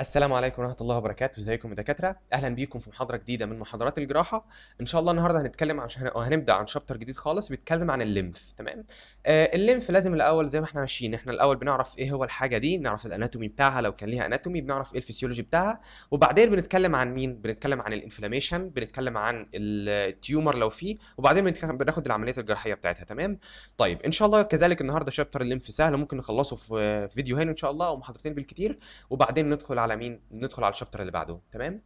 السلام عليكم ورحمه الله وبركاته ازيكم يا دكاتره اهلا بيكم في محاضره جديده من محاضرات الجراحه ان شاء الله النهارده هنتكلم عن هنبدا عن شابتر جديد خالص بيتكلم عن الليمف تمام آه الليمف لازم الاول زي ما احنا ماشيين احنا الاول بنعرف ايه هو الحاجه دي بنعرف الاناتومي بتاعها لو كان ليها اناتومي بنعرف ايه الفسيولوجي بتاعها وبعدين بنتكلم عن مين بنتكلم عن الانفلاميشن بنتكلم عن التيومر لو فيه وبعدين بناخد العمليات الجراحيه بتاعتها تمام طيب ان شاء الله كذلك النهارده شابتر الليمف سهل ممكن نخلصه في فيديوهين ان شاء الله او محاضرتين بالكتير وبعدين ندخل على مين ندخل على الشابتر اللي بعده تمام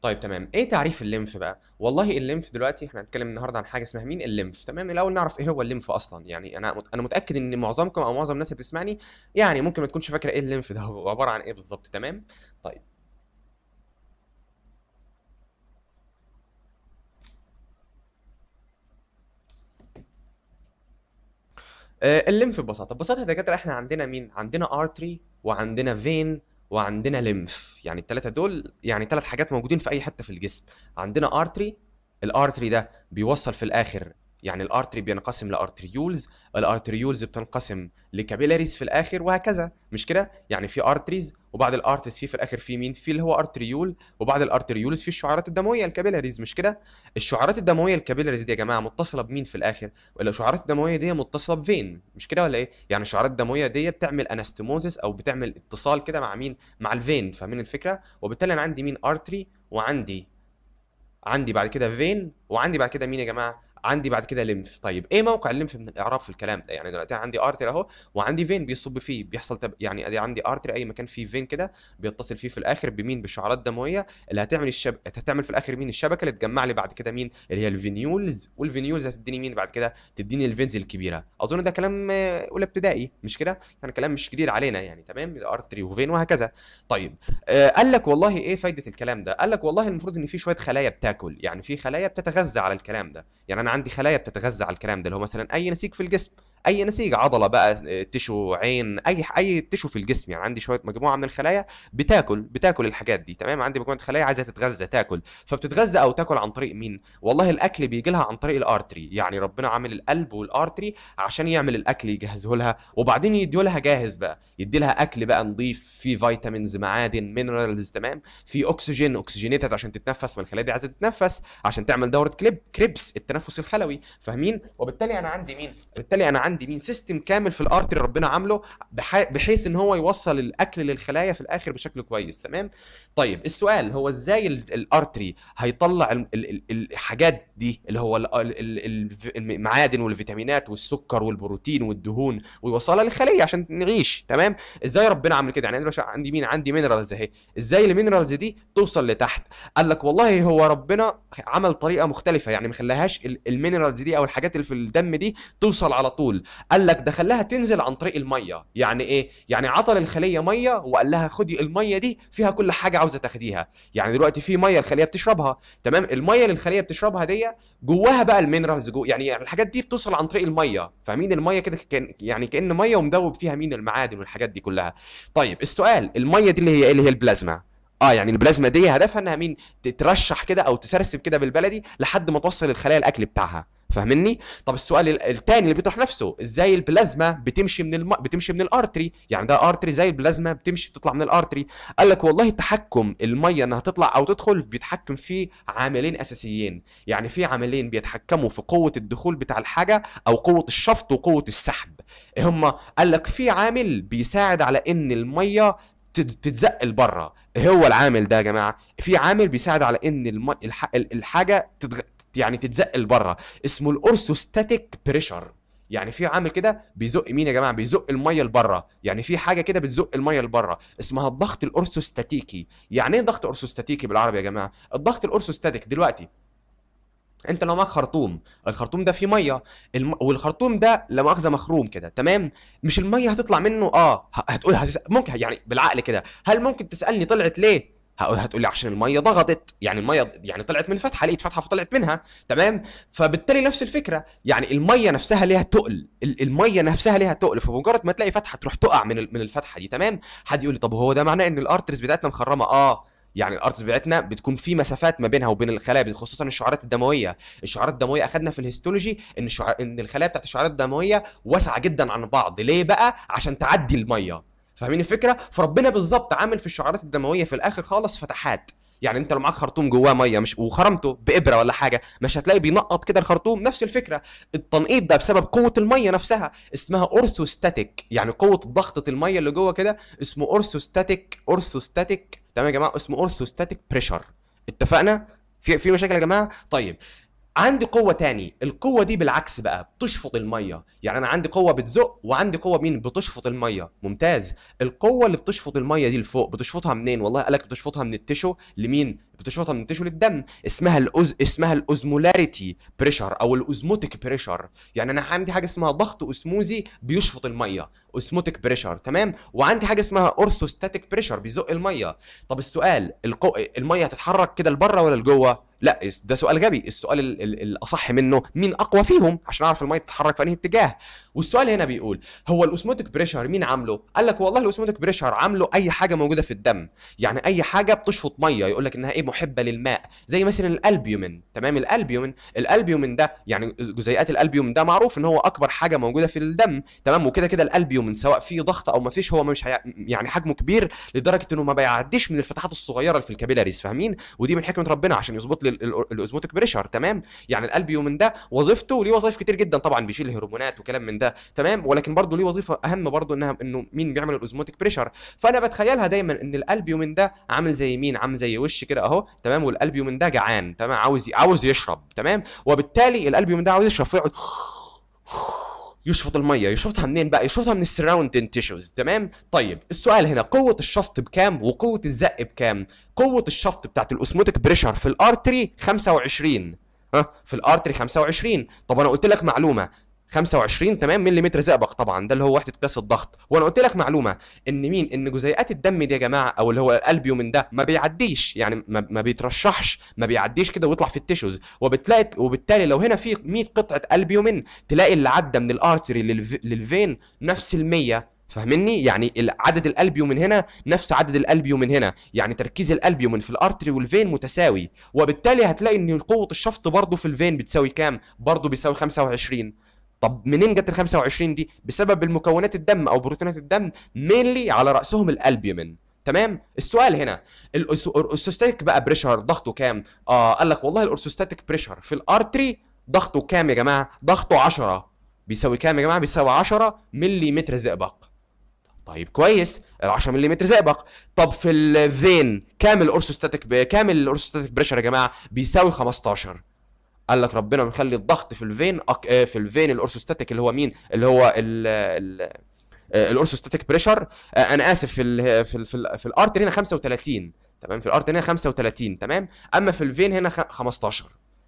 طيب تمام ايه تعريف الليمف بقى والله الليمف دلوقتي احنا هنتكلم النهارده عن حاجه اسمها مين الليمف تمام الاول نعرف ايه هو الليمف اصلا يعني انا انا متاكد ان معظمكم او معظم الناس اللي بتسمعني يعني ممكن ما تكونش فاكره ايه الليمف ده هو عباره عن ايه بالظبط تمام طيب آه، الليمف ببساطه ببساطه يا دكاتره احنا عندنا مين عندنا ارتري وعندنا فين وعندنا لمف يعني الثلاثه دول يعني ثلاث حاجات موجودين في اي حته في الجسم عندنا ارتري الارتري ده بيوصل في الاخر يعني الارتري بينقسم لارتريولز الارتريولز بتنقسم لكابيلاريز في الاخر وهكذا مش كده يعني في ارتريز وبعد الارتريز في في الاخر في مين في اللي هو ارتريول وبعد الارتريولز في الشعيرات الدمويه الكابيلاريز مش كده الشعيرات الدمويه الكابيلاريز دي يا جماعه متصله بمين في الاخر الشعيرات الدمويه دي متصله بفين مش كده ولا ايه يعني الشعيرات الدمويه دي بتعمل انستموزس او بتعمل اتصال كده مع مين مع الفين فاهمين الفكره وبالتالي انا عندي مين ارتري وعندي عندي بعد كده فين وعندي بعد كده مين يا جماعه عندي بعد كده لمف طيب ايه موقع اللمف من الاعراب في الكلام ده يعني دلوقتي عندي ارتري اهو وعندي فين بيصب فيه بيحصل تب... يعني ادي عندي ارتري اي مكان فيه فين كده بيتصل فيه في الاخر بمين بالشعرات الدمويه اللي هتعمل الشب... هتعمل في الاخر مين الشبكه اللي تجمع لي بعد كده مين اللي هي الفينيولز والفينيولز هتديني مين بعد كده تديني الفينز الكبيره اظن ده كلام اولى ابتدائي مش كده يعني كلام مش جديد علينا يعني تمام ارتري وفين وهكذا طيب آه قال لك والله ايه فايده الكلام ده قال لك والله المفروض ان في شويه خلايا بتاكل يعني في خلايا بتتغذى على الكلام ده يعني انا عندي خلايا بتتغذى على الكلام ده اللي هو مثلا اي نسيج في الجسم اي نسيج عضله بقى تشو عين اي اي تشو في الجسم يعني عندي شويه مجموعه من الخلايا بتاكل بتاكل الحاجات دي تمام عندي مجموعه خلايا عايزه تتغذى تاكل فبتتغذى او تاكل عن طريق مين والله الاكل بيجي لها عن طريق الارتري يعني ربنا عامل القلب والارتري عشان يعمل الاكل يجهزه لها وبعدين يديه لها جاهز بقى يدي لها اكل بقى نضيف فيه فيتامينز معادن مينرالز تمام في اكسجين اكسجينيتد عشان تتنفس من الخلايا دي عايزه تتنفس عشان تعمل دوره كليب كريبس التنفس الخلوي فاهمين وبالتالي انا عندي مين بالتالي انا عندي عندي مين سيستم كامل في الارتري ربنا عامله بحيث ان هو يوصل الاكل للخلايا في الاخر بشكل كويس تمام طيب السؤال هو ازاي الارتري هيطلع الحاجات دي اللي هو المعادن والفيتامينات والسكر والبروتين والدهون ويوصلها للخليه عشان نعيش تمام ازاي ربنا عامل كده يعني انا عندي مين عندي مينرالز اهي ازاي المينرالز دي توصل لتحت قال لك والله هو ربنا عمل طريقه مختلفه يعني ما خلاهاش المينرالز دي او الحاجات اللي في الدم دي توصل على طول قال لك ده خلاها تنزل عن طريق الميه يعني ايه يعني عطل الخليه ميه وقال لها خدي الميه دي فيها كل حاجه عاوزه تاخديها يعني دلوقتي في ميه الخليه بتشربها تمام الميه اللي الخليه بتشربها دي جواها بقى المينرالز جو يعني الحاجات دي بتوصل عن طريق الميه فاهمين الميه كده كان يعني كان ميه ومدوب فيها مين المعادن والحاجات دي كلها طيب السؤال الميه دي اللي هي إيه؟ اللي هي البلازما اه يعني البلازما دي هدفها انها مين تترشح كده او تسرسب كده بالبلدي لحد ما توصل الخلايا الاكل بتاعها فاهمني طب السؤال الثاني اللي بيطرح نفسه ازاي البلازما بتمشي من الم... بتمشي من الارتري يعني ده ارتري زي البلازما بتمشي بتطلع من الارتري قال لك والله تحكم الميه انها تطلع او تدخل بيتحكم فيه عاملين اساسيين يعني في عاملين بيتحكموا في قوه الدخول بتاع الحاجه او قوه الشفط وقوه السحب هم قال لك في عامل بيساعد على ان الميه تتزق لبره هو العامل ده يا جماعه في عامل بيساعد على ان الم... الح... الحاجه تتغ... يعني تتزق لبره اسمه الاورثوستاتيك بريشر يعني في عامل كده بيزق مين يا جماعه بيزق الميه لبره يعني في حاجه كده بتزق الميه لبره اسمها الضغط الاورثوستاتيكي يعني ايه ضغط اورثوستاتيكي بالعربي يا جماعه الضغط الاورثوستاتيك دلوقتي انت لو معاك خرطوم الخرطوم ده فيه ميه الم... والخرطوم ده لا مؤاخذه مخروم كده تمام مش الميه هتطلع منه اه هتقول هتس... ممكن يعني بالعقل كده هل ممكن تسالني طلعت ليه هتقول لي عشان الميه ضغطت يعني الميه يعني طلعت من فتحة لقيت فتحه فطلعت منها تمام فبالتالي نفس الفكره يعني الميه نفسها ليها تقل الميه نفسها ليها تقل فمجرد ما تلاقي فتحه تروح تقع من من الفتحه دي تمام حد يقول لي طب هو ده معناه ان الارترز بتاعتنا مخرمه اه يعني الارتس بتاعتنا بتكون في مسافات ما بينها وبين الخلايا خصوصا الشعرات الدمويه الشعرات الدمويه اخذنا في الهيستولوجي ان ان الخلايا بتاعت الشعرات الدمويه واسعه جدا عن بعض ليه بقى عشان تعدي الميه فاهمين الفكره فربنا بالظبط عامل في الشعارات الدمويه في الاخر خالص فتحات يعني انت لو معاك خرطوم جواه ميه مش وخرمته بابره ولا حاجه مش هتلاقي بينقط كده الخرطوم نفس الفكره التنقيط ده بسبب قوه الميه نفسها اسمها اورثوستاتيك يعني قوه ضغطه الميه اللي جوه كده اسمه اورثوستاتيك اورثوستاتيك تمام يا جماعه اسمه اورثوستاتيك بريشر اتفقنا في في مشاكل يا جماعه طيب عندي قوه تاني القوه دي بالعكس بقى بتشفط الميه يعني انا عندي قوه بتزق وعندي قوه مين بتشفط الميه ممتاز القوه اللي بتشفط الميه دي لفوق بتشفطها منين والله قالك بتشفطها من التشو لمين بتشفطها من التشو للدم اسمها الأز... اسمها الاوزمولاريتي بريشر او الاوزموتيك بريشر يعني انا عندي حاجه اسمها ضغط اسموزي بيشفط الميه اوزموتيك بريشر تمام وعندي حاجه اسمها اورثوستاتيك بريشر بيزق الميه طب السؤال القو... الميه هتتحرك كده لبره ولا لجوه لا ده سؤال غبي السؤال الاصح منه مين اقوى فيهم عشان اعرف المايه تتحرك في انهي اتجاه والسؤال هنا بيقول هو الاوسموتيك بريشر مين عامله قال لك والله الاوسموتيك بريشر عامله اي حاجه موجوده في الدم يعني اي حاجه بتشفط ميه يقول لك انها ايه محبه للماء زي مثلا الالبيومين تمام الالبيومين الالبيومين ده يعني جزيئات الالبيوم ده معروف ان هو اكبر حاجه موجوده في الدم تمام وكده كده الالبيومين سواء فيه ضغط او ما فيش هو مش يعني حجمه كبير لدرجه انه ما بيعديش من الفتحات الصغيره اللي في الكابيلاريز فاهمين ودي من حكمه ربنا عشان يظبط لي الاوسموتيك بريشر تمام يعني الالبيومين ده وظيفته ليه وظائف كتير جدا طبعا بيشيل هرمونات وكلام من ده ده تمام ولكن برضه ليه وظيفه اهم برضه انها انه مين بيعمل الاوزموتيك بريشر فانا بتخيلها دايما ان الالبيومين ده عامل زي مين عامل زي وش كده اهو تمام والالبيومين ده جعان تمام عاوز عاوز يشرب تمام وبالتالي الالبيومين ده عاوز يشرب فيقعد يشفط الميه يشفطها منين بقى يشفطها من السراوندين تيشوز تمام طيب السؤال هنا قوه الشفط بكام وقوه الزق بكام قوه الشفط بتاعت الاوسموتيك بريشر في الارتري 25 ها في الارتري 25 طب انا قلت لك معلومه 25 تمام ملم زئبق طبعا ده اللي هو وحده قياس الضغط وانا قلت لك معلومه ان مين ان جزيئات الدم دي يا جماعه او اللي هو الالبيومين ده ما بيعديش يعني ما, ما بيترشحش ما بيعديش كده ويطلع في التيشوز وبتلاقي وبالتالي لو هنا في 100 قطعه البيومين تلاقي اللي عدى من الارتري للفين نفس ال100 فاهمني يعني عدد الالبيومين هنا نفس عدد الالبيومين هنا يعني تركيز الالبيومين في الارتري والفين متساوي وبالتالي هتلاقي ان قوه الشفط برضه في الفين بتساوي كام برضه بيساوي 25 طب منين جت ال 25 دي بسبب المكونات الدم او بروتينات الدم مينلي على راسهم الالبيومين تمام السؤال هنا الاورثوستاتيك بقى بريشر ضغطه كام اه قال لك والله الاورثوستاتيك بريشر في الارتري ضغطه كام يا جماعه ضغطه 10 بيساوي كام يا جماعه بيساوي 10 متر زئبق طيب كويس ال 10 متر زئبق طب في الفين كام الاورثوستاتيك كام الاورثوستاتيك بريشر يا جماعه بيساوي 15 قال لك ربنا مخلي الضغط في الفين أك... آه، في الفين الاورثوستاتيك اللي هو مين اللي هو ال... ال... آه، الاورثوستاتيك بريشر آه، انا اسف في الـ في الـ في, ال... في الارت هنا 35 تمام في الارت هنا 35 تمام اما في الفين هنا 15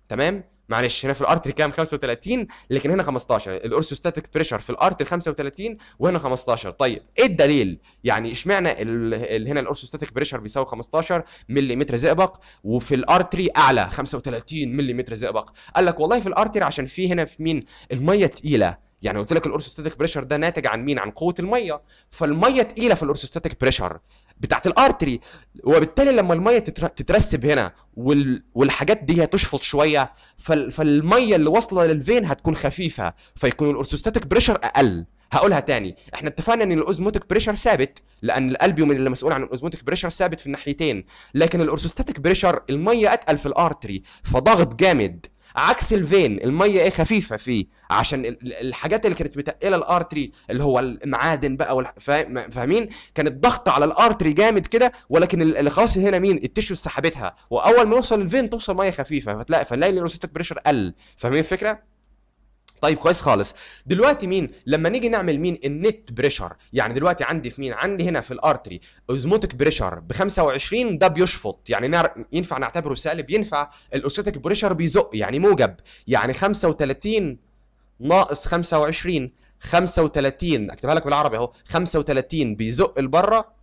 تمام معلش هنا في الارتري كام 35 لكن هنا 15 الاورثوستاتيك بريشر في الارتري 35 وهنا 15 طيب ايه الدليل يعني اشمعنى ال... هنا الاورثوستاتيك بريشر بيساوي 15 ملم زئبق وفي الارتري اعلى 35 ملم زئبق قال لك والله في الارتري عشان في هنا في مين الميه تقيله يعني قلت لك الاورثوستاتيك بريشر ده ناتج عن مين عن قوه الميه فالميه تقيله في الاورثوستاتيك بريشر بتاعت الارتري وبالتالي لما الميه تترسب هنا والحاجات دي هتشفط شويه فالميه اللي واصله للفين هتكون خفيفه فيكون الاورثوستاتيك بريشر اقل هقولها تاني احنا اتفقنا ان الاوزموتيك بريشر ثابت لان الالبيوم اللي مسؤول عن الاوزموتيك بريشر ثابت في الناحيتين لكن الاورثوستاتيك بريشر الميه اتقل في الارتري فضغط جامد عكس الفين الميه ايه خفيفه فيه عشان الحاجات اللي كانت بتقله الارتري اللي هو المعادن بقى والح... فاهمين كانت ضغط على الارتري جامد كده ولكن اللي خلاص هنا مين التشو سحبتها واول ما يوصل الفين توصل ميه خفيفه فتلاقي فنلاقي الاوروستاتيك بريشر قل فاهمين الفكره طيب كويس خالص دلوقتي مين لما نيجي نعمل مين النت بريشر يعني دلوقتي عندي في مين عندي هنا في الارتري اوزموتيك بريشر ب 25 ده بيشفط يعني نار... ينفع نعتبره سالب ينفع الاوستاتيك بريشر بيزق يعني موجب يعني 35 ناقص 25 35 اكتبها لك بالعربي اهو 35 بيزق لبره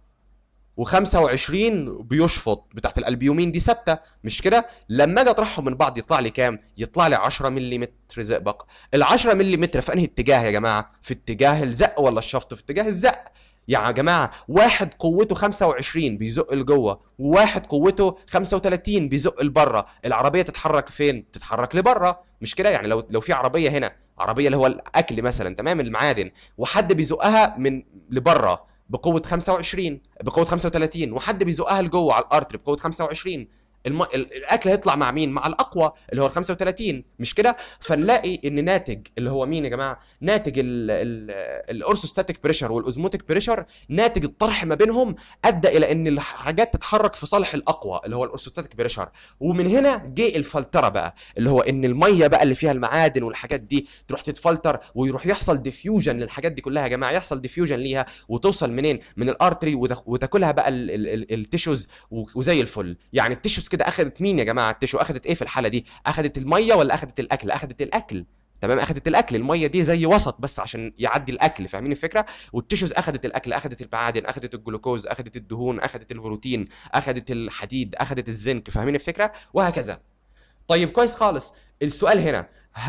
و25 بيشفط بتاعت الالبيومين دي ثابته مش كده لما اجي اطرحهم من بعض يطلع لي كام يطلع لي 10 ملم زئبق ال10 ملم في انهي اتجاه يا جماعه في اتجاه الزق ولا الشفط في اتجاه الزق يا جماعه واحد قوته 25 بيزق لجوه وواحد قوته 35 بيزق لبره العربيه تتحرك فين تتحرك لبره مش كده يعني لو لو في عربيه هنا عربيه اللي هو الاكل مثلا تمام المعادن وحد بيزقها من لبره بقوه 25 بقوه 35 وحد بيزقها لجوه على الارض بقوه 25 الم... الاكل هيطلع مع مين مع الاقوى اللي هو ال 35 مش كده فنلاقي ان ناتج اللي هو مين يا جماعه ناتج الاورثوستاتيك بريشر والاوزموتيك بريشر ناتج الطرح ما بينهم ادى الى ان الحاجات تتحرك في صالح الاقوى اللي هو الاورثوستاتيك بريشر ومن هنا جه الفلتره بقى اللي هو ان الميه بقى اللي فيها المعادن والحاجات دي تروح تتفلتر ويروح يحصل ديفيوجن للحاجات دي كلها يا جماعه يحصل ديفيوجن ليها وتوصل منين من الارتري وتاكلها بقى التيشوز وزي الفل يعني التيشوز كده اخذت مين يا جماعه التشو اخذت ايه في الحاله دي اخذت الميه ولا اخذت الاكل اخذت الاكل تمام اخذت الاكل الميه دي زي وسط بس عشان يعدي الاكل فاهمين الفكره والتشوز اخذت الاكل اخذت المعادن اخذت الجلوكوز اخذت الدهون اخذت البروتين اخذت الحديد اخذت الزنك فاهمين الفكره وهكذا طيب كويس خالص السؤال هنا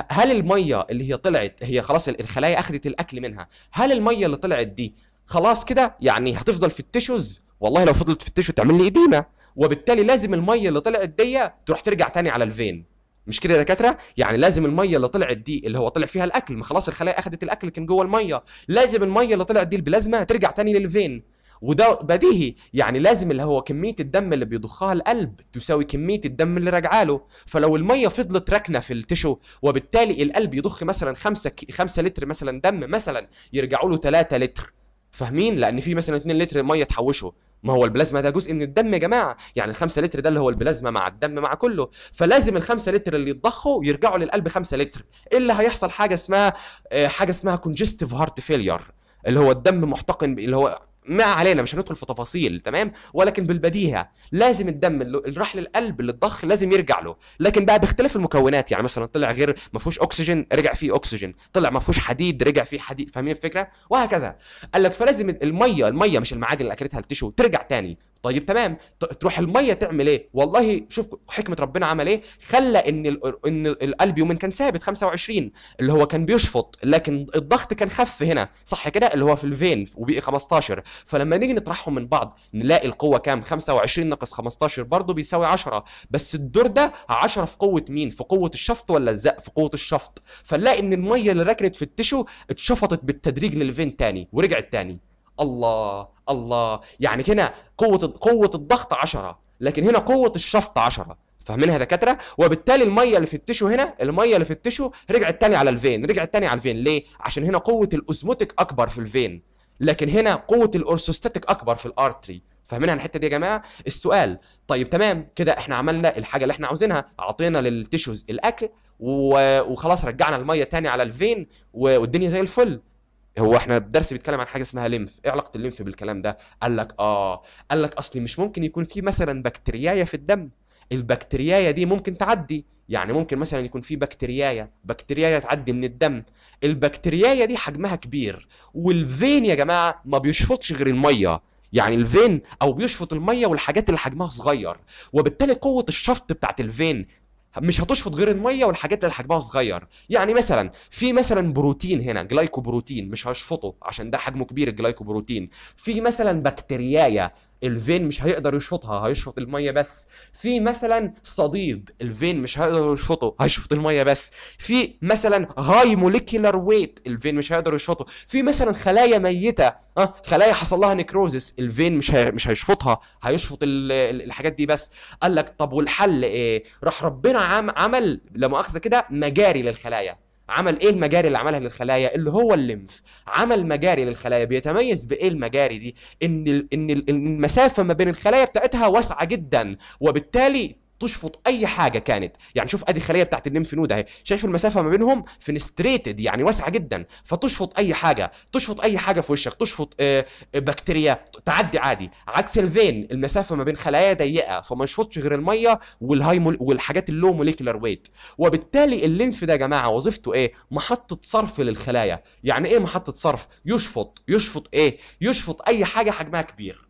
هل الميه اللي هي طلعت هي خلاص الخلايا اخذت الاكل منها هل الميه اللي طلعت دي خلاص كده يعني هتفضل في التشوز والله لو فضلت في التشو تعمل لي اديمه وبالتالي لازم الميه اللي طلعت دي تروح ترجع تاني على الفين مش كده يا دكاتره يعني لازم الميه اللي طلعت دي اللي هو طلع فيها الاكل ما خلاص الخلايا اخذت الاكل كان جوه الميه لازم الميه اللي طلعت دي البلازما ترجع تاني للفين وده بديهي يعني لازم اللي هو كميه الدم اللي بيضخها القلب تساوي كميه الدم اللي راجعه له فلو الميه فضلت راكنه في التشو وبالتالي القلب يضخ مثلا 5 5 لتر مثلا دم مثلا يرجعوا له 3 لتر فاهمين لان في مثلا 2 لتر ميه تحوشه ما هو البلازما ده جزء من الدم يا جماعه يعني الخمسة لتر ده اللي هو البلازما مع الدم مع كله فلازم الخمسة لتر اللي يتضخوا يرجعوا للقلب خمسة لتر إيه اللي هيحصل حاجه اسمها آه، حاجه اسمها كونجستيف هارت فيلير اللي هو الدم محتقن اللي هو ما علينا مش هندخل في تفاصيل تمام ولكن بالبديهه لازم الدم اللي راح للقلب اللي اتضخ لازم يرجع له لكن بقى باختلاف المكونات يعني مثلا طلع غير ما فيهوش اكسجين رجع فيه اكسجين طلع ما فيهوش حديد رجع فيه حديد فاهمين الفكره وهكذا قال لك فلازم الميه الميه مش المعادن اللي اكلتها التشو ترجع تاني طيب تمام تروح الميه تعمل ايه والله شوف حكمه ربنا عمل ايه خلى ان ان القلب يومين كان ثابت 25 اللي هو كان بيشفط لكن الضغط كان خف هنا صح كده اللي هو في الفين وبقي 15 فلما نيجي نطرحهم من بعض نلاقي القوه كام 25 ناقص 15 برضه بيساوي 10 بس الدور ده 10 في قوه مين في قوه الشفط ولا الزق في قوه الشفط فنلاقي ان الميه اللي ركنت في التشو اتشفطت بالتدريج للفين تاني ورجعت تاني الله الله يعني هنا قوه قوه الضغط 10 لكن هنا قوه الشفط 10 فاهمينها دكاتره وبالتالي الميه اللي في التشو هنا الميه اللي في التشو رجعت تاني على الفين رجعت تاني على الفين ليه عشان هنا قوه الاوزموتيك اكبر في الفين لكن هنا قوه الاورثوستاتيك اكبر في الارتري فاهمينها الحته دي يا جماعه السؤال طيب تمام كده احنا عملنا الحاجه اللي احنا عاوزينها اعطينا للتيشوز الاكل وخلاص رجعنا الميه تاني على الفين والدنيا زي الفل هو احنا الدرس بيتكلم عن حاجه اسمها ليمف ايه علاقه الليمف بالكلام ده قال لك اه قال لك اصلي مش ممكن يكون في مثلا بكتيريايا في الدم البكتيريايا دي ممكن تعدي يعني ممكن مثلا يكون في بكتيريايا بكتيريايا تعدي من الدم البكتيريايا دي حجمها كبير والفين يا جماعه ما بيشفطش غير الميه يعني الفين او بيشفط الميه والحاجات اللي حجمها صغير وبالتالي قوه الشفط بتاعت الفين مش هتشفط غير الميه والحاجات اللي حجمها صغير يعني مثلا في مثلا بروتين هنا جلايكوبروتين مش هشفطه عشان ده حجمه كبير الجلايكوبروتين في مثلا بكتيريايا الفين مش هيقدر يشفطها هيشفط الميه بس في مثلا صديد الفين مش هيقدر يشفطه هيشفط الميه بس في مثلا هاي موليكيولار ويت الفين مش هيقدر يشفطه في مثلا خلايا ميته اه خلايا حصل لها نكروزس الفين مش هي... مش هيشفطها هيشفط ال... الحاجات دي بس قال لك طب والحل ايه راح ربنا عم... عمل لا مؤاخذه كده مجاري للخلايا عمل ايه المجاري اللي عملها للخلايا اللي هو الليمف عمل مجاري للخلايا بيتميز بايه المجاري دي ان ان المسافه ما بين الخلايا بتاعتها واسعه جدا وبالتالي تشفط اي حاجه كانت يعني شوف ادي خليه بتاعت النمفنود اهي شايف المسافه ما بينهم فنستريتد يعني واسعه جدا فتشفط اي حاجه تشفط اي حاجه في وشك تشفط آه، آه، بكتيريا تعدي عادي عكس الفين المسافه ما بين خلايا ضيقه فما يشفطش غير الميه والهاي مول والحاجات اللو موليكولار ويت وبالتالي اللينف ده يا جماعه وظيفته ايه محطه صرف للخلايا يعني ايه محطه صرف يشفط يشفط ايه يشفط اي حاجه حجمها كبير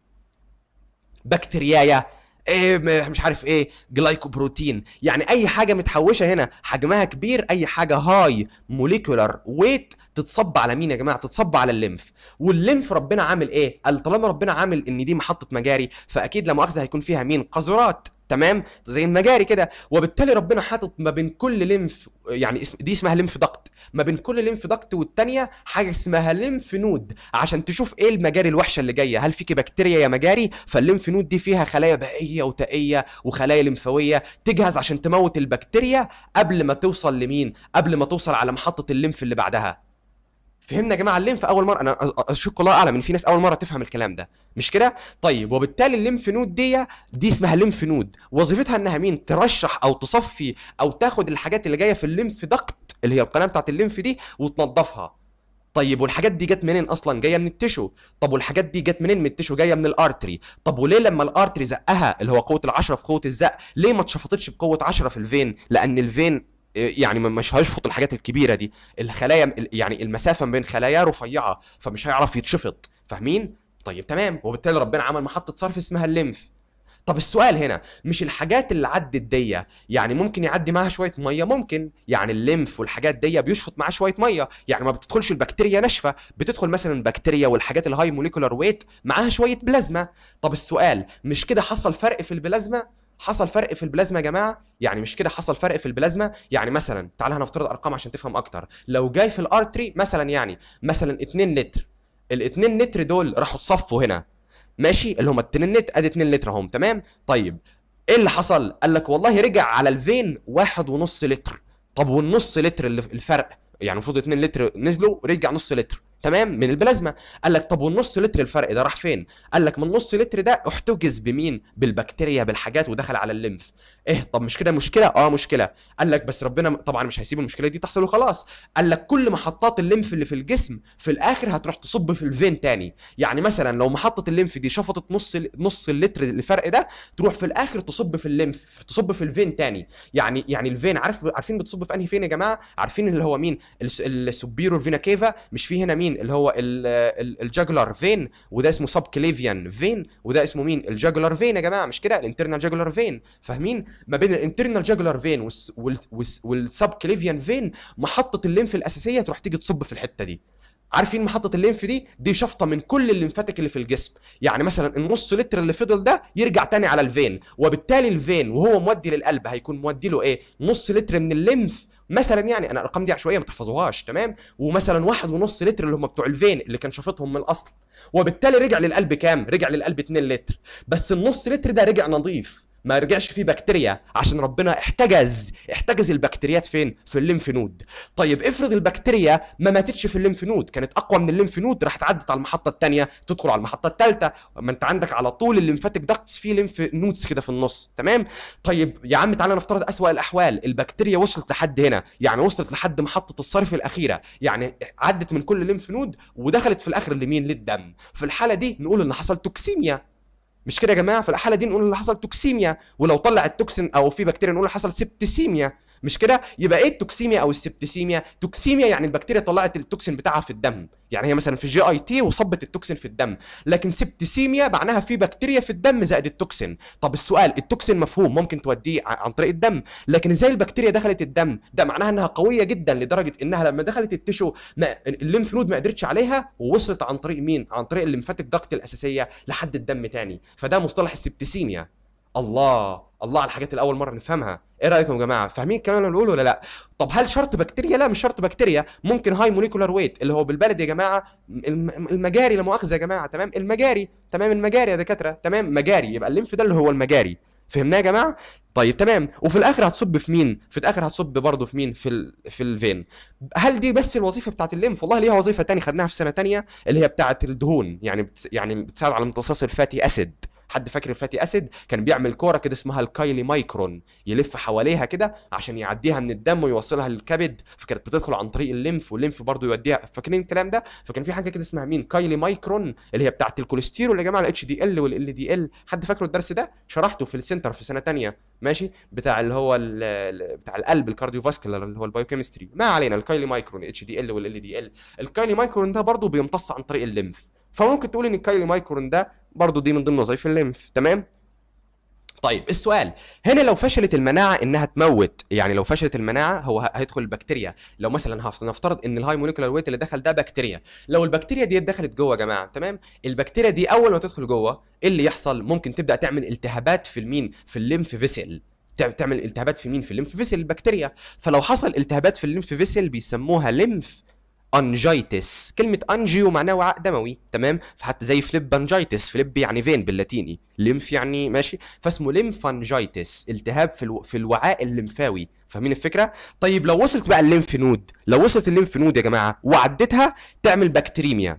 بكتيريايا ايه مش عارف ايه جلايكوبروتين يعني اي حاجه متحوشه هنا حجمها كبير اي حاجه هاي موليكولر ويت تتصب على مين يا جماعه تتصب على الليمف والليمف ربنا عامل ايه قال طالما ربنا عامل ان دي محطه مجاري فاكيد لا مؤاخذه هيكون فيها مين قذرات تمام زي المجاري كده وبالتالي ربنا حاطط ما بين كل لمف يعني اسم دي اسمها لمف ضغط ما بين كل لمف ضغط والتانيه حاجه اسمها لمف نود عشان تشوف ايه المجاري الوحشه اللي جايه هل فيك بكتيريا يا مجاري فاللمف نود دي فيها خلايا بائيه وتائيه وخلايا لمفاويه تجهز عشان تموت البكتيريا قبل ما توصل لمين قبل ما توصل على محطه الليمف اللي بعدها فهمنا يا جماعه الليمف اول مره انا اشك الله اعلم ان في ناس اول مره تفهم الكلام ده مش كده طيب وبالتالي الليمف نود دي دي اسمها ليمف نود وظيفتها انها مين ترشح او تصفي او تاخد الحاجات اللي جايه في الليمف دكت اللي هي القناه بتاعت الليمف دي وتنظفها طيب والحاجات دي جت منين اصلا جايه من التشو طب والحاجات دي جت منين من التشو جايه من الارتري طب وليه لما الارتري زقها اللي هو قوه ال10 في قوه الزق ليه ما اتشفطتش بقوه 10 في الفين لان الفين يعني مش هيشفط الحاجات الكبيره دي الخلايا يعني المسافه بين خلايا رفيعه فمش هيعرف يتشفط فاهمين طيب تمام وبالتالي ربنا عمل محطه صرف اسمها الليمف طب السؤال هنا مش الحاجات اللي عدت دي يعني ممكن يعدي معاها شويه ميه ممكن يعني الليمف والحاجات دي بيشفط معاها شويه ميه يعني ما بتدخلش البكتيريا ناشفه بتدخل مثلا البكتيريا والحاجات الهاي موليكولار ويت معاها شويه بلازما طب السؤال مش كده حصل فرق في البلازما حصل فرق في البلازما يا جماعه يعني مش كده حصل فرق في البلازما يعني مثلا تعال هنفترض ارقام عشان تفهم اكتر لو جاي في الارتري مثلا يعني مثلا 2 لتر ال 2 لتر دول راحوا اتصفوا هنا ماشي اللي هم 2 لتر ادي 2 لتر اهم تمام طيب ايه اللي حصل قال لك والله رجع على الفين واحد ونص لتر طب والنص لتر اللي الفرق يعني المفروض 2 لتر نزلوا رجع نص لتر تمام من البلازما قال لك طب والنص لتر الفرق ده راح فين قال لك من النص لتر ده احتجز بمين بالبكتيريا بالحاجات ودخل على الليمف ايه طب مش كده مشكله اه مشكله قال لك بس ربنا طبعا مش هيسيب المشكله دي تحصل وخلاص قال لك كل محطات الليمف اللي في الجسم في الاخر هتروح تصب في الفين تاني يعني مثلا لو محطه الليمف دي شفطت نص نص اللتر الفرق ده تروح في الاخر تصب في الليمف تصب في الفين تاني يعني يعني الفين عارف عارفين بتصب في انهي فين يا جماعه عارفين اللي هو مين السوبيرو فينا كيفا مش في هنا مين فين اللي هو الجاجلر فين وده اسمه سب كليفيان فين وده اسمه مين الجاجلر فين يا جماعه مش كده الانترنال جاجلر فين فاهمين ما بين الانترنال جاجلر فين والسب كليفيان فين محطه الليمف الاساسيه تروح تيجي تصب في الحته دي عارفين محطه الليمف دي دي شفطه من كل الليمفاتيك اللي في الجسم يعني مثلا النص لتر اللي فضل ده يرجع تاني على الفين وبالتالي الفين وهو مودي للقلب هيكون مودي له ايه نص لتر من الليمف مثلا يعني انا الارقام دي عشوائيه ما تحفظوهاش تمام ومثلا واحد ونص لتر اللي هم بتوع الفين اللي كان شافطهم من الاصل وبالتالي رجع للقلب كام رجع للقلب 2 لتر بس النص لتر ده رجع نظيف ما رجعش فيه بكتيريا عشان ربنا احتجز احتجز البكتيريات فين في الليمف نود طيب افرض البكتيريا ما ماتتش في الليمف نود كانت اقوى من الليمف نود راح تعدت على المحطه الثانيه تدخل على المحطه الثالثه ما انت عندك على طول الليمفاتيك داكتس فيه ليمف نودز كده في النص تمام طيب يا عم تعالى نفترض اسوأ الاحوال البكتيريا وصلت لحد هنا يعني وصلت لحد محطه الصرف الاخيره يعني عدت من كل ليمف نود ودخلت في الاخر لمين للدم في الحاله دي نقول ان حصل توكسيميا مش كده يا جماعه في الحاله دي نقول اللي حصل توكسيميا ولو طلع التوكسين او في بكتيريا نقول حصل سبتسيميا مش كده يبقى ايه التوكسيميا او السبتسيميا توكسيميا يعني البكتيريا طلعت التوكسين بتاعها في الدم يعني هي مثلا في جي اي تي وصبت التوكسين في الدم لكن سبتسيميا معناها في بكتيريا في الدم زائد التوكسين طب السؤال التوكسين مفهوم ممكن توديه عن طريق الدم لكن ازاي البكتيريا دخلت الدم ده معناها انها قويه جدا لدرجه انها لما دخلت التشو ما الليمف نود ما قدرتش عليها ووصلت عن طريق مين عن طريق الليمفاتيك داكت الاساسيه لحد الدم تاني فده مصطلح السبتسيميا الله الله على الحاجات اللي اول مره نفهمها ايه رايكم يا جماعه فاهمين الكلام اللي بنقوله ولا لا طب هل شرط بكتيريا لا مش شرط بكتيريا ممكن هاي موليكولار ويت اللي هو بالبلد يا جماعه المجاري لا مؤاخذه يا جماعه تمام المجاري تمام المجاري يا دكاتره تمام مجاري يبقى الليمف ده اللي هو المجاري فهمناه يا جماعه طيب تمام وفي الاخر هتصب في مين في الاخر هتصب برضه في مين في ال... في الفين هل دي بس الوظيفه بتاعت الليمف والله ليها وظيفه تانية خدناها في سنه تانية اللي هي بتاعت الدهون يعني بت... يعني بتساعد على امتصاص الفاتي اسيد حد فاكر فاتي اسيد كان بيعمل كوره كده اسمها الكايلي مايكرون يلف حواليها كده عشان يعديها من الدم ويوصلها للكبد فكانت بتدخل عن طريق الليمف والليمف برضه يوديها فاكرين الكلام ده فكان في حاجه كده اسمها مين كايلي مايكرون اللي هي بتاعه الكوليسترول يا جماعه الاتش دي ال والال دي ال حد فاكره الدرس ده شرحته في السنتر في سنه ثانيه ماشي بتاع اللي هو بتاع القلب الكارديو فاسكولار اللي هو البايوكيمستري ما علينا الكايلي مايكرون اتش دي ال والال دي ال الكايلي مايكرون ده برضه بيمتص عن طريق الليمف فممكن تقول ان الكايلي مايكرون ده برضو دي من ضمن وظائف الليمف تمام طيب السؤال هنا لو فشلت المناعه انها تموت يعني لو فشلت المناعه هو هيدخل البكتيريا لو مثلا هنفترض ان الهاي موليكولار ويت اللي دخل ده بكتيريا لو البكتيريا دي دخلت جوه يا جماعه تمام البكتيريا دي اول ما تدخل جوه ايه اللي يحصل ممكن تبدا تعمل التهابات في المين في الليمف فيسل تعمل التهابات في مين في الليمف فيسل البكتيريا فلو حصل التهابات في الليمف فيسل بيسموها ليمف انجيتس كلمه انجيو معناه وعاء دموي تمام فحتى زي فليب انجيتس فليب يعني فين باللاتيني لمف يعني ماشي فاسمه انجيتس التهاب في الو... في الوعاء الليمفاوي فاهمين الفكره طيب لو وصلت بقى الليمف نود لو وصلت الليمف نود يا جماعه وعدتها تعمل بكتيريميا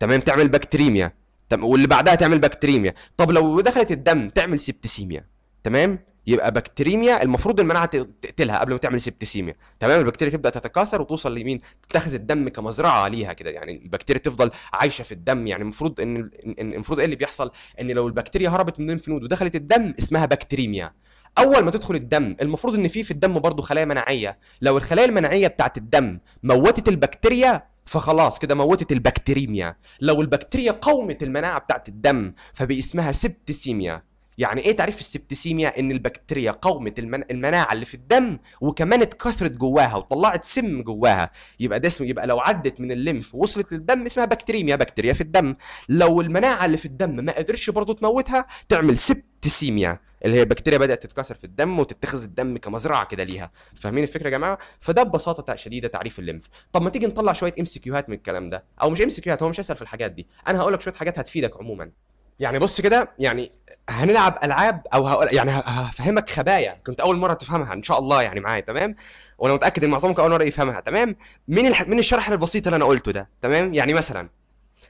تمام تعمل بكتيريميا واللي بعدها تعمل بكتيريميا طب لو دخلت الدم تعمل سبتسيميا تمام يبقى بكتريميا المفروض المناعه تقتلها قبل ما تعمل سبتسيميا تمام البكتيريا تبدا تتكاثر وتوصل لمين تتخذ الدم كمزرعه ليها كده يعني البكتيريا تفضل عايشه في الدم يعني المفروض ان المفروض ايه اللي بيحصل ان لو البكتيريا هربت من الانفلود ودخلت الدم اسمها بكتيريميا اول ما تدخل الدم المفروض ان في في الدم برضه خلايا مناعيه لو الخلايا المناعيه بتاعه الدم موتت البكتيريا فخلاص كده موتت البكتريميا لو البكتيريا قاومت المناعه بتاعه الدم فباسمها سبتسيميا يعني ايه تعريف السبتسيميا ان البكتيريا قاومت المناعه اللي في الدم وكمان اتكسرت جواها وطلعت سم جواها يبقى ده اسمه يبقى لو عدت من الليمف ووصلت للدم اسمها بكتيريميا بكتيريا في الدم لو المناعه اللي في الدم ما قدرتش برضه تموتها تعمل سبتسيميا اللي هي بكتيريا بدات تتكسر في الدم وتتخذ الدم كمزرعه كده ليها فاهمين الفكره يا جماعه فده ببساطه شديده تعريف الليمف طب ما تيجي نطلع شويه ام سي كيوهات من الكلام ده او مش ام سي كيوهات هو مش هيسال في الحاجات دي انا هقول لك شويه حاجات هتفيدك عموما يعني بص كده يعني هنلعب العاب او هقول يعني هفهمك خبايا كنت اول مره تفهمها ان شاء الله يعني معايا تمام وانا متاكد ان معظمكم اول مره يفهمها تمام من الح... من الشرح البسيط اللي انا قلته ده تمام يعني مثلا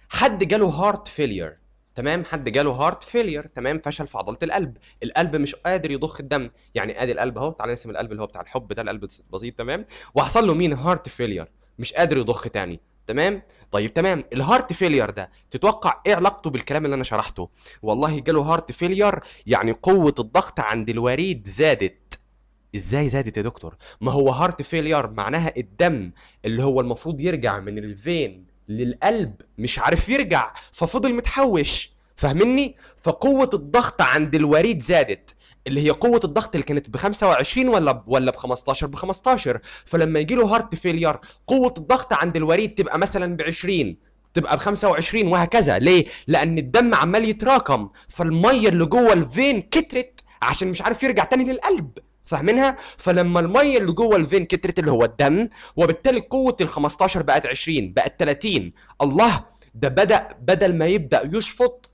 حد جاله هارت فيلير تمام حد جاله هارت فيلير تمام فشل في عضله القلب القلب مش قادر يضخ الدم يعني ادي القلب اهو تعالى نسم القلب اللي هو بتاع الحب ده القلب البسيط تمام وحصل له مين هارت فيلير مش قادر يضخ تاني تمام طيب تمام الهارت فيلير ده تتوقع ايه علاقته بالكلام اللي انا شرحته والله جاله هارت فيلير يعني قوه الضغط عند الوريد زادت ازاي زادت يا دكتور ما هو هارت فيلير معناها الدم اللي هو المفروض يرجع من الفين للقلب مش عارف يرجع ففضل متحوش فاهمني فقوه الضغط عند الوريد زادت اللي هي قوه الضغط اللي كانت ب 25 ولا ب ولا ب 15 ب 15 فلما يجي له هارت فيلير قوه الضغط عند الوريد تبقى مثلا ب 20 تبقى ب 25 وهكذا ليه لان الدم عمال يتراكم فالميه اللي جوه الفين كترت عشان مش عارف يرجع تاني للقلب فاهمينها فلما الميه اللي جوه الفين كترت اللي هو الدم وبالتالي قوه ال 15 بقت 20 بقت 30 الله ده بدا بدل ما يبدا يشفط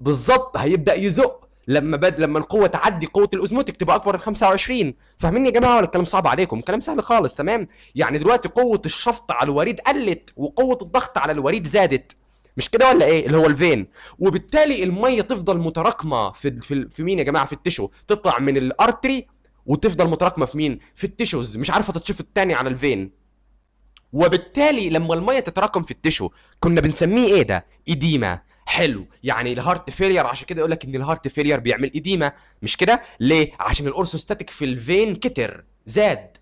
بالظبط هيبدا يزق لما بد لما القوه تعدي قوه الاوزموتك تبقى اكبر من 25 فاهمين يا جماعه ولا الكلام صعب عليكم كلام سهل خالص تمام يعني دلوقتي قوه الشفط على الوريد قلت وقوه الضغط على الوريد زادت مش كده ولا ايه اللي هو الفين وبالتالي الميه تفضل متراكمه في في, في مين يا جماعه في التشو تطلع من الارتري وتفضل متراكمه في مين في التشوز مش عارفه تتشفط التاني على الفين وبالتالي لما الميه تتراكم في التشو كنا بنسميه ايه ده؟ ايديما حلو يعني الهارت فيلير عشان كده يقول لك ان الهارت فيلير بيعمل اديمه مش كده ليه عشان الاورثوستاتيك في الفين كتر زاد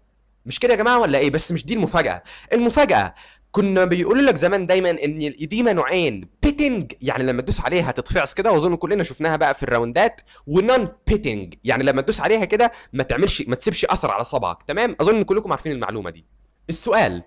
مش كده يا جماعه ولا ايه بس مش دي المفاجاه المفاجاه كنا بيقولوا لك زمان دايما ان الاديمه نوعين بيتنج يعني لما تدوس عليها تتفعص كده واظن كلنا شفناها بقى في الراوندات ونون بيتنج يعني لما تدوس عليها كده ما تعملش ما تسيبش اثر على صبعك تمام اظن كلكم عارفين المعلومه دي السؤال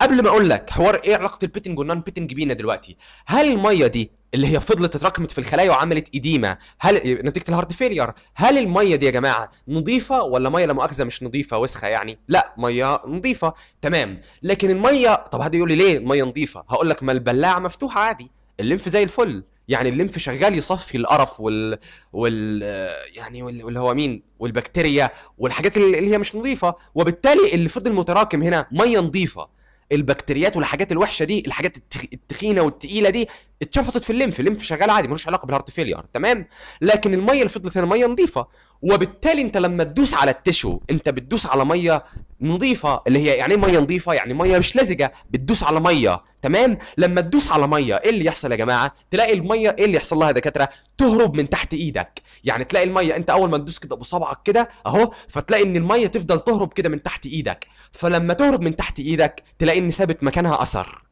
قبل ما اقول لك حوار ايه علاقه البيتنج والنون بيتنج بينا دلوقتي هل الميه دي اللي هي فضلت اتراكمت في الخلايا وعملت اديمه هل نتيجه الهارد فيلير هل الميه دي يا جماعه نظيفه ولا ميه لا مؤاخذه مش نظيفه وسخه يعني لا ميه نظيفه تمام لكن الميه طب حد يقول لي ليه ميه نظيفه هقول لك ما البلاعه مفتوحه عادي الليمف زي الفل يعني الليمف شغال يصفي القرف وال وال يعني مين والبكتيريا والحاجات اللي هي مش نظيفه وبالتالي اللي فضل متراكم هنا ميه نظيفه البكتيريات والحاجات الوحشه دي الحاجات التخينه والتقيله دي اتشفطت في الليمف الليمف شغال عادي ملوش علاقه بالهارت فيلير تمام لكن الميه اللي فضلت هنا ميه نظيفه وبالتالي انت لما تدوس على التشو انت بتدوس على ميه نظيفه اللي هي يعني ايه ميه نظيفه يعني ميه مش لزجه بتدوس على ميه تمام لما تدوس على ميه ايه اللي يحصل يا جماعه تلاقي الميه ايه اللي يحصل لها دكاتره تهرب من تحت ايدك يعني تلاقي الميه انت اول ما تدوس كده بصبعك كده اهو فتلاقي ان الميه تفضل تهرب كده من تحت ايدك فلما تهرب من تحت ايدك تلاقي ان سابت مكانها اثر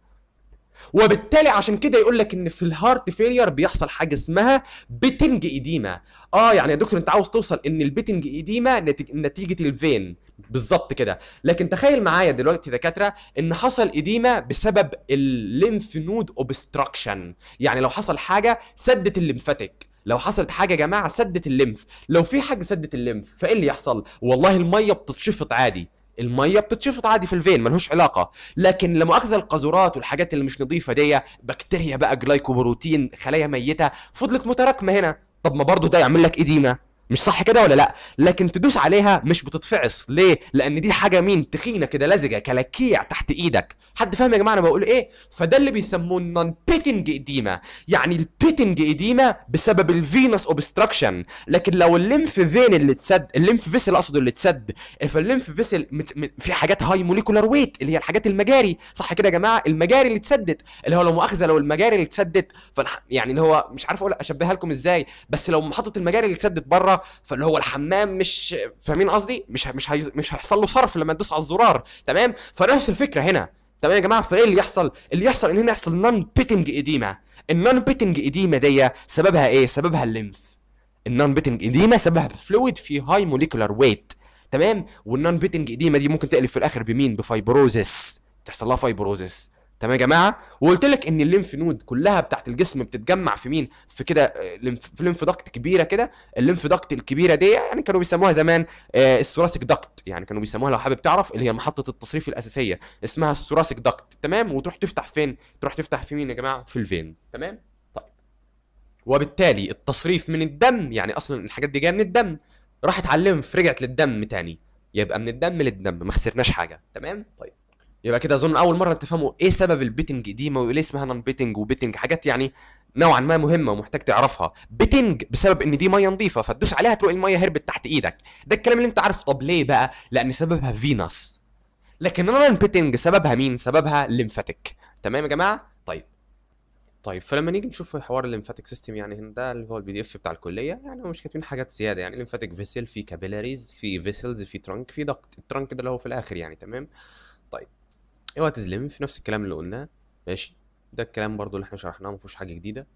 وبالتالي عشان كده يقول لك ان في الهارت فيلير بيحصل حاجه اسمها بيتنج ايديما اه يعني يا دكتور انت عاوز توصل ان البيتنج ايديما نتيجه, نتيجة الفين بالظبط كده لكن تخيل معايا دلوقتي دكاتره ان حصل ايديما بسبب الليمف نود اوبستراكشن يعني لو حصل حاجه سدت الليمفاتيك لو حصلت حاجه يا جماعه سدت الليمف لو في حاجه سدت الليمف فايه اللي يحصل والله الميه بتتشفط عادي الميه بتتشفط عادي في الفين ملهوش علاقه لكن لما اخذ القذورات والحاجات اللي مش نظيفه دي بكتيريا بقى جلايكوبروتين خلايا ميته فضلت متراكمه هنا طب ما برضه ده يعمل لك اديمه مش صح كده ولا لا لكن تدوس عليها مش بتتفعص ليه لان دي حاجه مين تخينه كده لزجه كلاكيع تحت ايدك حد فاهم يا جماعه انا بقول ايه فده اللي بيسموه النون بيتنج اديما يعني البيتنج اديما بسبب الفينس اوبستراكشن لكن لو الليمف فين اللي اتسد الليمف فيسل اقصد اللي اتسد فالليمف فيسل مت... مت... في حاجات هاي موليكولار ويت اللي هي الحاجات المجاري صح كده يا جماعه المجاري اللي اتسدت اللي هو لو مؤاخذه لو المجاري اللي اتسدت فأنا... يعني اللي هو مش عارف اقول اشبهها لكم ازاي بس لو محطه المجاري اللي اتسدت بره فاللي هو الحمام مش فاهمين قصدي مش مش هي... مش هيحصل له صرف لما تدوس على الزرار تمام فنفس الفكره هنا تمام يا جماعه فايه اللي يحصل اللي يحصل ان هنا يحصل نون بيتنج اديما النون بيتنج اديما دي سببها ايه سببها الليمف النون بيتنج اديما سببها فلويد في هاي موليكولار ويت تمام والنون بيتنج اديما دي ممكن تقلب في الاخر بمين بفايبروزس تحصل لها فايبروزس تمام يا جماعه وقلت لك ان الليمف نود كلها بتاعت الجسم بتتجمع في مين في كده آه، في ليمف دكت كبيره كده الليمف دكت الكبيره دي يعني كانوا بيسموها زمان آه الثوراسيك دكت يعني كانوا بيسموها لو حابب تعرف اللي هي محطه التصريف الاساسيه اسمها الثوراسيك دكت تمام وتروح تفتح فين تروح تفتح في مين يا جماعه في الفين تمام طيب وبالتالي التصريف من الدم يعني اصلا الحاجات دي جايه من الدم راحت على الليمف رجعت للدم تاني يبقى من الدم للدم ما خسرناش حاجه تمام طيب يبقى كده اظن اول مره تفهموا ايه سبب البيتنج دي وليه اسمها نون بيتنج وبيتنج حاجات يعني نوعا ما مهمه ومحتاج تعرفها بيتنج بسبب ان دي ميه نظيفه فتدوس عليها تلاقي الميه هربت تحت ايدك ده الكلام اللي انت عارف طب ليه بقى لان سببها فينوس لكن نان بيتنج سببها مين سببها ليمفاتيك تمام يا جماعه طيب طيب فلما نيجي نشوف حوار الليمفاتيك سيستم يعني هنا ده اللي هو البي دي اف بتاع الكليه يعني مش كاتبين حاجات زياده يعني الليمفاتيك فيسل في كابيلاريز في فيسلز في ترانك في ضغط الترانك ده اللي هو في الاخر يعني تمام اوعى تزلم في نفس الكلام اللي قلناه ماشي ده الكلام برضو اللي احنا شرحناه مفيهوش حاجه جديده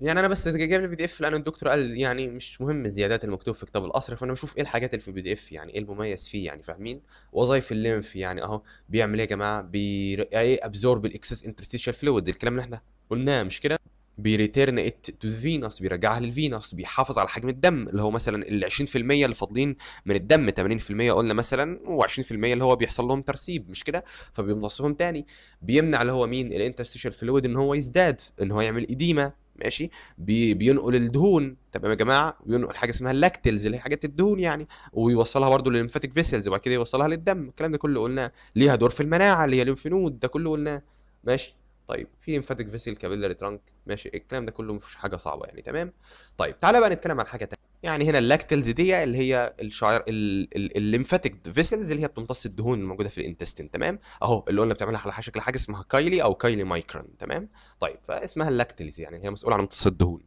يعني انا بس جايب لي بي دي اف لان الدكتور قال يعني مش مهم الزيادات المكتوب في كتاب القصر فانا بشوف ايه الحاجات اللي في البي دي اف يعني ايه المميز فيه يعني فاهمين وظايف الليمف يعني اهو بيعمل ايه يا جماعه بي ابزورب يعني الاكسس انترستيشال فلويد الكلام اللي احنا قلناه مش كده بيريتيرن ات تو فينوس بيرجعها للفينوس بيحافظ على حجم الدم اللي هو مثلا ال 20% اللي فاضلين من الدم 80% قلنا مثلا و20% اللي هو بيحصل لهم ترسيب مش كده فبيمتصهم تاني بيمنع اللي هو مين الانترستيشال فلويد ان هو يزداد ان هو يعمل ايديما ماشي بي بينقل الدهون تمام يا جماعه بينقل حاجه اسمها اللاكتلز اللي هي حاجات الدهون يعني ويوصلها برده للليمفاتيك فيسلز وبعد كده يوصلها للدم الكلام ده كله قلناه ليها دور في المناعه اللي هي الليمف نود ده كله قلناه ماشي طيب في ليمفاتيك فيسل كابيلاري ترانك ماشي الكلام ده كله مفيش حاجه صعبه يعني تمام طيب تعالى بقى نتكلم عن حاجه تانية يعني هنا اللاكتلز دي اللي هي الشعير الليمفاتيك فيسلز اللي هي بتمتص الدهون الموجوده في الانتستين تمام اهو اللي قلنا بتعملها على شكل حاجه اسمها كايلي او كايلي مايكرون تمام طيب فاسمها اللاكتلز يعني هي مسؤوله عن امتصاص الدهون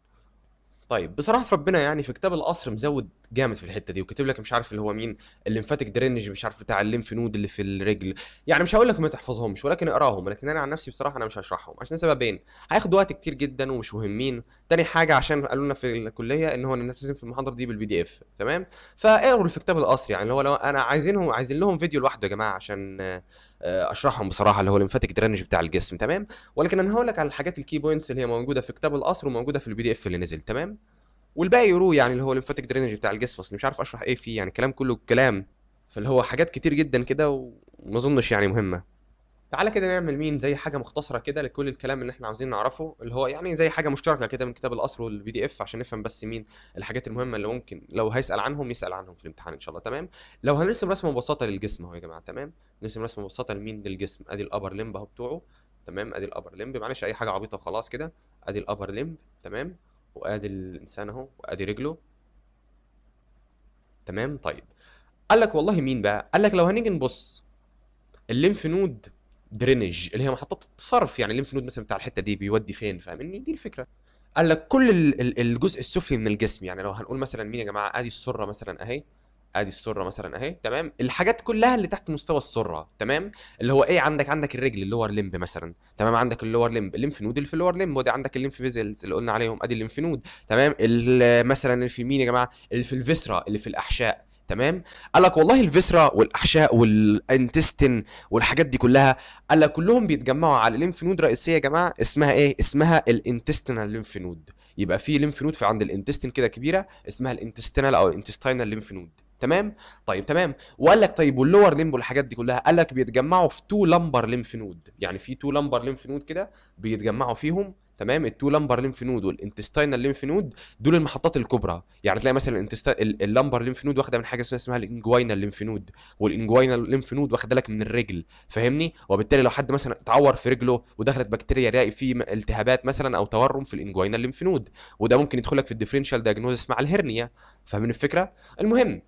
طيب بصراحه ربنا يعني في كتاب القصر مزود جامد في الحته دي وكاتب لك مش عارف اللي هو مين الليمفاتيك درينج مش عارف بتاع الليمف نود اللي في الرجل يعني مش هقول لك ما تحفظهمش ولكن اقراهم لكن انا عن نفسي بصراحه انا مش هشرحهم عشان سببين هياخد وقت كتير جدا ومش مهمين تاني حاجه عشان قالوا لنا في الكليه ان هو ننفذهم في المحاضره دي بالبي دي اف تمام فاقروا اللي في كتاب القصر يعني اللي هو لو انا عايزينهم عايزين لهم فيديو لوحده يا جماعه عشان آه، اشرحهم بصراحه اللي هو الليمفاتيك درينج بتاع الجسم تمام ولكن انا هقول لك على الحاجات الكي بوينتس اللي هي موجوده في كتاب القصر وموجوده في البي دي اف اللي نزل تمام والباقي يرو يعني اللي هو الليمفاتيك درينج بتاع الجسم اصل مش عارف اشرح ايه فيه يعني كلام كله كلام فاللي هو حاجات كتير جدا كده وما اظنش يعني مهمه تعالى كده نعمل مين زي حاجه مختصره كده لكل الكلام اللي احنا عاوزين نعرفه اللي هو يعني زي حاجه مشتركه كده من كتاب القصر والبي دي اف عشان نفهم بس مين الحاجات المهمه اللي ممكن لو هيسال عنهم يسال عنهم في الامتحان ان شاء الله تمام لو هنرسم رسمه مبسطه للجسم اهو يا جماعه تمام نرسم رسمه مبسطه لمين للجسم ادي الابر لمب اهو بتوعه تمام ادي الابر لمب معلش اي حاجه عبيطه وخلاص كده ادي الابر لمب تمام وادي الانسان اهو وادي رجله تمام طيب قال لك والله مين بقى قال لك لو هنيجي نبص الليمف نود درينج اللي هي محطه الصرف يعني الليمف نود مثلا بتاع الحته دي بيودي فين فاهمني دي الفكره قال لك كل الجزء السفلي من الجسم يعني لو هنقول مثلا مين يا جماعه ادي السره مثلا اهي ادي السره مثلا اهي تمام الحاجات كلها اللي تحت مستوى السره تمام اللي هو ايه عندك عندك الرجل اللور ليمب مثلا تمام عندك اللور ليمب الليمف نود اللي في اللور ليمب ودي عندك الليمف فيزلز اللي قلنا عليهم ادي الليمف نود تمام مثلا اللي في مين يا جماعه اللي في الفيسرا اللي في الاحشاء تمام قال لك والله الفيسرا والاحشاء والانتستين والحاجات دي كلها قال لك كلهم بيتجمعوا على ليمف نود رئيسيه يا جماعه اسمها ايه اسمها الانتستينال ليمف نود يبقى في ليمف نود في عند الانتستين كده كبيره اسمها الانتستينال او انتستينال ليمف نود تمام طيب تمام وقال لك طيب واللور ليمب والحاجات دي كلها قال لك بيتجمعوا في تو لمبر ليمف نود يعني في تو لمبر ليمف نود كده بيتجمعوا فيهم تمام التو لمبر ليمف نود والانتستاينال لينف نود دول المحطات الكبرى يعني تلاقي مثلا الانتست... اللمبر لينف نود واخده من حاجه اسمها الانجوينا لينف نود والانجوينا لينف نود واخده لك من الرجل فاهمني وبالتالي لو حد مثلا اتعور في رجله ودخلت بكتيريا يلاقي فيه التهابات مثلا او تورم في الانجوينا لينف نود وده ممكن يدخل لك في الديفرنشال دايجنوزس مع الهرنيا فاهمين الفكره المهم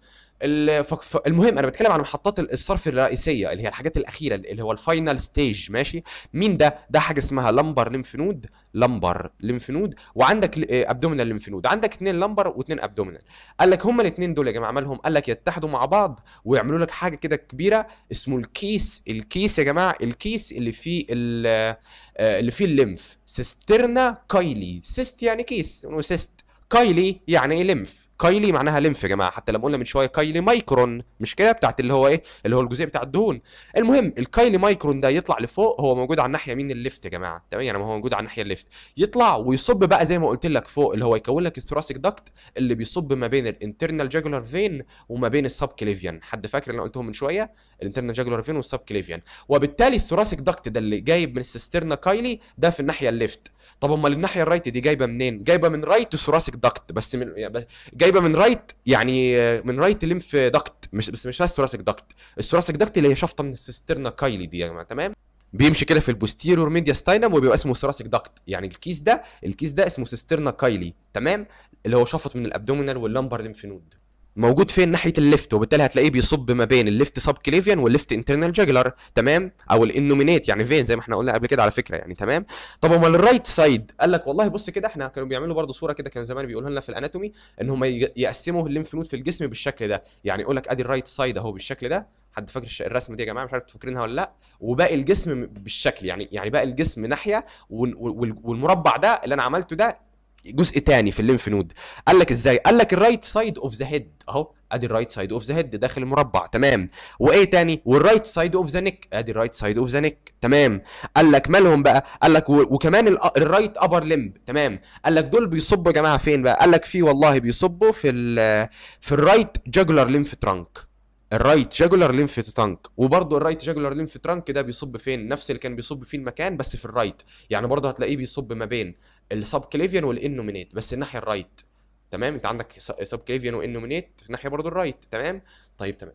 المهم انا بتكلم عن محطات الصرف الرئيسيه اللي هي الحاجات الاخيره اللي هو الفاينل ستيج ماشي مين ده ده حاجه اسمها لمبر لمف نود لمبر لمف نود وعندك ابدومينال لمف نود عندك اثنين لمبر واثنين ابدومينال قال لك هما الاثنين دول يا جماعه عملهم قال لك يتحدوا مع بعض ويعملوا لك حاجه كده كبيره اسمه الكيس الكيس يا جماعه الكيس اللي فيه آه، آه، اللي فيه الليمف سيسترنا كايلي سيست يعني كيس سيست كايلي يعني ايه لمف كايلي معناها لمف يا جماعه حتى لما قلنا من شويه كايلي مايكرون مش كده بتاعت اللي هو ايه اللي هو الجزيء بتاع الدهون المهم الكايلي مايكرون ده يطلع لفوق هو موجود على الناحيه مين الليفت يا جماعه تمام يعني هو موجود على الناحيه الليفت يطلع ويصب بقى زي ما قلت لك فوق اللي هو يكون لك الثراسيك داكت اللي بيصب ما بين الانترنال جاجولار فين وما بين السب كليفيان حد فاكر اللي انا قلتهم من شويه الانترنال جاجولار فين والسب كليفيان وبالتالي الثراسيك داكت ده اللي جايب من السيسترنا كايلي ده في الناحيه الليفت طب امال الناحيه الرايت دي جايبه منين جايبه من رايت ثوراسيك داكت بس من يعني جايبه جايبه من رايت يعني آه، من رايت ليمف دكت مش بس مش الثوراسيك دكت الثوراسيك دكت اللي هي شفطه من السيسترنا كايلي دي يا جماعه تمام بيمشي كده في البوستيرور ميديا ستاينم وبيبقى اسمه ثوراسيك دكت يعني الكيس ده الكيس ده اسمه سيسترنا كايلي تمام اللي هو شفط من الابدومينال واللمبر لمف نود موجود فين ناحيه الليفت وبالتالي هتلاقيه بيصب ما بين الليفت سب كليفيان والليفت انترنال جاجلر تمام او الانومينيت يعني فين زي ما احنا قلنا قبل كده على فكره يعني تمام طب امال الرايت سايد قال لك والله بص كده احنا كانوا بيعملوا برضه صوره كده كانوا زمان بيقولوا لنا في الاناتومي ان هم يقسموا الليمف نود في الجسم بالشكل ده يعني يقول لك ادي الرايت سايد اهو بالشكل ده حد فاكر الرسمه دي يا جماعه مش عارف فاكرينها ولا لا وباقي الجسم بالشكل يعني يعني باقي الجسم ناحيه والمربع ده اللي انا عملته ده جزء تاني في الليمف نود قال لك ازاي قال لك الرايت سايد اوف ذا هيد اهو ادي الرايت سايد اوف ذا هيد داخل المربع تمام وايه تاني والرايت سايد اوف ذا نيك ادي الرايت سايد اوف ذا نيك تمام قال لك مالهم بقى قال لك وكمان الرايت ابر لمب تمام قال لك دول بيصبوا يا جماعه فين بقى قال لك في والله بيصبوا في الـ في الرايت جاجولار ليمف ترانك الرايت جاجولار ليمف ترانك وبرضه الرايت جاجولار ليمف ترانك ده بيصب فين نفس اللي كان بيصب فيه المكان بس في الرايت يعني برضه هتلاقيه بيصب ما بين السب كليفيان والانومينيت بس الناحيه الرايت تمام انت عندك سب كليفيان وانومينيت الناحيه برضو الرايت تمام طيب تمام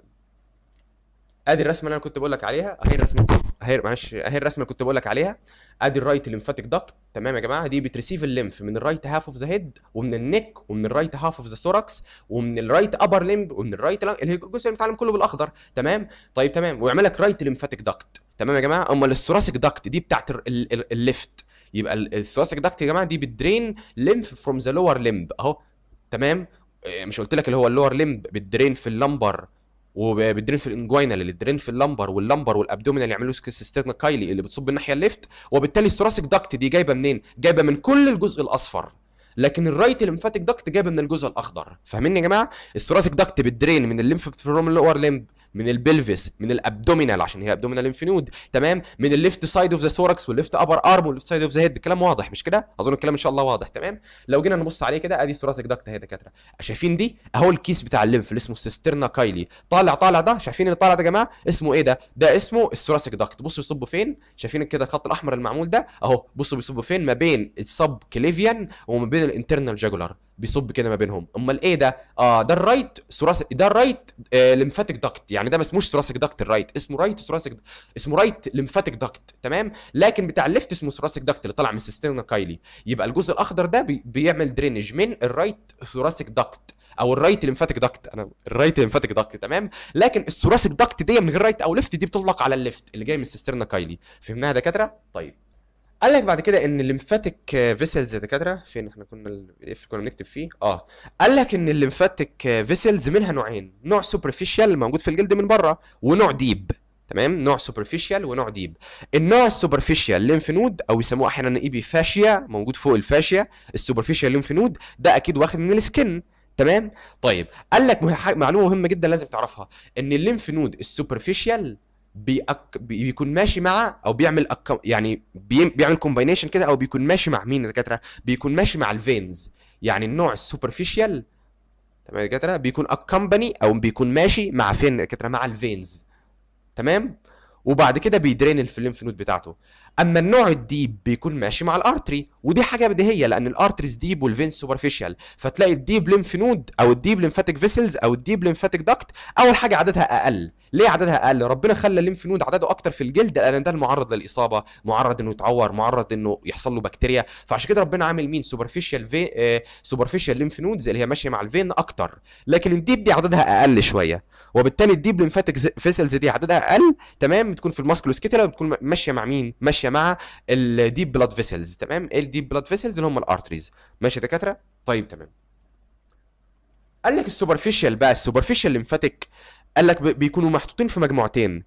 ادي الرسمه اللي انا كنت بقول لك عليها اهي الرسمه اهي معلش اهي الرسمه اللي كنت بقول لك عليها ادي الرايت ليمفاتيك داكت تمام يا جماعه دي بتريسيف الليمف من الرايت هاف اوف ذا هيد ومن النك ومن الرايت هاف اوف ذا ثوركس ومن الرايت ابر ليمب ومن الرايت الجزء اللي متعلم كله بالاخضر تمام طيب تمام ويعمل لك رايت ليمفاتيك داكت تمام يا جماعه امال الثوراسيك داكت دي بتاعت الليفت يبقى الثراسك داكت يا جماعه دي بتدرين ليمف فروم ذا لور ليمب اهو تمام آه، مش قلت لك اللي هو اللور ليمب بتدرين في اللمبر وبتدرين في الانجوينال اللي بتدرين في اللمبر واللمبر اللي يعملوا سيستيرنا كايلي اللي بتصب الناحيه الليفت وبالتالي الثوراسيك داكت دي جايبه منين؟ جايبه من كل الجزء الاصفر لكن الرايت الليمفاتيك داكت جايبه من الجزء الاخضر فاهمين يا جماعه الثوراسيك داكت بتدرين من الليمف فروم اللور ليمب من البلفس من الابدومينال عشان هي ابدومينال انفينود تمام من الليفت سايد اوف ذا ثوركس والليفت ابر ارم والليفت سايد اوف ذا هيد الكلام واضح مش كده اظن الكلام ان شاء الله واضح تمام لو جينا نبص عليه كده ادي ثوراسك داكت اهي دكاتره شايفين دي اهو الكيس بتاع الليمف اللي اسمه سيسترنا كايلي طالع طالع ده شايفين اللي طالع ده يا جماعه اسمه ايه ده ده اسمه الثوراسك داكت بصوا يصبوا فين شايفين كده الخط الاحمر المعمول ده اهو بصوا بيصبوا فين ما بين السب كليفيان وما بين الانترنال جاجولار بيصب كده ما بينهم امال ايه ده اه ده الرايت ثراسي ده الرايت آه لمفاتيك داكت يعني ده ما اسموش ثراسيك داكت الرايت اسمه رايت ثراسيك اسمه رايت لمفاتيك داكت تمام لكن بتاع الليفت اسمه ثراسيك داكت اللي طالع من السيستينا كايلي يبقى الجزء الاخضر ده بي بيعمل درينج من الرايت ثراسيك داكت او الرايت لمفاتيك داكت انا الرايت لمفاتيك داكت تمام لكن الثوراسيك داكت دي من غير رايت او ليفت دي بتطلق على الليفت اللي جاي من السيسترنا كايلي فهمناها دكاتره طيب قال لك بعد كده ان الليمفاتيك آه, فيسلز يا دكاتره فين احنا كنا اللي كنا بنكتب فيه اه قال لك ان الليمفاتيك آه, فيسلز منها نوعين نوع سوبرفيشال موجود في الجلد من بره ونوع ديب تمام نوع سوبرفيشال ونوع ديب النوع السوبرفيشال الليمف نود او يسموه احيانا اي بي فاشيا موجود فوق الفاشيا السوبرفيشال الليمف نود ده اكيد واخد من السكن تمام طيب قال لك معلومه مهمه جدا لازم تعرفها ان الليمف نود السوبرفيشال بيأك... بيكون ماشي مع او بيعمل أك... يعني بي... بيعمل كومباينيشن كده او بيكون ماشي مع مين يا دكاتره بيكون ماشي مع الفينز يعني النوع السوبرفيشال تمام يا دكاتره بيكون اكمباني او بيكون ماشي مع فين يا دكاتره مع الفينز تمام وبعد كده بيدرين في نود بتاعته اما النوع الديب بيكون ماشي مع الارتري ودي حاجه بديهيه لان الارتريز ديب والفين سوبرفيشال فتلاقي الديب ليمف نود او الديب ليمفاتيك فيسلز او الديب ليمفاتيك داكت اول حاجه عددها اقل ليه عددها اقل ربنا خلى الليمف نود عدده اكتر في الجلد لان ده المعرض للاصابه معرض انه يتعور معرض انه يحصل له بكتيريا فعشان كده ربنا عامل مين سوبرفيشال في آه سوبرفيشال ليمف نودز اللي هي ماشيه مع الفين اكتر لكن الديب دي عددها اقل شويه وبالتالي الديب ليمفاتيك فيسلز دي عددها اقل تمام بتكون في الماسكلوسكيتلا بتكون ماشيه مع مين ماشيه ماشيه مع الديب بلاد فيسلز تمام ايه الديب بلاد فيسلز اللي هم الارتريز ماشي يا دكاتره طيب تمام قال لك السوبرفيشال بقى السوبرفيشال ليمفاتيك قال لك بيكونوا محطوطين في مجموعتين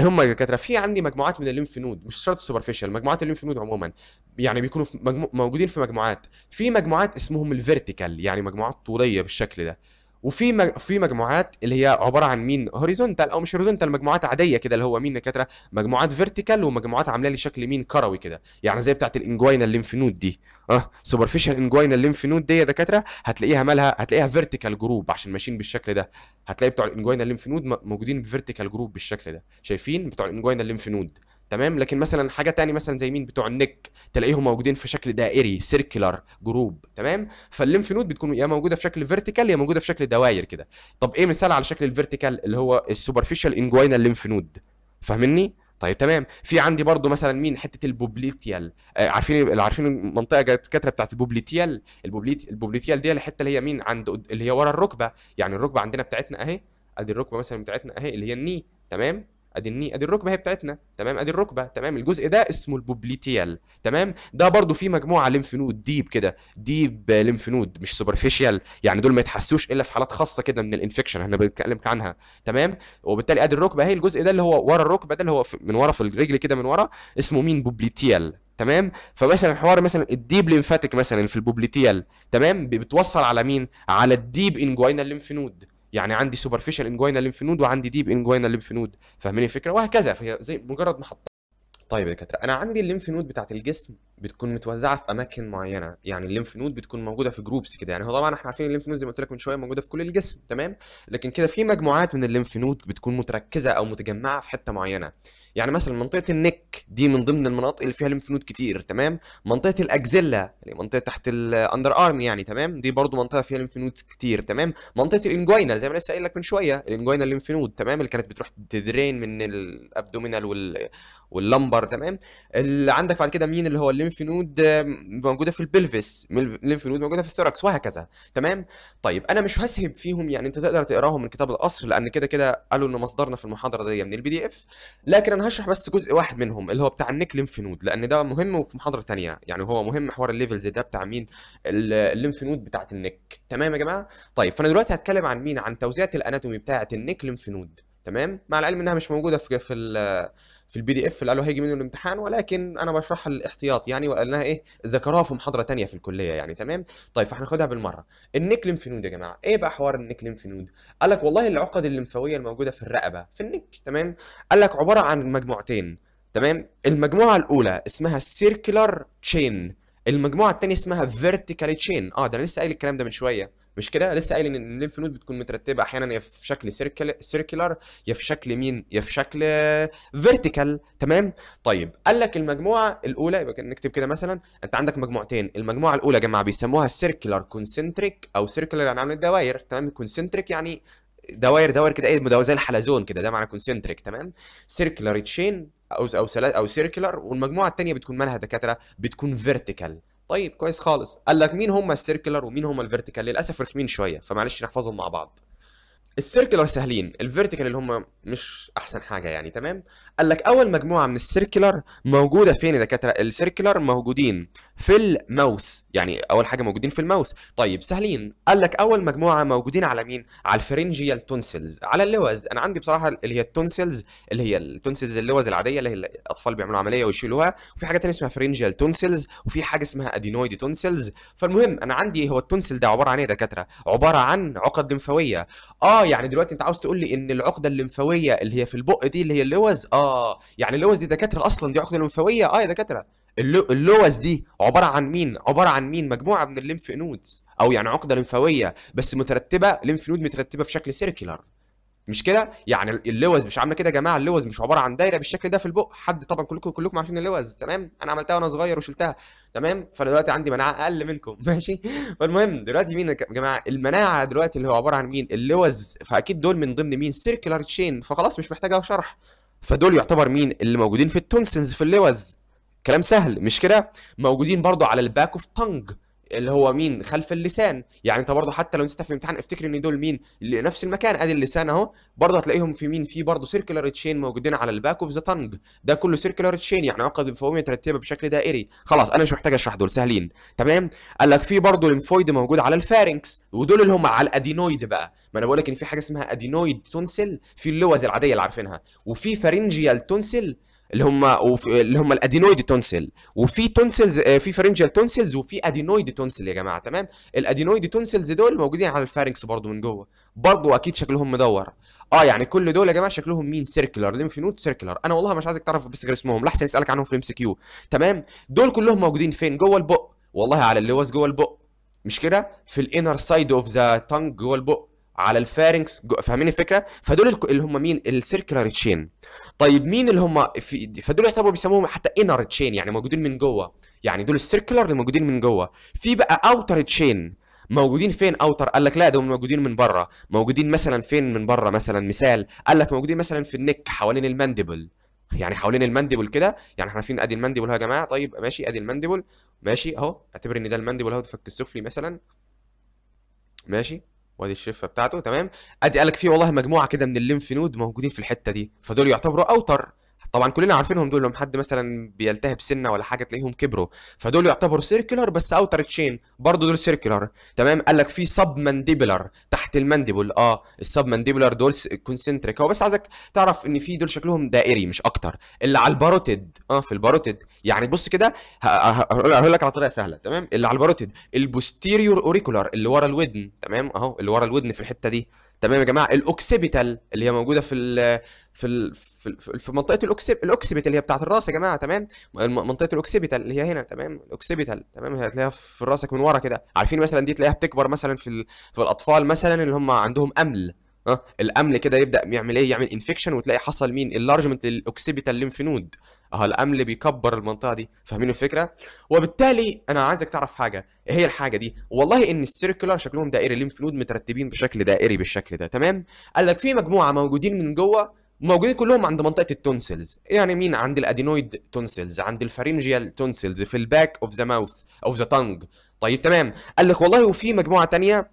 هم يا دكاتره في عندي مجموعات من الليمف نود مش شرط السوبرفيشال مجموعات الليمف نود عموما يعني بيكونوا في مجمو... موجودين في مجموعات في مجموعات اسمهم الفيرتيكال يعني مجموعات طوليه بالشكل ده وفي مج... في مجموعات اللي هي عباره عن مين هوريزونتال او مش هوريزونتال مجموعات عاديه كده اللي هو مين دكاتره مجموعات فيرتيكال ومجموعات عامله لي شكل مين كروي كده يعني زي بتاعه الانجوينا الليمف نود دي اه سوبرفيشال انجوينا الليمف نود دي يا دكاتره هتلاقيها مالها هتلاقيها فيرتيكال جروب عشان ماشيين بالشكل ده هتلاقي بتوع الانجوينا الليمف نود موجودين بفيرتيكال جروب بالشكل ده شايفين بتوع الانجوينا الليمف نود تمام لكن مثلا حاجه تاني مثلا زي مين بتوع النك تلاقيهم موجودين في شكل دائري سيركلر جروب تمام فالليمف نود بتكون يا موجوده في شكل فيرتيكال يا موجوده في شكل دوائر كده طب ايه مثال على شكل الفيرتيكال اللي هو السوبرفيشال انجوينال ليمف نود فاهمني طيب تمام في عندي برضو مثلا مين حته البوبليتيال آه عارفين عارفين المنطقه الدكاتره بتاعت البوبليتيال البوبليت البوبليتيال دي الحته اللي هي مين عند اللي هي ورا الركبه يعني الركبه عندنا بتاعتنا اهي ادي الركبه مثلا بتاعتنا اهي اللي هي الني تمام ادي الني ادي الركبه هي بتاعتنا تمام ادي الركبه تمام الجزء ده اسمه البوبليتيال تمام ده برضو فيه مجموعه ليمف نود ديب كده ديب ليمف نود مش سوبرفيشال يعني دول ما يتحسوش الا في حالات خاصه كده من الانفكشن احنا بنتكلم عنها تمام وبالتالي ادي الركبه اهي الجزء ده اللي هو ورا الركبه ده اللي هو من ورا في الرجل كده من ورا اسمه مين بوبليتيال تمام فمثلا حوار مثلا الديب ليمفاتيك مثلا في البوبليتيال تمام بتوصل على مين على الديب انجوينال ليمف نود يعني عندي سوبرفيشال انجوينا ليمف نود وعندي ديب انجوينا ليمف نود فاهمين الفكره وهكذا فهي زي مجرد محطه طيب يا دكاتره انا عندي الليمف نود بتاعت الجسم بتكون متوزعه في اماكن معينه يعني الليمف نود بتكون موجوده في جروبس كده يعني هو طبعا احنا عارفين الليمف نود زي ما قلت لك من شويه موجوده في كل الجسم تمام لكن كده في مجموعات من الليمف نود بتكون متركزه او متجمعه في حته معينه يعني مثلا منطقه النك دي من ضمن المناطق اللي فيها الليمف نود كتير تمام منطقه الاجزيلا اللي منطقه تحت الاندر ارم يعني تمام دي برضو منطقه فيها الليمف نود كتير تمام منطقه الانجوينا زي ما لسه قايل لك من شويه الانجوينا الليمف نود تمام اللي كانت بتروح تدرين من الابدومينال وال... واللمبر تمام اللي عندك بعد كده مين اللي هو الليمف الليمف نود موجوده في البلفس الليمف نود موجوده في الثوركس وهكذا تمام طيب انا مش هسهب فيهم يعني انت تقدر تقراهم من كتاب القصر لان كده كده قالوا ان مصدرنا في المحاضره دي من البي دي اف لكن انا هشرح بس جزء واحد منهم اللي هو بتاع النيك ليمف نود لان ده مهم وفي محاضره ثانيه يعني هو مهم حوار الليفلز ده بتاع مين الليمف نود بتاعه النيك تمام يا جماعه طيب فانا دلوقتي هتكلم عن مين عن توزيعه الاناتومي بتاعه النيك ليمف نود تمام مع العلم انها مش موجوده في في في البي دي اف اللي قالوا هيجي منه الامتحان ولكن انا بشرحها للاحتياط يعني وقال لها ايه ذكروها في محاضره ثانيه في الكليه يعني تمام طيب فهناخدها بالمره النيك ليمف نود يا جماعه ايه بقى حوار النيك ليمف نود قال لك والله العقد الليمفاويه الموجوده في الرقبه في النك تمام قال لك عباره عن مجموعتين تمام المجموعه الاولى اسمها سيركلر تشين المجموعه الثانيه اسمها فيرتيكال تشين اه ده انا لسه قايل الكلام ده من شويه مش كده لسه قايل ان الليمف نود بتكون مترتبه احيانا يا في شكل سيركل سيركلر يا في شكل مين يا في شكل فيرتيكال تمام طيب قال لك المجموعه الاولى يبقى نكتب كده مثلا انت عندك مجموعتين المجموعه الاولى يا جماعه بيسموها سيركلر كونسنتريك او سيركلر يعني عامل دوائر تمام كونسنتريك يعني دوائر دوائر كده ايه زي الحلزون كده ده معنى كونسنتريك تمام سيركلر تشين او او او سيركلر والمجموعه الثانيه بتكون مالها دكاتره بتكون فيرتيكال طيب كويس خالص قال لك مين هم السيركلر ومين هم الفيرتيكال للاسف رخمين شويه فمعلش نحفظهم مع بعض السيركلر سهلين الفيرتيكال اللي هم مش احسن حاجه يعني تمام قال لك اول مجموعه من السيركلر موجوده فين يا دكاتره السيركلر موجودين في الماوس يعني اول حاجه موجودين في الماوس طيب سهلين قال لك اول مجموعه موجودين على مين على الفرنجيال تونسلز على اللوز انا عندي بصراحه اللي هي التونسلز اللي هي التونسلز اللوز العاديه اللي هي الاطفال بيعملوا عمليه ويشيلوها وفي حاجه ثانيه اسمها فرنجيال تونسلز وفي حاجه اسمها ادينويد تونسلز فالمهم انا عندي هو التونسل ده عباره عن ايه يا دكاتره عباره عن عقد لمفاويه اه يعني دلوقتي انت عاوز تقول لي ان العقده اللمفاويه اللي هي في البق دي اللي هي اللوز اه يعني اللوز دي دكاتره اصلا دي عقده لمفاويه اه يا دكاتره اللوز دي عباره عن مين عباره عن مين مجموعه من الليمف نودز او يعني عقده لمفاويه بس مترتبه ليمف نود مترتبه في شكل سيركلر مش كده يعني اللوز مش عامله كده يا جماعه اللوز مش عباره عن دايره بالشكل ده في البق حد طبعا كلكم كلكم عارفين اللوز تمام انا عملتها وانا صغير وشلتها تمام فانا دلوقتي عندي مناعه اقل منكم ماشي فالمهم دلوقتي مين يا جماعه المناعه دلوقتي اللي هو عباره عن مين اللوز فاكيد دول من ضمن مين سيركلر تشين فخلاص مش محتاجه شرح فدول يعتبر مين اللي موجودين في التونسنز في اللوز كلام سهل مش كده موجودين برضو على الباك اوف تانج اللي هو مين خلف اللسان يعني انت برضه حتى لو نسيتها في الامتحان افتكر ان دول مين نفس المكان ادي اللسان اهو برضه هتلاقيهم في مين في برضه سيركلر تشين موجودين على الباك اوف ذا تانج ده كله سيركلر تشين يعني عقد لمفاويه مترتبه بشكل دائري خلاص انا مش محتاج اشرح دول سهلين تمام قال لك في برضه الليمفويد موجود على الفارنكس ودول اللي هم على الادينويد بقى ما انا بقول لك ان في حاجه اسمها ادينويد تونسل في اللوز العاديه اللي عارفينها وفي فارنجيال تونسل اللي هم اللي هم الادينويد تونسل وفي تونسلز آه، في فرنجال تونسلز وفي ادينويد تونسل يا جماعه تمام الادينويد تونسلز دول موجودين على الفارنكس برضو من جوه برضو اكيد شكلهم مدور اه يعني كل دول يا جماعه شكلهم مين سيركلر نوت سيركلر انا والله مش عايزك تعرف بس غير اسمهم لحسن اسالك عنهم في ام كيو تمام دول كلهم موجودين فين جوه البق والله على هو جوه البق مش كده في الانر سايد اوف ذا تانج جوه البق على الفارنكس فاهمين الفكره فدول اللي هم مين السيركلر تشين طيب مين اللي هم في فدول يعتبروا بيسموهم حتى انر تشين يعني موجودين من جوه يعني دول السيركلر اللي موجودين من جوه في بقى اوتر تشين موجودين فين اوتر قال لك لا دول موجودين من بره موجودين مثلا فين من بره مثلا مثال قال لك موجودين مثلا في النك حوالين المانديبل يعني حوالين المانديبل كده يعني احنا عارفين ادي المانديبل اهو يا جماعه طيب ماشي ادي المانديبل ماشي اهو اعتبر ان ده المانديبل اهو الفك السفلي مثلا ماشي وادي الشفه بتاعته تمام ادي قالك فيه والله مجموعه كده من الليمف نود موجودين في الحته دي فدول يعتبروا اوتر طبعا كلنا عارفينهم دول لو حد مثلا بيلتهب سنه ولا حاجه تلاقيهم كبروا فدول يعتبروا سيركلر بس اوتر تشين برضه دول سيركلر تمام قال لك في سب مانديبلر تحت المانديبل اه السب مانديبلر دول كونسنتريك هو بس عايزك تعرف ان في دول شكلهم دائري مش اكتر اللي على الباروتيد اه في الباروتيد يعني بص كده هقول لك على طريقه سهله تمام اللي على الباروتيد البوستيريور اوريكولار اللي ورا الودن تمام اهو اللي ورا الودن في الحته دي تمام يا جماعه الاوكسيبيتال اللي هي موجوده في الـ في الـ في, في منطقه الاوكسيب الاوكسيبيتال اللي هي بتاعه الراس يا جماعه تمام منطقه الاوكسيبيتال اللي هي هنا تمام الاوكسيبيتال تمام هتلاقيها في راسك من ورا كده عارفين مثلا دي تلاقيها بتكبر مثلا في في الاطفال مثلا اللي هم عندهم امل ها الامل كده يبدا يعمل ايه يعمل انفكشن وتلاقي حصل مين اللارجمنت الاوكسيبيتال ليمف نود اه الامل بيكبر المنطقه دي فاهمين الفكره وبالتالي انا عايزك تعرف حاجه ايه هي الحاجه دي والله ان السيركلر شكلهم دائري الليمف نود مترتبين بشكل دائري بالشكل ده تمام قال لك في مجموعه موجودين من جوه موجودين كلهم عند منطقه التونسلز يعني مين عند الادينويد تونسلز عند الفارنجيال تونسلز في الباك اوف ذا ماوث اوف ذا تانج طيب تمام قال لك والله وفي مجموعه تانية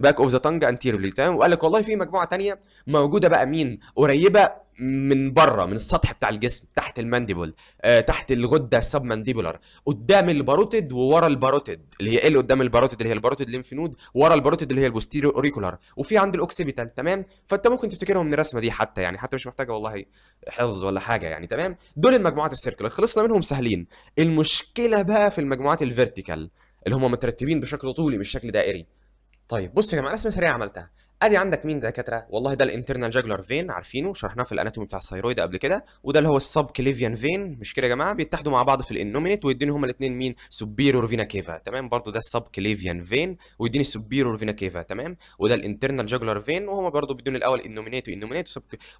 باك اوف ذا تانج انتيريورلي تمام وقال لك والله في مجموعه تانية موجوده بقى مين قريبه من بره من السطح بتاع الجسم تحت المانديبول آه، تحت الغده السب مانديبولار قدام الباروتيد وورا الباروتيد اللي هي ايه اللي قدام الباروتيد اللي هي الباروتيد ليمف نود ورا الباروتيد اللي هي البوستيريو اوريكولار وفي عند الاوكسيبيتال تمام فانت ممكن تفتكرهم من الرسمه دي حتى يعني حتى مش محتاجه والله حفظ ولا حاجه يعني تمام دول المجموعات السيركلر خلصنا منهم سهلين المشكله بقى في المجموعات الفيرتيكال اللي هم مترتبين بشكل طولي مش شكل دائري طيب بصوا يا جماعه رسمه سريعه عملتها ادي عندك مين دكاتره والله ده الانترنال جاجولار فين عارفينه شرحناه في الاناتومي بتاع الثيرويد قبل كده وده اللي هو السب كليفيان فين مش كده يا جماعه بيتحدوا مع بعض في الانومينيت ويديني هما الاثنين مين سوبيرور فينا كيفا تمام برضو ده السب كليفيان فين ويديني سوبيرور فينا كيفا تمام وده الانترنال جاجولار فين وهما برضو بيدوني الاول انومينيت وانومينيت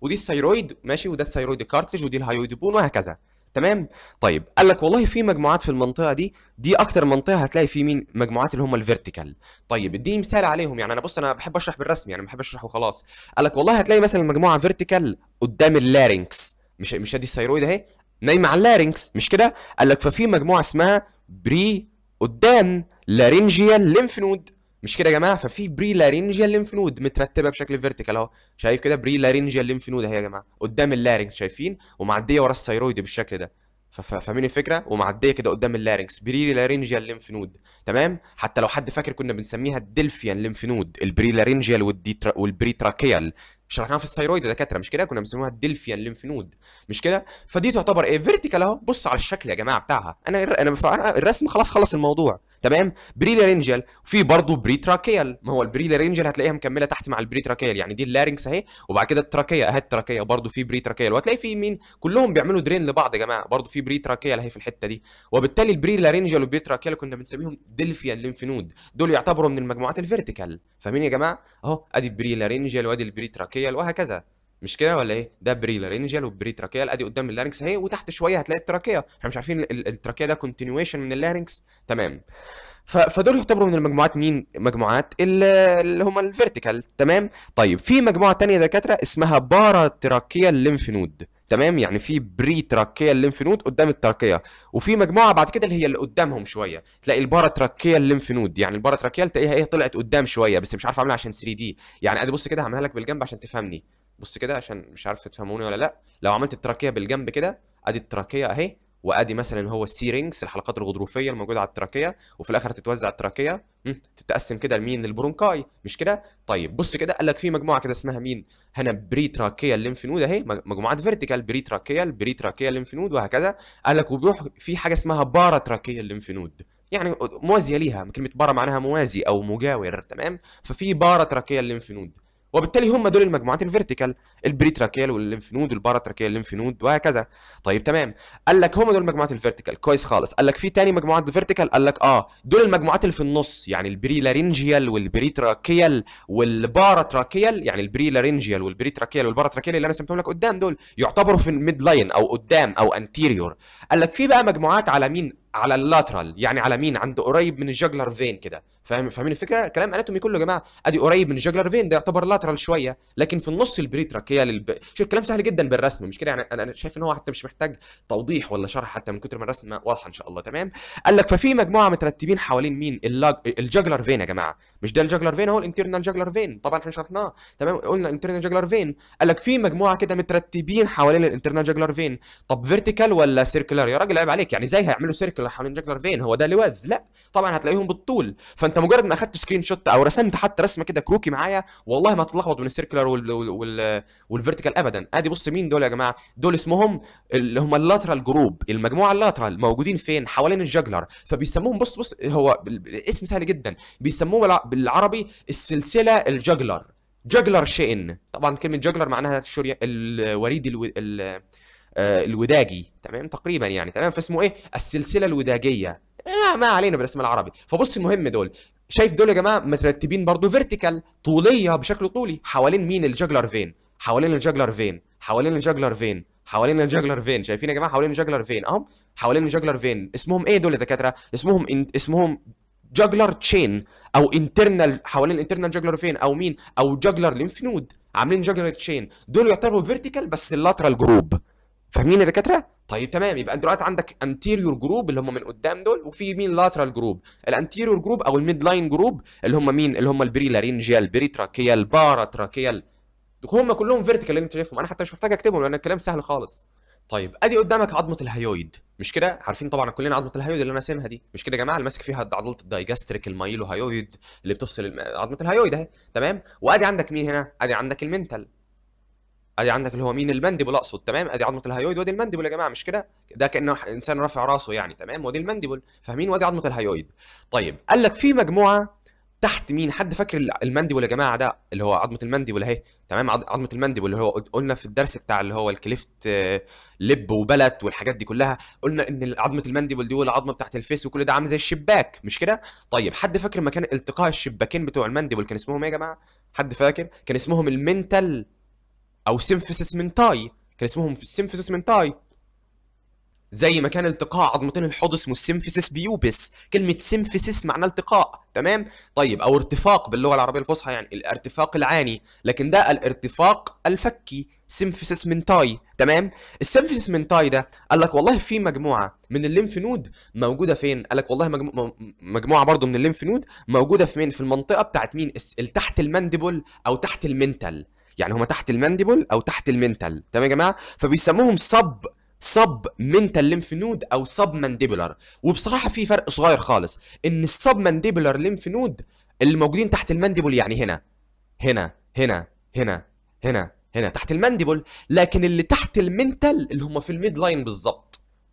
ودي الثيرويد ماشي وده الثيرويد كارتج ودي الهايويد بون وهكذا تمام طيب قال لك والله في مجموعات في المنطقه دي دي اكتر منطقه هتلاقي في مين مجموعات اللي هم الفيرتيكال طيب اديني مثال عليهم يعني انا بص انا بحب اشرح بالرسم يعني بحب اشرح وخلاص قال لك والله هتلاقي مثلا مجموعه فيرتيكال قدام اللارينكس مش مش ادي الثيرويد اهي نايمه على اللارينكس مش كده قال لك ففي مجموعه اسمها بري قدام لارينجيال ليمف نود مش كده يا جماعه ففي بري لارينجيال لينف نود مترتبه بشكل فيرتيكال اهو شايف كده بري لارينجيال لينف نود اهي يا جماعه قدام اللارنكس شايفين ومعديه ورا الثيرويد بالشكل ده فاهمين الفكره ومعديه كده قدام اللارنكس بري لارينجيال لينف نود تمام حتى لو حد فاكر كنا بنسميها الدلفيان لينف نود البري لارينجيال والبري تراكيال شرحناها في الثيرويد يا دكاتره مش كده كنا بنسميها الدلفيان لينف نود مش كده فدي تعتبر ايه فيرتيكال اهو بص على الشكل يا جماعه بتاعها انا انا الرسم خلاص خلص الموضوع تمام بري لارنجال وفي برضه بري تراكيال ما هو البري لارنجال هتلاقيها مكمله تحت مع البري تراكيال يعني دي اللارنكس اهي وبعد كده التراكيا اهي التراكيا برضه في بري تراكيال وهتلاقي في مين كلهم بيعملوا درين لبعض يا جماعه برضه في بري تراكيال اهي في الحته دي وبالتالي البري لارنجال والبري تراكيال كنا بنسميهم دلفيا لينف نود دول يعتبروا من المجموعات الفيرتيكال فاهمين يا جماعه اهو ادي البري لارنجال وادي البري تراكيال وهكذا مش كده ولا ايه ده بري لارينجيال وبري تراكيال ادي قدام اللارنكس اهي وتحت شويه هتلاقي التراكيه احنا مش عارفين التراكيه ده كونتينيويشن من اللارنكس تمام فدول يعتبروا من المجموعات مين مجموعات اللي هم الفيرتيكال تمام طيب في مجموعه تانية دكاتره اسمها بارا تراكيال الليمف نود تمام يعني في بري تراكيا الليمف نود قدام التراكيه وفي مجموعه بعد كده اللي هي اللي قدامهم شويه تلاقي البارا تراكيا الليمف نود يعني البارا تراكيا تلاقيها ايه طلعت قدام شويه بس مش عارف اعملها عشان 3 دي يعني ادي بص كده هعملها لك بالجنب عشان تفهمني بص كده عشان مش عارف تفهموني ولا لا لو عملت التراكيه بالجنب كده ادي التراكيه اهي وادي مثلا هو السي رينجز الحلقات الغضروفيه الموجوده على التراكيه وفي الاخر تتوزع التراكيه تتقسم كده لمين البرونكاي مش كده طيب بص كده قال لك في مجموعه كده اسمها مين هنا بري تراكيه الليمف نود اهي مجموعات فيرتيكال بري تراكيه البري تراكيه الليمف نود وهكذا قال لك وبيروح في حاجه اسمها بارا تراكيه الليمف نود يعني موازيه ليها كلمه بارا معناها موازي او مجاور تمام ففي بارا تراكيه الليمف نود وبالتالي هم دول المجموعات الفيرتيكال البريتراكيال والليمف نود والباراتراكيال الليمف نود وهكذا طيب تمام قال لك هم دول المجموعات الفيرتيكال كويس خالص قال لك في تاني مجموعات فيرتيكال قال لك اه دول المجموعات اللي في النص يعني البري تراكيال والبريتراكيال والباراتراكيال يعني البري تراكيال والبريتراكيال والباراتراكيال اللي انا سميتهم لك قدام دول يعتبروا في الميد لاين او قدام او انتيريور قال لك في بقى مجموعات على مين على اللاترال يعني على مين عند قريب من الجاجلر فين كده فاهم فاهمين الفكره كلام اناتومي كله يا جماعه ادي قريب من الجاجلر فين ده يعتبر لاترال شويه لكن في النص البريتراك هي للب... شوف الكلام سهل جدا بالرسم مش كده يعني انا شايف ان هو حتى مش محتاج توضيح ولا شرح حتى من كتر ما الرسم واضحه ان شاء الله تمام قال لك ففي مجموعه مترتبين حوالين مين الجاجلر فين يا جماعه مش ده الجاجلر فين هو الانترنال جاجلر فين طبعا احنا شرحناه تمام قلنا الانترنال جاجلر فين قال لك في مجموعه كده مترتبين حوالين الانترنال جاجلر فين طب فيرتيكال ولا سيركلر يا راجل عيب عليك يعني ازاي هيعملوا سيركلر حوالين جاك فين هو ده لواز لا طبعا هتلاقيهم بالطول فانت مجرد ما اخدت سكرين شوت او رسمت حتى رسمه كده كروكي معايا والله ما تتلخبط بين السيركلر وال... وال... وال... والفيرتيكال ابدا ادي بص مين دول يا جماعه دول اسمهم اللي هم اللاترال جروب المجموعه اللاترال موجودين فين حوالين الجاكلر فبيسموهم بص بص هو اسم سهل جدا بيسموه بالعربي السلسله الجاكلر جاجلر شين طبعا كلمه جاجلر معناها الوريد الو... ال... آه، الوداجي تمام تقريبا يعني تمام فاسمه ايه السلسله الوداجيه آه، ما علينا بالاسم العربي فبص المهم دول شايف دول يا جماعه مترتبين برضو فيرتيكال طوليه بشكل طولي حوالين مين الجاجلر فين حوالين الجاجلر فين حوالين الجاجلر فين حوالين الجاجلر فين شايفين يا جماعه حوالين الجاجلر فين اهم حوالين الجاجلر فين اسمهم ايه دول يا دكاتره اسمهم إن... اسمهم جاجلر تشين او انترنال حوالين الانترنال جاجلر فين او مين او جاجلر لينف نود عاملين جاجلر تشين دول يعتبروا فيرتيكال بس اللاترال جروب فاهمين يا دكاتره؟ طيب تمام يبقى انت دلوقتي عندك انتيريور جروب اللي هم من قدام دول وفي مين لاترال جروب الانتيريور جروب او الميد لاين جروب اللي هم مين اللي هم البري لارينجيال بري تراكيال بارا تراكيال هم كلهم فيرتيكال اللي انت شايفهم انا حتى مش محتاج اكتبهم لان الكلام سهل خالص طيب ادي قدامك عظمه الهيويد مش كده عارفين طبعا كلنا عظمه الهيويد اللي انا سامها دي مش كده يا جماعه اللي ماسك فيها عضله الدايجاستريك المايلو هيويد اللي بتفصل عظمه الهيويد اهي تمام وادي عندك مين هنا ادي عندك المنتال ادي عندك اللي هو مين المندبل اقصد تمام ادي عظمه الهيويد وادي المندبل يا جماعه مش كده ده كانه انسان رافع راسه يعني تمام وادي المندبل فاهمين وادي عظمه الهيويد طيب قال لك في مجموعه تحت مين حد فاكر المندبل يا جماعه ده اللي هو عظمه المندبل اهي تمام عظمه المندبل اللي هو قلنا في الدرس بتاع اللي هو الكليفت آه، لب وبلت والحاجات دي كلها قلنا ان عظمه المندبل دي والعظمه بتاعت الفيس وكل ده عامل زي الشباك مش كده طيب حد فاكر مكان التقاء الشباكين بتوع المندبل كان اسمهم ايه يا جماعه حد فاكر كان اسمهم المنتال او سيمفيسس منتاي كان اسمهم في السيمفيسس منتاي زي ما كان التقاء عظمتين الحوض اسمه السيمفيسس بيوبس كلمة سيمفيسس معناها التقاء تمام طيب او ارتفاق باللغة العربية الفصحى يعني الارتفاق العاني لكن ده الارتفاق الفكي سيمفيسس منتاي تمام السيمفيسس منتاي ده قال لك والله في مجموعة من الليمف نود موجودة فين قال لك والله مجموعة, برضو من الليمف نود موجودة في مين في المنطقة بتاعت مين تحت المندبل او تحت المنتل يعني هم تحت المانديبل او تحت المنتال تمام يا جماعه فبيسموهم سب سب منتال ليمف نود او سب مانديبولر وبصراحه في فرق صغير خالص ان السب مانديبولر ليمف نود اللي موجودين تحت المانديبل يعني هنا هنا هنا هنا هنا هنا تحت المانديبل لكن اللي تحت المنتال اللي هم في الميد لاين بالظبط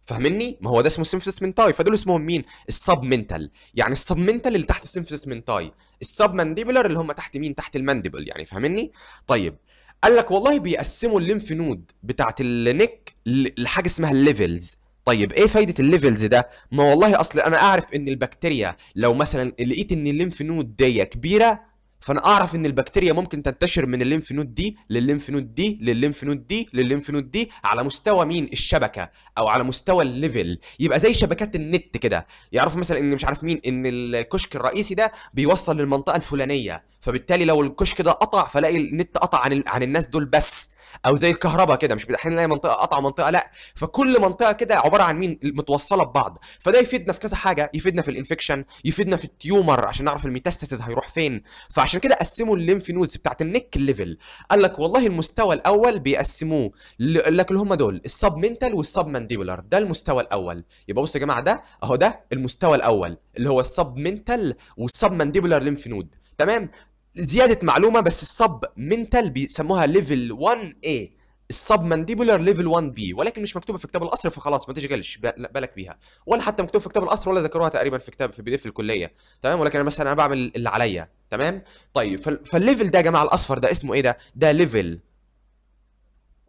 فاهمني ما هو ده اسمه السيمفيسس منتاي فدول اسمهم مين السب منتال يعني السب منتال اللي تحت السيمفيسس منتاي السب مانديبولر اللي هم تحت مين تحت المانديبل يعني فاهمني طيب قال لك والله بيقسموا الليمف نود بتاعت النك لحاجه اسمها الليفلز طيب ايه فايده الليفلز ده ما والله اصل انا اعرف ان البكتيريا لو مثلا لقيت ان الليمف نود دي كبيره فانا اعرف ان البكتيريا ممكن تنتشر من الليمف نود دي للليمف نود دي للليمف نود دي للليمف نود دي على مستوى مين الشبكه او على مستوى الليفل يبقى زي شبكات النت كده يعرفوا مثلا ان مش عارف مين ان الكشك الرئيسي ده بيوصل للمنطقه الفلانيه فبالتالي لو الكشك ده قطع فلاقي النت قطع عن عن الناس دول بس او زي الكهرباء كده مش احيانا نلاقي منطقه قطع منطقه لا فكل منطقه كده عباره عن مين متوصله ببعض فده يفيدنا في كذا حاجه يفيدنا في الانفكشن يفيدنا في التيومر عشان نعرف الميتاستاسيس هيروح فين فعشان كده قسموا الليمف نودز بتاعت النك ليفل قال لك والله المستوى الاول بيقسموه لك اللي هم دول السب منتال والسب مانديبولار ده المستوى الاول يبقى بصوا يا جماعه ده اهو ده المستوى الاول اللي هو السب منتال والسب مانديبولار ليمف نود تمام زياده معلومه بس الصب منتال بيسموها ليفل 1 a الصب مانديبولر ليفل 1 بي ولكن مش مكتوبه في كتاب القصر فخلاص ما تشغلش بالك بيها ولا حتى مكتوبه في كتاب القصر ولا ذكروها تقريبا في كتاب في بي في الكليه تمام ولكن انا مثلا انا بعمل اللي عليا تمام طيب فالليفل ده يا جماعه الاصفر ده اسمه ايه ده ده ليفل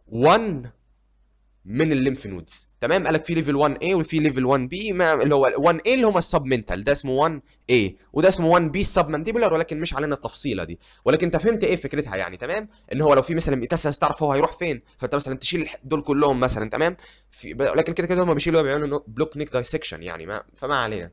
1 من الليمف نودز تمام قالك في ليفل 1A وفي ليفل 1B ما اللي هو 1A اللي هم السب منتال ده اسمه 1A وده اسمه 1B السب مانديبولار ولكن مش علينا التفصيله دي ولكن انت فهمت ايه فكرتها يعني تمام ان هو لو في مثلا ميتاسس تعرف هو هيروح فين فانت مثلا تشيل دول كلهم مثلا تمام في... لكن كده كده هم بيشيلوا بيعملوا بلوك نيك دايسكشن يعني ما فما علينا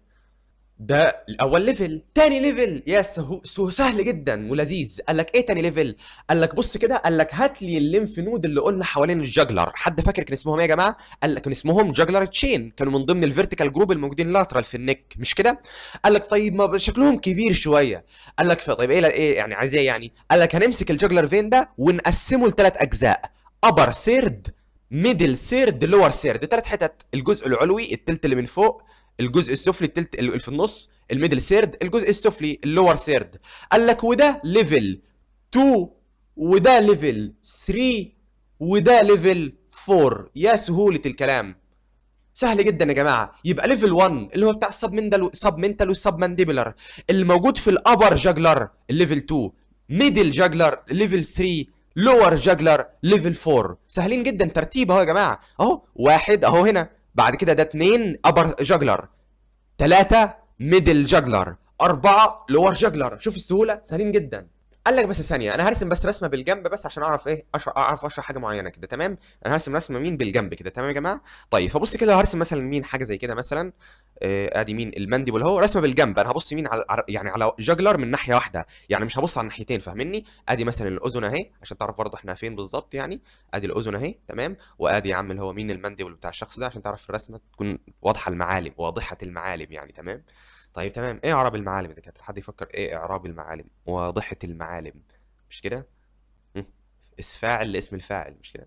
ده الاول ليفل تاني ليفل يس سهو سهل جدا ولذيذ قال لك ايه تاني ليفل قال لك بص كده قال لك هات لي الليمف نود اللي قلنا حوالين الجاجلر حد فاكر كان اسمهم ايه يا جماعه قال لك كان اسمهم جاجلر تشين كانوا من ضمن الفيرتيكال جروب الموجودين لاترال في النك مش كده قال لك طيب ما شكلهم كبير شويه قال لك طيب ايه ايه يعني عايز ايه يعني قال لك هنمسك الجاجلر فين ده ونقسمه لثلاث اجزاء ابر سيرد ميدل سيرد لور سيرد ثلاث حتت الجزء العلوي التلت اللي من فوق الجزء السفلي التلت اللي في النص الميدل سيرد الجزء السفلي اللور سيرد قال لك وده ليفل 2 وده ليفل 3 وده ليفل 4 يا سهولة الكلام سهل جدا يا جماعه يبقى ليفل 1 اللي هو بتاع السب مندل سب منتال والسب مانديبلر اللي موجود في الابر جاجلر ليفل 2 ميدل جاجلر ليفل 3 لور جاجلر ليفل 4 سهلين جدا ترتيب اهو يا جماعه اهو واحد اهو هنا بعد كده ده اتنين ابر جاجلر تلاتة ميدل جاجلر أربعة لور جاجلر شوف السهولة سهلين جدا قال لك بس ثانية أنا هرسم بس رسمة بالجنب بس عشان أعرف إيه أشرح أعرف أشرح حاجة معينة كده تمام أنا هرسم رسمة مين بالجنب كده تمام يا جماعة طيب فبص كده هرسم مثلا مين حاجة زي كده مثلا آه، ادي مين المندبل هو رسمه بالجنب انا هبص يمين على يعني على جاجلر من ناحيه واحده يعني مش هبص على الناحيتين فاهمني ادي مثلا الاذن اهي عشان تعرف برضه احنا فين بالظبط يعني ادي الاذن اهي تمام وادي يا عم اللي هو مين المندبل بتاع الشخص ده عشان تعرف الرسمه تكون واضحه المعالم واضحه المعالم يعني تمام طيب تمام ايه اعراب المعالم يا دكاتره حد يفكر ايه اعراب المعالم واضحه المعالم مش كده اسفاعل لاسم الفاعل مش كده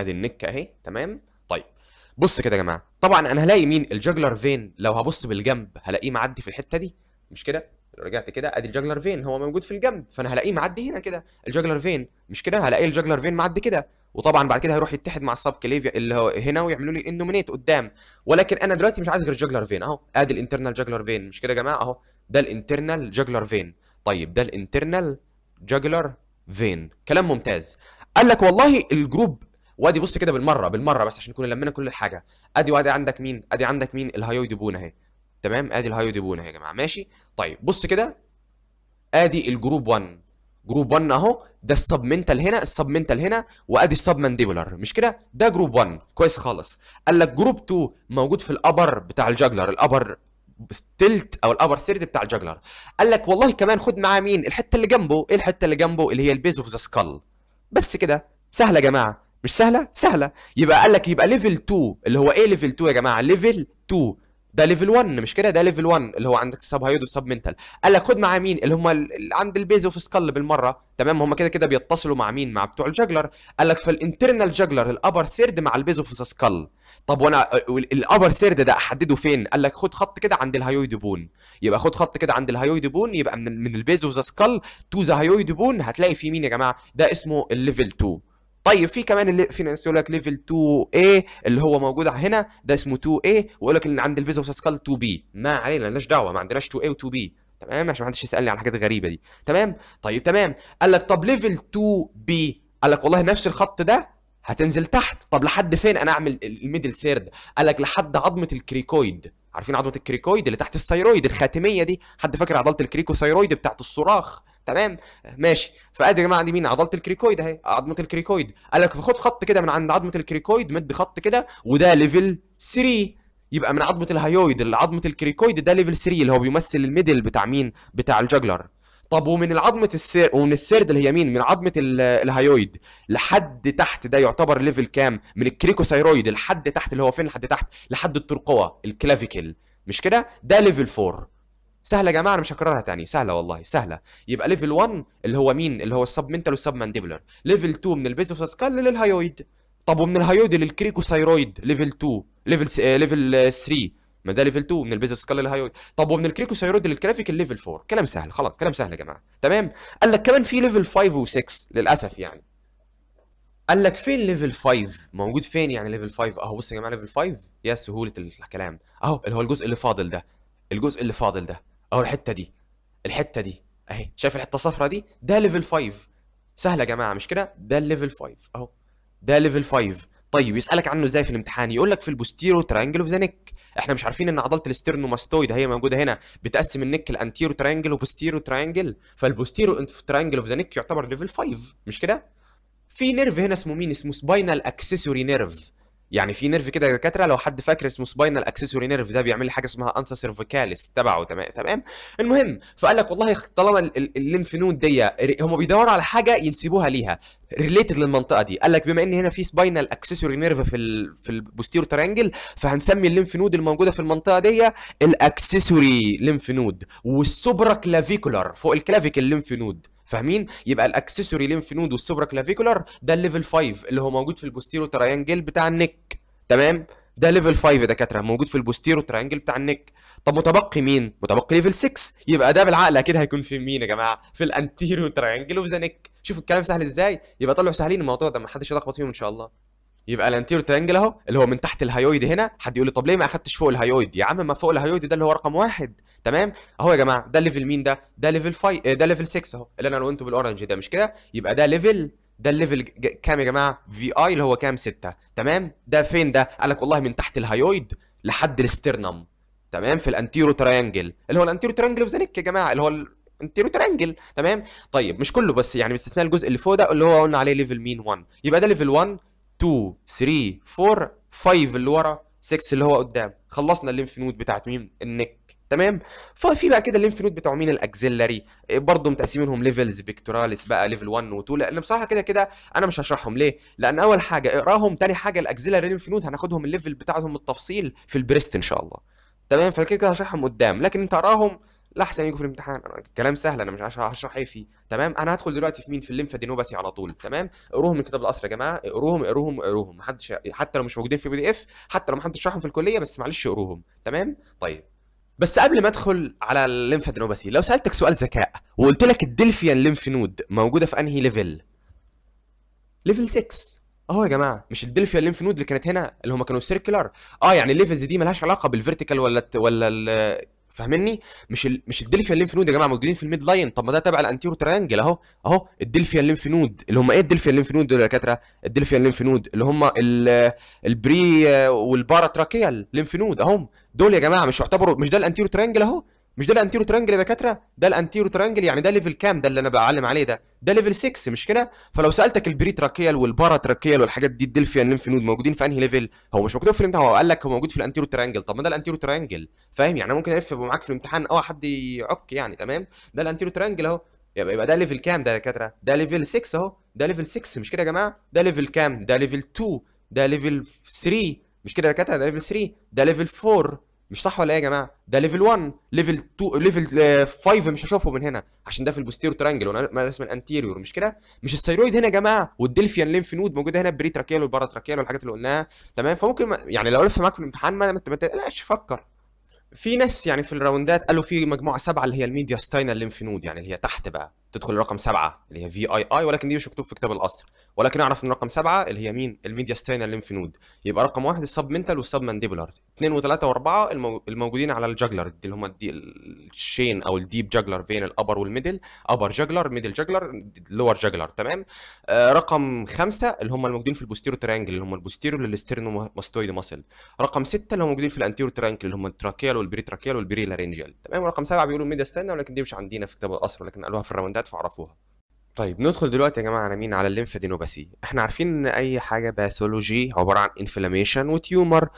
ادي النك اهي تمام طيب بص كده يا جماعه طبعا انا هلاقي مين الجاجلر فين لو هبص بالجنب هلاقيه معدي في الحته دي مش كده لو رجعت كده ادي الجاجلر فين هو موجود في الجنب فانا هلاقيه معدي هنا كده الجاجلر فين مش كده هلاقي الجاجلر فين معدي كده وطبعا بعد كده هيروح يتحد مع السب كليفيا اللي هو هنا ويعملوا لي انومينيت قدام ولكن انا دلوقتي مش عايز غير الجاجلر فين اهو ادي الانترنال جاجلر فين مش كده يا جماعه اهو ده الانترنال جاجلر فين طيب ده الانترنال جاجلر فين كلام ممتاز قال لك والله الجروب وادي بص كده بالمره بالمره بس عشان نكون لمينا كل الحاجه ادي وادي عندك مين ادي عندك مين بون اهي تمام ادي بون اهي يا جماعه ماشي طيب بص كده ادي الجروب 1 جروب 1 اهو ده السب منتال هنا السب منتال هنا وادي السب مش كده ده جروب 1 كويس خالص قال لك جروب 2 موجود في الابر بتاع الجاجلر الابر تلت او الابر ثيرد بتاع الجاجلر قال لك والله كمان خد معاه مين الحته اللي جنبه ايه الحته اللي جنبه اللي هي البيز اوف ذا سكال بس كده سهله يا جماعه مش سهله سهله يبقى قال لك يبقى ليفل 2 اللي هو ايه ليفل 2 يا جماعه ليفل 2 ده ليفل 1 مش كده ده ليفل 1 اللي هو عندك سب هايود وسب منتال قال لك خد مع مين اللي هم اللي عند البيز اوف سكال بالمره تمام هم كده كده بيتصلوا مع مين مع بتوع الجاجلر قال لك فالانترنال جاجلر الابر سيرد مع البيز اوف سكال طب وانا الابر سيرد ده احدده فين قال لك خد خط كده عند الهايويد بون يبقى خد خط كده عند الهايويد بون يبقى من من البيز اوف سكال تو ذا هايويد بون هتلاقي في مين يا جماعه ده اسمه الليفل 2 طيب في كمان اللي ناس يقول لك ليفل 2 a اللي هو موجود هنا ده اسمه 2 a ويقول لك ان عند الفيزا سكال 2 b ما علينا مالناش دعوه ما عندناش 2 a و 2 b تمام عشان ما حدش يسالني على الحاجات الغريبه دي تمام طيب تمام قال لك طب ليفل 2 b قال لك والله نفس الخط ده هتنزل تحت طب لحد فين انا اعمل الميدل ثيرد قال لك لحد عظمه الكريكويد عارفين عضله الكريكويد اللي تحت الثيرويد الخاتميه دي حد فاكر عضله الكريكوثيرويد بتاعت الصراخ تمام ماشي فادي يا جماعه دي مين عضله الكريكويد اهي عضله الكريكويد قال لك فخد خط كده من عند عضله الكريكويد مد خط كده وده ليفل 3 يبقى من عضمه الهايويد لعضمه الكريكويد ده ليفل 3 اللي هو بيمثل الميدل بتاع مين بتاع الجاجلر طب ومن العظمه السير ومن السرد اليمين من عظمه الهايويد لحد تحت ده يعتبر ليفل كام من الكريكوسيرويد لحد تحت اللي هو فين لحد تحت لحد الترقوه الكلافيكل مش كده ده ليفل 4 سهله يا جماعه انا مش هكررها تاني سهله والله سهله يبقى ليفل 1 اللي هو مين اللي هو السبمنتال والسبمانديبلر ليفل 2 من سكال للهايويد طب ومن الهايويد للكريكوسيرويد ليفل 2 ليفل س... ليفل 3 ما ده ليفل 2 من البيزر سكال الهاي طب ومن الكريكوس هيرود للكرافيك الليفل 4 كلام سهل خلاص كلام سهل يا جماعه تمام قال لك كمان في ليفل 5 و6 للاسف يعني قال لك فين ليفل 5 موجود فين يعني ليفل 5 اهو بص يا جماعه ليفل 5 يا سهوله الكلام اهو اللي هو الجزء اللي فاضل ده الجزء اللي فاضل ده اهو الحته دي الحته دي اهي شايف الحته الصفراء دي ده ليفل 5 سهله يا جماعه مش كده ده الليفل 5 اهو ده ليفل 5 طيب يسالك عنه ازاي في الامتحان يقول لك في البوستيرو ترانجل اوف ذا نيك احنا مش عارفين ان عضله الاسترنوماستويد هي موجوده هنا بتقسم النك الانتيرو ترانجل وبوستيرو ترانجل فالبوستيرو ترانجل اوف ذا نيك يعتبر ليفل 5 مش كده في نيرف هنا اسمه مين اسمه سباينال اكسسوري نيرف يعني في نيرف كده يا دكاتره لو حد فاكر اسمه سباينال اكسسوري نيرف ده بيعمل لي حاجه اسمها انسا سيرفيكاليس تبعه تمام تمام المهم فقال لك والله طالما الليمف نود دي هم بيدوروا على حاجه ينسبوها ليها ريليتد للمنطقه دي قال لك بما ان هنا في سباينال اكسسوري نيرف في الـ في البوستيرو ترانجل فهنسمي الليمف نود الموجوده في المنطقه دي الاكسسوري ليمف نود والسوبرا كلافيكولار فوق الكلافيك الليمف نود فاهمين يبقى الاكسسوري لينف نود والسوبرا كلافيكولار ده الليفل 5 اللي هو موجود في البوستيرو تراينجل بتاع النك تمام ده ليفل 5 دكاتره موجود في البوستيرو تراينجل بتاع النك طب متبقي مين متبقي ليفل 6 يبقى ده بالعقل اكيد هيكون في مين يا جماعه في الانتيرو تراينجل اوف ذا نك شوف الكلام سهل ازاي يبقى طلعوا سهلين الموضوع ده ما حدش يلخبط فيهم ان شاء الله يبقى الانتيرو ترانجل اهو اللي هو من تحت الهيويد هنا حد يقول لي طب ليه ما اخدتش فوق الهيويد يا عم ما فوق الهيويد ده اللي هو رقم واحد تمام اهو يا جماعه ده ليفل مين ده ده ليفل 5 آه، ده ليفل 6 اهو اللي انا لونته بالاورنج ده مش كده يبقى ده ليفل ده الليفل كام يا جماعه في اي اللي هو كام 6 تمام ده فين ده قال لك والله من تحت الهيويد لحد الاسترنم تمام في الانتيرو ترينجل اللي هو الانتيرو ترينجل في زنك يا جماعه اللي هو انتيرو ترانجل تمام طيب مش كله بس يعني باستثناء الجزء اللي فوق ده اللي هو قلنا عليه ليفل مين 1 يبقى ده ليفل 1 2 3 4 5 اللي ورا 6 اللي هو قدام خلصنا الليمف نود بتاعت مين النك تمام ففي بقى كده الليمف نود بتوع مين الاكزيلاري برضه متقسمينهم ليفلز بيكتوراليس بقى ليفل 1 و2 لان بصراحه كده كده انا مش هشرحهم ليه لان اول حاجه اقراهم تاني حاجه الاكزيلاري ليمف نود هناخدهم الليفل بتاعهم التفصيل في البريست ان شاء الله تمام فكده كده هشرحهم قدام لكن انت اقراهم لحسن يجوا في الامتحان كلام سهل انا مش هشرح ايه فيه تمام انا هدخل دلوقتي في مين في الليمفادينوباثي على طول تمام اقروهم من كتاب القصر يا جماعه اقروهم اقروهم اقروهم محدش حتى لو مش موجودين في بي دي اف حتى لو محدش شرحهم في الكليه بس معلش اقروهم تمام طيب بس قبل ما ادخل على الليمفادينوباثي لو سالتك سؤال ذكاء وقلت لك الدلفيان ليمف نود موجوده في انهي ليفل ليفل 6 اهو يا جماعه مش الدلفيا الليمف نود اللي كانت هنا اللي هم كانوا سيركلر اه يعني الليفلز دي ملهاش علاقه بالفيرتيكال ولا ولا فاهمني مش ال... مش الدلفيا الليمف نود يا جماعه موجودين في الميد لاين طب ما ده تبع الانتيرو ترانجل اهو اهو الدلفيا الليمف نود اللي هم ايه الدلفيا الليمف نود دول يا دكاتره الدلفيا الليمف نود اللي هم ال... البري والباراتراكيال ليمف نود اهو دول يا جماعه مش يعتبروا مش ده الانتيرو ترانجل اهو مش ده الانتيرو ترانجل يا دكاتره ده الانتيرو ترانجل يعني ده ليفل كام ده اللي انا بعلم عليه ده ده ليفل 6 مش كده فلو سالتك البري تراكيال والبارا تراكيال والحاجات دي الدلفيا النيمف نود موجودين في انهي ليفل هو مش مكتوب في الامتحان هو قال لك هو موجود في الانتيرو ترانجل طب ما ده الانتيرو ترانجل فاهم يعني ممكن الف يبقى معاك في الامتحان اه حد يعك يعني تمام ده الانتيرو ترانجل اهو يبقى يبقى ده ليفل كام ده يا دكاتره ده ليفل 6 اهو ده ليفل 6 مش كده يا جماعه ده ليفل كام ده ليفل 2 ده ليفل 3 مش كده يا دكاتره ده ليفل 3 ده ليفل 4 مش صح ولا ايه يا جماعه ده ليفل 1 ليفل 2 ليفل 5 مش هشوفه من هنا عشان ده في البوستيرو ترانجل وانا رسم الانتيريور مش كده مش الثيرويد هنا يا جماعه والدلفيان ليمف نود موجوده هنا بري تراكيال والبارا تراكيال والحاجات اللي قلناها تمام فممكن يعني لو لف معاك في الامتحان ما ما تقلقش فكر في ناس يعني في الراوندات قالوا في مجموعه سبعه اللي هي الميديا ستاينال ليمف نود يعني اللي هي تحت بقى تدخل الرقم سبعه اللي هي في اي اي ولكن دي مش مكتوب في كتاب القصر ولكن اعرف ان رقم سبعه اللي هي مين؟ الميديا ستاينا الليمف نود يبقى رقم واحد السب منتال والسب مانديبولار اثنين وثلاثه واربعه الموجودين على الجاجلر دي اللي هم الدي... الشين او الديب جاجلر فين الابر والميدل ابر جاجلر ميدل جاجلر لور جاجلر تمام آه، رقم خمسه اللي هم الموجودين في البوستيرو ترانجل اللي هم البوستيرو للاسترنو ماستويد ماسل رقم سته اللي هم موجودين في الانتيرو ترانجل اللي هم التراكيال والبريتراكيال والبريلارينجيال تمام رقم سبعه بيقولوا ميديا ستاينا ولكن دي مش عندنا في كتاب القصر ولكن قالوها في الراوند ترندات فاعرفوها طيب ندخل دلوقتي يا جماعه على مين على الليمفادينوباثي احنا عارفين ان اي حاجه باثولوجي عباره عن انفلاميشن وتيومر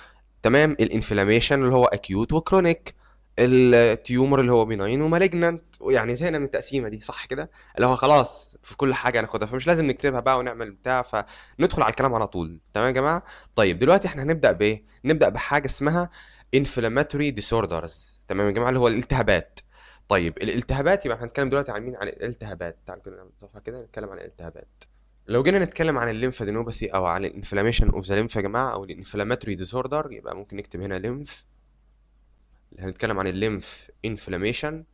تمام الانفلاميشن اللي هو اكيوت وكرونيك التيومر اللي هو بيناين ومالجنانت ويعني زهقنا من التقسيمه دي صح كده اللي هو خلاص في كل حاجه هناخدها فمش لازم نكتبها بقى ونعمل بتاع فندخل على الكلام على طول تمام يا جماعه طيب دلوقتي احنا هنبدا بايه نبدا بحاجه اسمها انفلاماتوري ديسوردرز تمام يا جماعه اللي هو الالتهابات طيب الالتهابات يبقى احنا هنتكلم دلوقتي عن مين عن الالتهابات تعال كده كده نتكلم عن الالتهابات لو جينا نتكلم عن الليمفادينوباثي او عن الانفلاميشن اوف ذا ليمف يا جماعه او الانفلاماتوري ديسوردر يبقى ممكن نكتب هنا ليمف هنتكلم عن الليمف انفلاميشن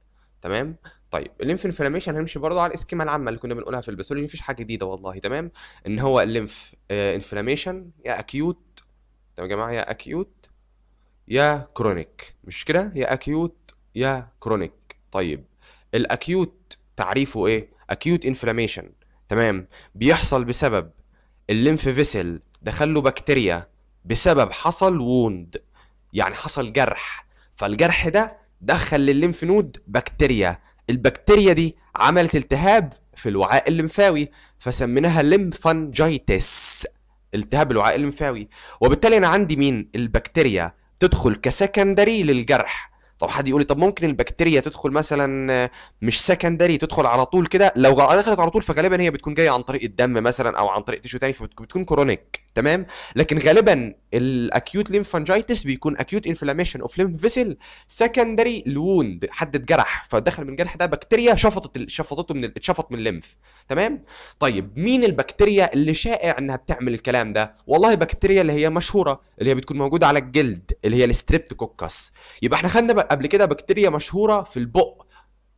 تمام طيب الليمف انفلاميشن هنمشي برضه على الاسكيما العامه اللي كنا بنقولها في الباثولوجي مفيش حاجه جديده والله تمام ان هو الليمف انفلاميشن آه، يا اكيوت تمام يا جماعه يا اكيوت يا كرونيك مش كده يا اكيوت يا كرونيك طيب الاكيوت تعريفه ايه اكيوت انفلاميشن تمام بيحصل بسبب الليمف فيسل دخل له بكتيريا بسبب حصل ووند يعني حصل جرح فالجرح ده دخل للليمف نود بكتيريا البكتيريا دي عملت التهاب في الوعاء الليمفاوي فسميناها ليمفانجايتس التهاب الوعاء الليمفاوي وبالتالي انا عندي مين البكتيريا تدخل كسكندري للجرح طب حد يقول لي طب ممكن البكتيريا تدخل مثلا مش سكندري تدخل على طول كده لو دخلت على طول فغالبا هي بتكون جايه عن طريق الدم مثلا او عن طريق تشو تاني فبتكون كرونيك تمام لكن غالبا الاكيوت ليمفانجيتس بيكون اكيوت انفلاميشن اوف ليمف فيسل سكندري لوند حد اتجرح فدخل من الجرح ده بكتيريا شفطت شفطته من اتشفط من الليمف تمام طيب مين البكتيريا اللي شائع انها بتعمل الكلام ده والله بكتيريا اللي هي مشهوره اللي هي بتكون موجوده على الجلد اللي هي الستريبتوكوكس يبقى احنا خدنا قبل كده بكتيريا مشهوره في البق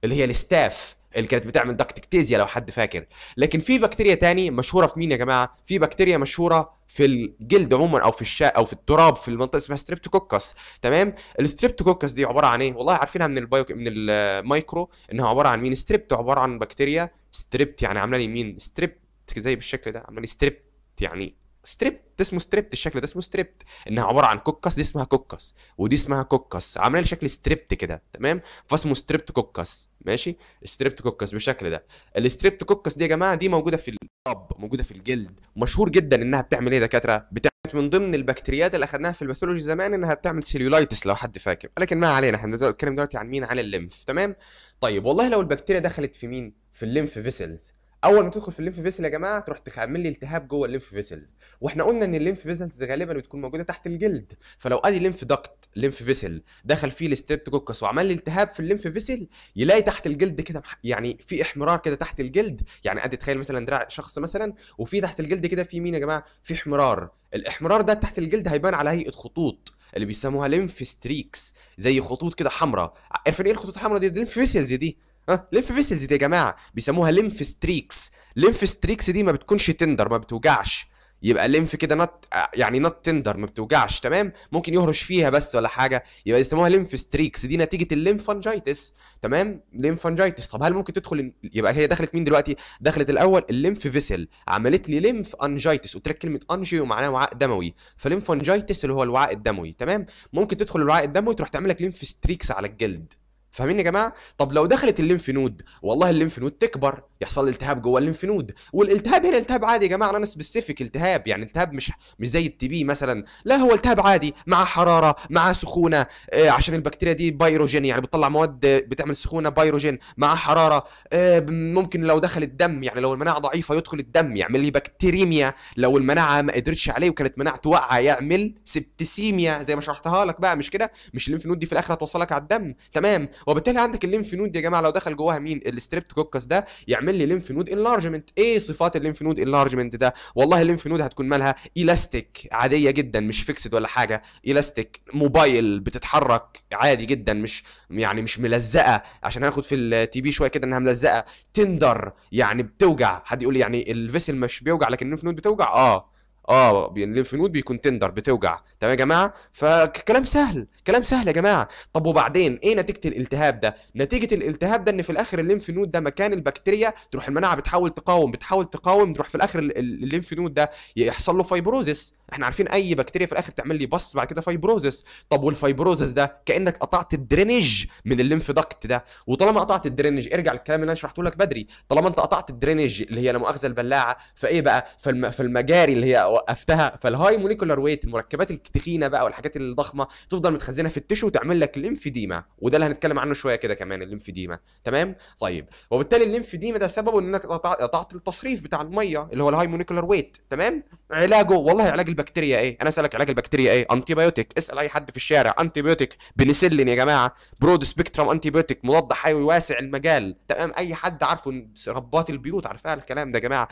اللي هي الستاف اللي كانت بتعمل دكتكتيزيا لو حد فاكر لكن في بكتيريا تاني مشهوره في مين يا جماعه في بكتيريا مشهوره في الجلد عموما او في الشا او في التراب في المنطقه اسمها ستريبتوكوكس تمام الستريبتوكوكس دي عباره عن ايه والله عارفينها من البايو من المايكرو انها عباره عن مين ستريبت عباره عن بكتيريا ستريبت يعني عامله لي مين ستريبت زي بالشكل ده عامله لي ستريبت يعني ستريبت ده اسمه ستريبت الشكل ده اسمه ستريبت انها عباره عن كوكس دي اسمها كوكس ودي اسمها كوكس عامله شكل ستريبت كده تمام فاسمه ستريبت كوكس ماشي ستريبت كوكس بالشكل ده الستريبت كوكس دي يا جماعه دي موجوده في الطب موجوده في الجلد مشهور جدا انها بتعمل ايه دكاتره بتعمل من ضمن البكتيريات اللي اخذناها في الباثولوجي زمان انها بتعمل سيلولايتس لو حد فاكر لكن ما علينا احنا بنتكلم دلوقتي عن مين عن الليمف تمام طيب والله لو البكتيريا دخلت في مين في الليمف فيسلز اول ما تدخل في الليمف فيسل يا جماعه تروح تعمل لي التهاب جوه الليمف فيسلز واحنا قلنا ان الليمف فيسلز غالبا بتكون موجوده تحت الجلد فلو ادي ليمف دكت ليمف فيسل دخل فيه الستريبتوكوكس وعمل لي التهاب في الليمف فيسل يلاقي تحت الجلد كده يعني في احمرار كده تحت الجلد يعني ادي تخيل مثلا دراع شخص مثلا وفي تحت الجلد كده في مين يا جماعه في احمرار الاحمرار ده تحت الجلد هيبان على هيئه خطوط اللي بيسموها ليمف ستريكس زي خطوط كده حمراء عارفين ايه الخطوط الحمراء دي, دي ليمف فيسلز دي ها لينف فيسلز دي يا جماعه بيسموها لينف ستريكس لينف ستريكس دي ما بتكونش تندر ما بتوجعش يبقى لينف كده نط يعني نط تندر ما بتوجعش تمام ممكن يهرش فيها بس ولا حاجه يبقى يسموها لينف ستريكس دي نتيجه الليمفانجيتس تمام ليمفانجيتس طب هل ممكن تدخل يبقى هي دخلت مين دلوقتي دخلت الاول الليمف فيسل عملت لي ليمف انجيتس قلت لك كلمه انجيو معناها وعاء دموي فليمفانجيتس اللي هو الوعاء الدموي تمام ممكن تدخل الوعاء الدموي تروح تعمل لك ليمف ستريكس على الجلد فاهمين يا جماعه طب لو دخلت الليمف نود والله الليمف نود تكبر يحصل التهاب جوه الليمف نود والالتهاب هنا التهاب عادي يا جماعه انا سبيسيفيك التهاب يعني التهاب مش مش زي التي بي مثلا لا هو التهاب عادي مع حراره مع سخونه آه عشان البكتيريا دي بايروجين يعني بتطلع مواد بتعمل سخونه بايروجين مع حراره آه ممكن لو دخل الدم يعني لو المناعه ضعيفه يدخل الدم يعمل لي بكتيريميا لو المناعه ما قدرتش عليه وكانت مناعته واقعه يعمل سبتسيميا زي ما شرحتها لك بقى مش كده مش الليمف نود دي في الاخر هتوصلك على الدم تمام وبالتالي عندك الليمف نود يا جماعه لو دخل جواها مين الستريبت كوكس ده يعمل لي ليمف نود انلارجمنت ايه صفات الليمف نود انلارجمنت ده والله الليمف نود هتكون مالها الاستيك عاديه جدا مش فيكسد ولا حاجه الاستيك موبايل بتتحرك عادي جدا مش يعني مش ملزقه عشان هناخد في التي بي شويه كده انها ملزقه تندر يعني بتوجع حد يقول لي يعني الفيسل مش بيوجع لكن الليمف نود بتوجع اه اه الليمف نود بيكون تندر بتوجع تمام يا جماعه فكلام سهل كلام سهل يا جماعه طب وبعدين ايه نتيجه الالتهاب ده نتيجه الالتهاب ده ان في الاخر الليمف نود ده مكان البكتيريا تروح المناعه بتحاول تقاوم بتحاول تقاوم تروح في الاخر الليمف نود ده يحصل له فايبروزس احنا عارفين اي بكتيريا في الاخر تعمل لي بص بعد كده فايبروزس طب والفايبروزس ده كانك قطعت الدرينج من الليمف دكت ده وطالما قطعت الدرينج ارجع للكلام اللي انا شرحته لك بدري طالما انت قطعت الدرينج اللي هي لا البلاعه فايه بقى فالم... فالمجاري اللي هي وقفتها فالهاي موليكولار ويت المركبات التخينه بقى والحاجات الضخمه تفضل متخزنه في التشو وتعمل لك ليمفيديما وده اللي هنتكلم عنه شويه كده كمان الليمفيديما تمام طيب وبالتالي الليمفيديما ده سببه انك قطعت التصريف بتاع الميه اللي هو الهاي موليكولار ويت تمام علاجه والله علاج البكتيريا ايه انا اسالك علاج البكتيريا ايه انتي بايوتيك اسال اي حد في الشارع انتي بايوتيك بنسلين يا جماعه برود سبيكترم انتي بايوتيك مضاد حيوي واسع المجال تمام اي حد عارفه ربات البيوت عارفاها الكلام ده يا جماعه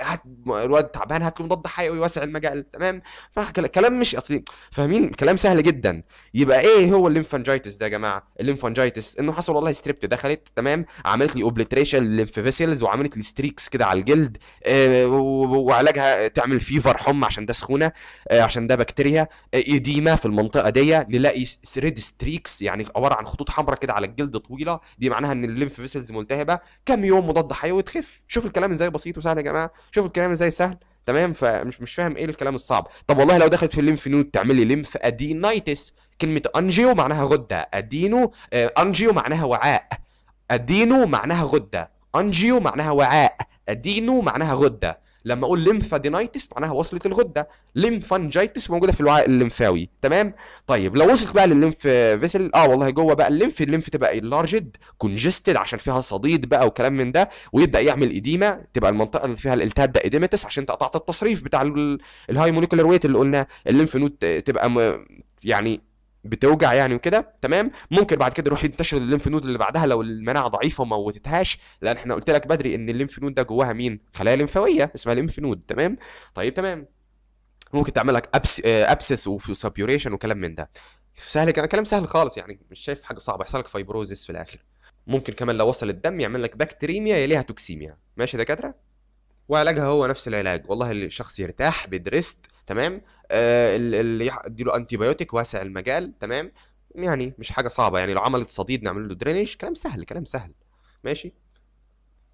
هات الواد تعبان هات له مضاد حيوي واسع المجال تمام فكلام مش اصلي فاهمين كلام سهل جدا يبقى ايه هو الليمفانجايتس ده يا جماعه الليمفانجايتس انه حصل والله ستريبت دخلت تمام عملت لي اوبليتريشن للليمف فيسلز وعملت لي ستريكس كده على الجلد آه وعلاجها تعمل فيفر حمى عشان ده سخونه آه عشان ده بكتيريا آه، ايديما في المنطقه دي نلاقي ريد ستريكس يعني عباره عن خطوط حمراء كده على الجلد طويله دي معناها ان الليمف فيسلز ملتهبه كام يوم مضاد حيوي تخف شوف الكلام ازاي بسيط وسهل يا جماعه شوف الكلام ازاي سهل تمام فمش مش فاهم ايه الكلام الصعب طب والله لو دخلت في الليمف نود تعمل لي ليمف ادينايتس كلمه انجيو معناها غده ادينو آه، انجيو معناها وعاء ادينو معناها غده انجيو معناها وعاء ادينو معناها غده لما اقول ليمفادينايتس معناها وصلت الغده ليمفانجايتس موجوده في الوعاء الليمفاوي تمام طيب لو وصلت بقى للليمف فيسل اه والله جوه بقى الليمف الليمف تبقى انلارجد كونجستد عشان فيها صديد بقى وكلام من ده ويبدا يعمل ايديما تبقى المنطقه اللي فيها الالتهاب ده اديمتس عشان انت قطعت التصريف بتاع الهاي موليكولر ويت اللي قلنا الليمف نود تبقى يعني بتوجع يعني وكده تمام ممكن بعد كده يروح ينتشر الليمف نود اللي بعدها لو المناعه ضعيفه وما موتتهاش لان احنا قلت لك بدري ان الليمف نود ده جواها مين خلايا لمفاويه اسمها الليمف نود تمام طيب تمام ممكن تعمل لك أبس... آه، ابسس وسابيوريشن وكلام من ده سهل كلام سهل خالص يعني مش شايف حاجه صعبه يحصل لك فايبروزيس في الاخر ممكن كمان لو وصل الدم يعمل لك بكتريميا يليها توكسيميا ماشي دكاتره وعلاجها هو نفس العلاج والله الشخص يرتاح بدرست تمام آه، اللي يح... اديله انتي بايوتيك واسع المجال تمام يعني مش حاجه صعبه يعني لو عملت صديد نعمل له درينج كلام سهل كلام سهل ماشي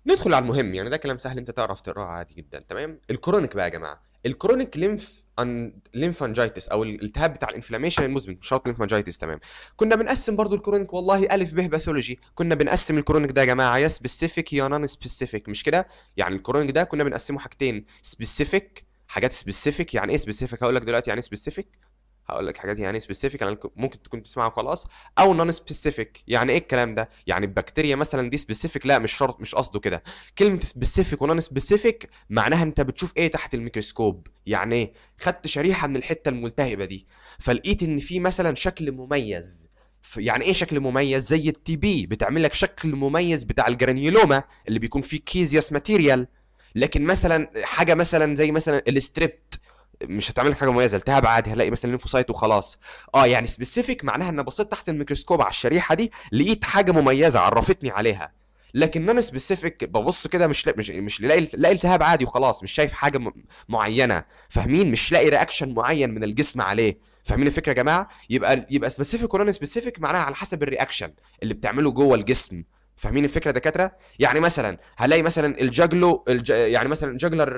ندخل على المهم يعني ده كلام سهل انت تعرف تقراه عادي جدا تمام الكرونيك بقى يا جماعه الكرونيك ليمف ان ليمفانجايتس او الالتهاب بتاع الانفلاميشن المزمن مش شرط ليمفانجايتس تمام كنا بنقسم برضو الكرونيك والله الف ب باثولوجي كنا بنقسم الكرونيك ده يا جماعه يا سبيسيفيك يا نون سبيسيفيك مش كده يعني الكرونيك ده كنا بنقسمه حاجتين سبيسيفيك حاجات سبيسيفيك يعني ايه سبيسيفيك هقول لك دلوقتي يعني ايه سبيسيفيك هقول لك حاجات يعني سبيسيفيك إيه يعني انا ممكن تكون تسمعها وخلاص او نون سبيسيفيك يعني ايه الكلام ده يعني البكتيريا مثلا دي سبيسيفيك لا مش شرط مش قصده كده كلمه سبيسيفيك ونون سبيسيفيك معناها انت بتشوف ايه تحت الميكروسكوب يعني ايه خدت شريحه من الحته الملتهبه دي فلقيت ان في مثلا شكل مميز يعني ايه شكل مميز زي التي بي بتعمل لك شكل مميز بتاع الجرانيولوما اللي بيكون فيه كيزياس ماتيريال لكن مثلا حاجه مثلا زي مثلا الستريبت مش هتعمل لك حاجه مميزه التهاب عادي هلاقي مثلا لينفوسايت وخلاص اه يعني سبيسيفيك معناها ان بصيت تحت الميكروسكوب على الشريحه دي لقيت حاجه مميزه عرفتني عليها لكن نون سبيسيفيك ببص كده مش مش مش لاقي لاقي التهاب عادي وخلاص مش شايف حاجه معينه فاهمين مش لاقي رياكشن معين من الجسم عليه فاهمين الفكره يا جماعه يبقى يبقى سبيسيفيك ونون سبيسيفيك معناها على حسب الرياكشن اللي بتعمله جوه الجسم فاهمين الفكره دكاتره يعني مثلا هلاقي مثلا الجاجلو الج... يعني مثلا جاجلر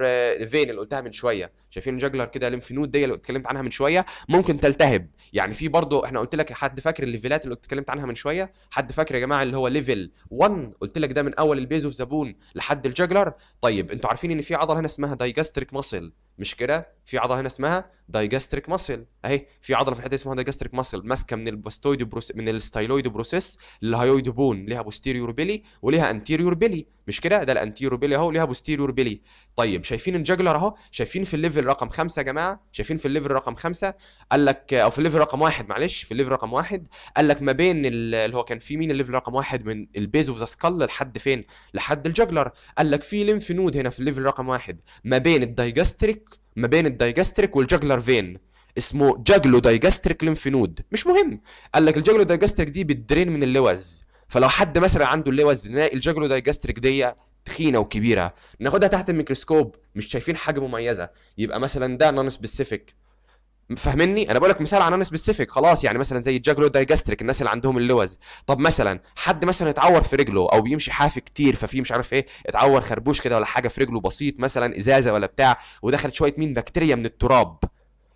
فين آه، اللي قلتها من شويه شايفين الجاجلر كده ليمف نود دي اللي اتكلمت عنها من شويه ممكن تلتهب يعني في برضو احنا قلت لك حد فاكر الليفلات اللي اتكلمت عنها من شويه حد فاكر يا جماعه اللي هو ليفل 1 قلت لك ده من اول البيز اوف زبون لحد الجاجلر طيب انتوا عارفين ان في عضله هنا اسمها دايجاستريك ماسل مش كده في عضله هنا اسمها دايجستريك ماسل اهي في عضله في الحته اسمها دايجستريك ماسل ماسكه من الباستويد بروس من الستايلويد بروسيس للهايويد بون ليها بوستيريور بيلي وليها انتيريور بيلي مش كده ده الانتيريور بيلي اهو ليها بوستيريور بيلي طيب شايفين الجاجلر اهو شايفين في الليفل رقم خمسة يا جماعه شايفين في الليفل رقم خمسة قال لك او في الليفل رقم واحد معلش في الليفل رقم واحد قال لك ما بين اللي هو كان في مين الليفل رقم واحد من البيز اوف ذا سكال لحد فين لحد الجاجلر قال لك في لينف نود هنا في الليفل رقم واحد ما بين الدايجستريك ما بين الدايجستريك والجاجلر فين اسمه جاجلو دايجستريك لينفينود مش مهم قال لك الجاجلو دايجستريك دي بتدرين من اللوز فلو حد مثلا عنده اللوز نلاقي الجاجلو دايجستريك دي تخينه وكبيره ناخدها تحت الميكروسكوب مش شايفين حاجه مميزه يبقى مثلا ده نون سبيسيفيك فاهمني انا بقول لك مثال عن ناس سبيسيفيك خلاص يعني مثلا زي الجاكلو دايجاستريك الناس اللي عندهم اللوز طب مثلا حد مثلا اتعور في رجله او بيمشي حافي كتير ففي مش عارف ايه اتعور خربوش كده ولا حاجه في رجله بسيط مثلا ازازه ولا بتاع ودخلت شويه مين بكتيريا من التراب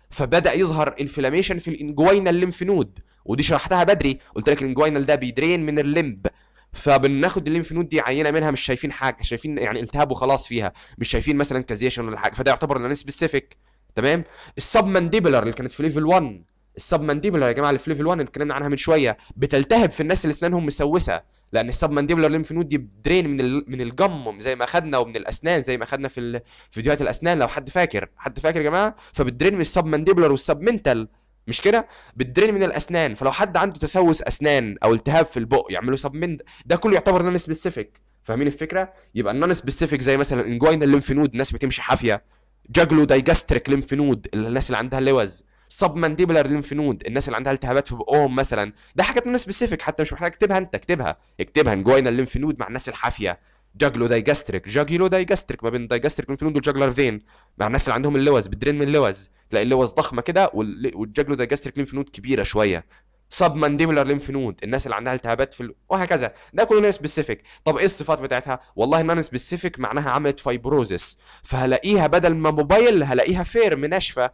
فبدا يظهر انفلاميشن في الانجوينا الليمف نود ودي شرحتها بدري قلت لك الانجوينا ده بيدرين من الليمب فبناخد الليمف نود دي عينه منها مش شايفين حاجه شايفين يعني التهاب وخلاص فيها مش شايفين مثلا كازيشن ولا حاجه فده يعتبر ان سبيسيفيك تمام السب مانديبلر اللي كانت في ليفل 1 السب مانديبلر يا جماعه اللي في ليفل 1 اتكلمنا عنها من شويه بتلتهب في الناس اللي اسنانهم مسوسه لان السب مانديبلر ليمف نود دي درين من من الجم زي ما خدنا ومن الاسنان زي ما خدنا في فيديوهات الاسنان لو حد فاكر حد فاكر يا جماعه فبتدرين من السب مانديبلر والسب منتال مش كده بتدرين من الاسنان فلو حد عنده تسوس اسنان او التهاب في البق يعملوا سب من ده كله يعتبر نون سبيسيفيك فاهمين الفكره يبقى النون سبيسيفيك زي مثلا انجوينا الليمف نود الناس بتمشي حافيه جاجلو دايجاستريك ليمف الناس اللي عندها لوز سب مانديبلر ليمف الناس اللي عندها التهابات في بقهم مثلا ده حاجات من سبيسيفيك حتى مش محتاج تكتبها انت اكتبها اكتبها جوينا ليمف مع الناس الحافيه جاجلو دايجاستريك جاجلو دايجاستريك ما بين دايجاستريك ليمف والجاجلر فين مع الناس اللي عندهم اللوز بدرين من اللوز تلاقي اللوز ضخمه كده والجاجلو دايجاستريك ليمف كبيره شويه سب مانديبولار ليمف نود الناس اللي عندها التهابات في ال... وهكذا ده كله نان سبيسيفيك طب ايه الصفات بتاعتها والله نان سبيسيفيك معناها عملت فايبروزس فهلاقيها بدل ما موبايل هلاقيها فيرم ناشفه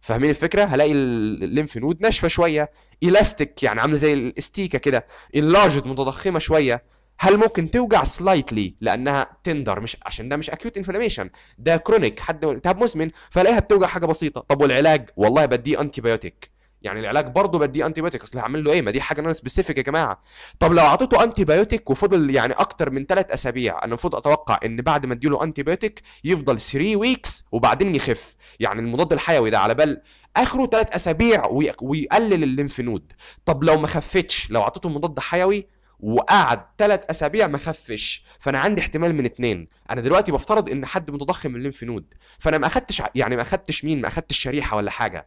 فاهمين الفكره هلاقي الليمف نود ناشفه شويه الاستيك يعني عامله زي الاستيكه كده اللارجد متضخمه شويه هل ممكن توجع سلايتلي لانها تندر مش عشان ده مش اكيوت انفلاميشن ده كرونيك حد التهاب مزمن فلاقيها بتوجع حاجه بسيطه طب والعلاج والله بديه انتي بايوتيك يعني العلاج برضه بديه انتي بايوتيك اصل هعمل له ايه ما دي حاجه انا سبيسيفيك يا جماعه طب لو اعطيته انتي بايوتيك وفضل يعني اكتر من ثلاث اسابيع انا المفروض اتوقع ان بعد ما اديله انتي بايوتيك يفضل 3 ويكس وبعدين يخف يعني المضاد الحيوي ده على بال اخره ثلاث اسابيع ويقلل الليمف نود طب لو ما خفتش لو اعطيته مضاد حيوي وقعد ثلاث اسابيع ما خفش فانا عندي احتمال من اتنين انا دلوقتي بفترض ان حد متضخم الليمف نود فانا ما اخدتش يعني ما اخدتش مين ما اخدتش شريحه ولا حاجه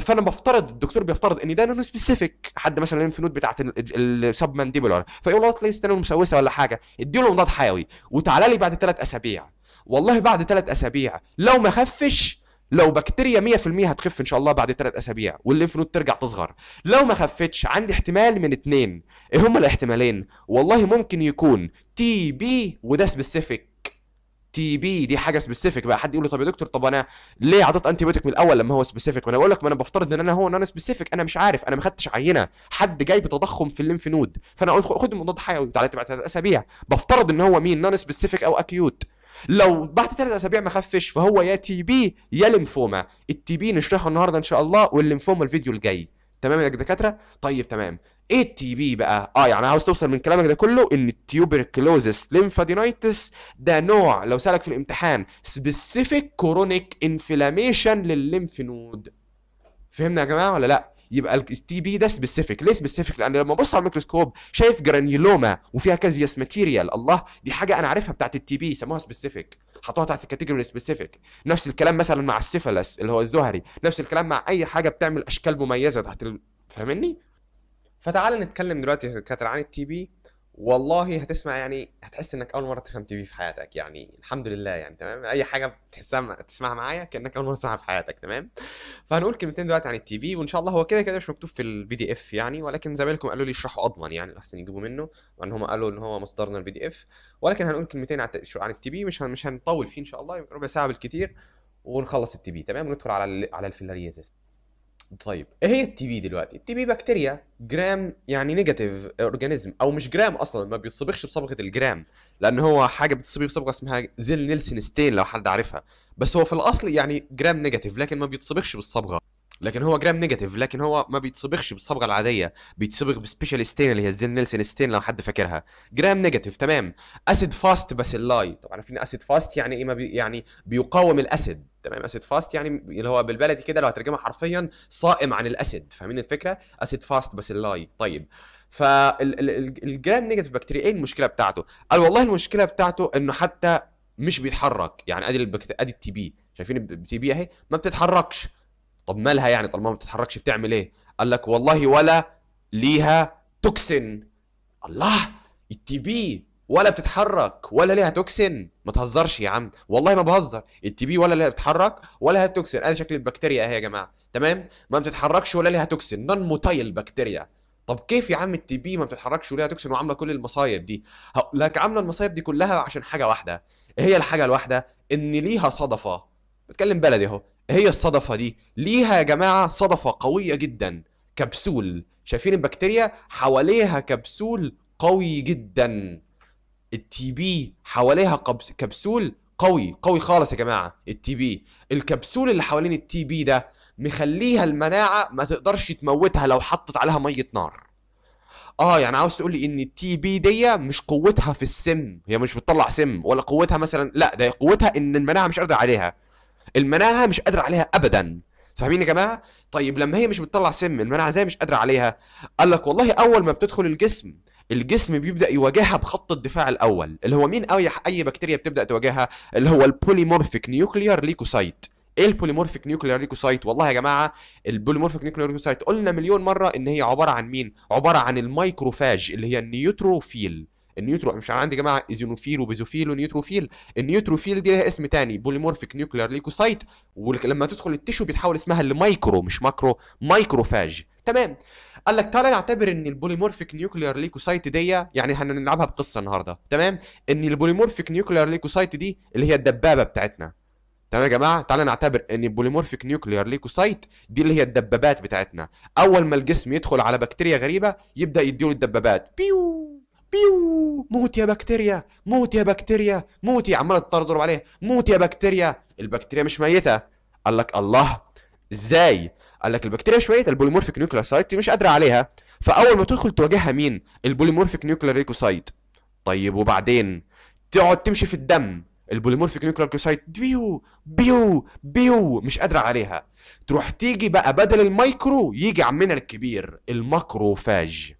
فانا بفترض الدكتور بيفترض ان ده نون سبيسيفيك حد مثلا في نود بتاعت السب مانديبولار فيقول له اطلع استنى مسوسه ولا حاجه اديله مضاد حيوي وتعالى لي بعد ثلاث اسابيع والله بعد ثلاث اسابيع لو ما خفش لو بكتيريا 100% هتخف ان شاء الله بعد ثلاث اسابيع نود ترجع تصغر لو ما خفتش عندي احتمال من اثنين ايه هما الاحتمالين والله ممكن يكون تي بي وده سبيسيفيك تي بي دي حاجه سبيسيفيك بقى حد يقول لي طب يا دكتور طب انا ليه عطيت انتي بيوتيك من الاول لما هو سبيسيفيك وانا بقول لك ما انا بفترض ان انا هو ان انا سبيسيفيك انا مش عارف انا ما خدتش عينه حد جاي بتضخم في الليمف نود فانا قلت خد مضاد حيوي بعد ثلاث اسابيع بفترض ان هو مين نون سبيسيفيك او اكيوت لو بعد ثلاث اسابيع ما خفش فهو يا تي بي يا ليمفوما التي بي نشرحه النهارده ان شاء الله والليمفوما الفيديو الجاي تمام يا دكاتره طيب تمام ايه التي بي بقى اه يعني عاوز توصل من كلامك ده كله ان التيوبركلوزس ليمفادينايتس ده نوع لو سالك في الامتحان سبيسيفيك كورونيك انفلاميشن للليمف نود فهمنا يا جماعه ولا لا يبقى التي بي ده سبيسيفيك ليه سبيسيفيك لان لما ابص على الميكروسكوب شايف جرانيولوما وفيها كازياس ماتيريال الله دي حاجه انا عارفها بتاعت التي بي سموها سبيسيفيك حطوها تحت الكاتيجوري سبيسيفيك نفس الكلام مثلا مع السيفلس اللي هو الزهري نفس الكلام مع اي حاجه بتعمل اشكال مميزه تحت ال... فاهمني فتعال نتكلم دلوقتي دكاترة عن التي بي والله هتسمع يعني هتحس انك اول مره تفهم تي بي في حياتك يعني الحمد لله يعني تمام اي حاجه بتحسها تسمعها معايا كانك اول مره تسمعها في حياتك تمام فهنقول كلمتين دلوقتي عن التي بي وان شاء الله هو كده كده مش مكتوب في البي دي اف يعني ولكن زمايلكم قالوا لي اشرحوا اضمن يعني الاحسن يجيبوا منه مع ان هم قالوا ان هو مصدرنا البي دي اف ولكن هنقول كلمتين عن التي بي مش مش هنطول فيه ان شاء الله ربع ساعه بالكتير ونخلص التي بي تمام وندخل على على الفيلاريزيس طيب ايه هي التي بي دلوقتي التي بي بكتيريا جرام يعني نيجاتيف اورجانيزم او مش جرام اصلا ما بيصبغش بصبغه الجرام لان هو حاجه بتصبغ بصبغه اسمها زيل نيلسون ستين لو حد عارفها بس هو في الاصل يعني جرام نيجاتيف لكن ما بيتصبغش بالصبغه لكن هو جرام نيجاتيف لكن هو ما بيتصبغش بالصبغه العاديه بيتصبغ بسبيشال ستين اللي هي الزين نيلسون ستين لو حد فاكرها جرام نيجاتيف تمام اسيد فاست بس اللاي طبعا عارفين اسيد فاست يعني ايه ما بي يعني بيقاوم الاسيد تمام اسيد فاست يعني اللي هو بالبلدي كده لو هترجمها حرفيا صائم عن الاسيد فاهمين الفكره اسيد فاست بس اللاي طيب فالجرام نيجاتيف بكتيريا ايه المشكله بتاعته قال والله المشكله بتاعته انه حتى مش بيتحرك يعني ادي البكت... ادي التي بي شايفين التي بي اهي ما بتتحركش طب مالها يعني طالما ما بتتحركش بتعمل ايه قال لك والله ولا ليها توكسن الله التي بي ولا بتتحرك ولا ليها توكسن ما تهزرش يا عم والله ما بهزر التي بي ولا ليها بتتحرك ولا ليها توكسن ادي شكل البكتيريا اهي يا جماعه تمام ما بتتحركش ولا ليها توكسن نون موتايل بكتيريا طب كيف يا عم التي بي ما بتتحركش وليها توكسن وعامله كل المصايب دي لك عامله المصايب دي كلها عشان حاجه واحده ايه هي الحاجه الواحده ان ليها صدفه بتكلم بلدي اهو هي الصدفة دي ليها يا جماعة صدفة قوية جدا كبسول شايفين البكتيريا حواليها كبسول قوي جدا التي بي حواليها كبسول قوي قوي خالص يا جماعة التي بي الكبسول اللي حوالين التي بي ده مخليها المناعة ما تقدرش تموتها لو حطت عليها مية نار اه يعني عاوز تقول لي ان التي بي دي مش قوتها في السم هي مش بتطلع سم ولا قوتها مثلا لا ده قوتها ان المناعه مش قادره عليها المناعه مش قادره عليها ابدا فاهمين يا جماعه طيب لما هي مش بتطلع سم المناعه ازاي مش قادره عليها قال لك والله اول ما بتدخل الجسم الجسم بيبدا يواجهها بخط الدفاع الاول اللي هو مين اي اي بكتيريا بتبدا تواجهها اللي هو البوليمورفيك نيوكليير ليكوسايت ايه البوليمورفيك نيوكليير ليكوسايت والله يا جماعه البوليمورفيك نيوكليير ليكوسايت قلنا مليون مره ان هي عباره عن مين عباره عن الميكروفاج اللي هي النيوتروفيل النيوترو مش عندي يا جماعه ايزينوفيل وبيزوفيل ونيوتروفيل النيوتروفيل دي لها اسم تاني بوليمورفيك نيوكلير ليكوسايت ولما تدخل التشو بيتحول اسمها لمايكرو مش ماكرو مايكروفاج تمام قال لك تعالى نعتبر ان البوليمورفيك نيوكلير ليكوسايت دي يعني هنلعبها بقصه النهارده تمام ان البوليمورفيك نيوكلير ليكوسايت دي اللي هي الدبابه بتاعتنا تمام يا جماعه تعالى نعتبر ان البوليمورفيك نيوكلير ليكوسايت دي اللي هي الدبابات بتاعتنا اول ما الجسم يدخل على بكتيريا غريبه يبدا يديله الدبابات بيو بيو موت يا بكتيريا موت يا بكتيريا موت يا عمال تضرب عليه موت يا بكتيريا البكتيريا مش ميته قال لك الله ازاي قال لك البكتيريا مش ميته البوليمورفيك نيوكليوسايت مش قادره عليها فاول ما تدخل تواجهها مين البوليمورفيك نيوكليوسايت طيب وبعدين تقعد تمشي في الدم البوليمورفيك نيوكليوسايت بيو بيو بيو مش قادره عليها تروح تيجي بقى بدل المايكرو يجي عمنا الكبير الماكروفاج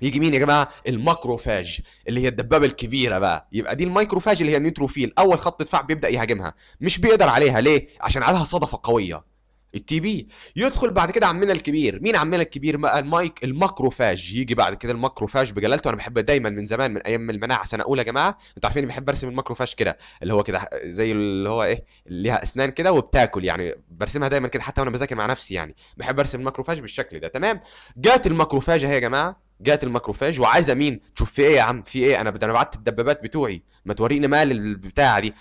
يجي مين يا جماعه الماكروفاج اللي هي الدبابه الكبيره بقى يبقى دي الميكروفاج اللي هي النيتروفيل اول خط دفاع بيبدا يهاجمها مش بيقدر عليها ليه عشان عليها صدفه قويه التي بي يدخل بعد كده عمنا الكبير مين عمنا الكبير بقى المايك الماكروفاج يجي بعد كده الماكروفاج بجلالته انا بحب دايما من زمان من ايام المناعه سنه اولى يا جماعه انتوا عارفين بحب ارسم الماكروفاج كده اللي هو كده زي اللي هو ايه اللي ليها اسنان كده وبتاكل يعني برسمها دايما كده حتى وانا بذاكر مع نفسي يعني بحب ارسم الماكروفاج بالشكل ده تمام جات الماكروفاج اهي يا جماعه جات الماكروفاج وعايزه مين تشوف في ايه يا عم في ايه انا بدي انا بعت الدبابات بتوعي ما توريني مال البتاعه دي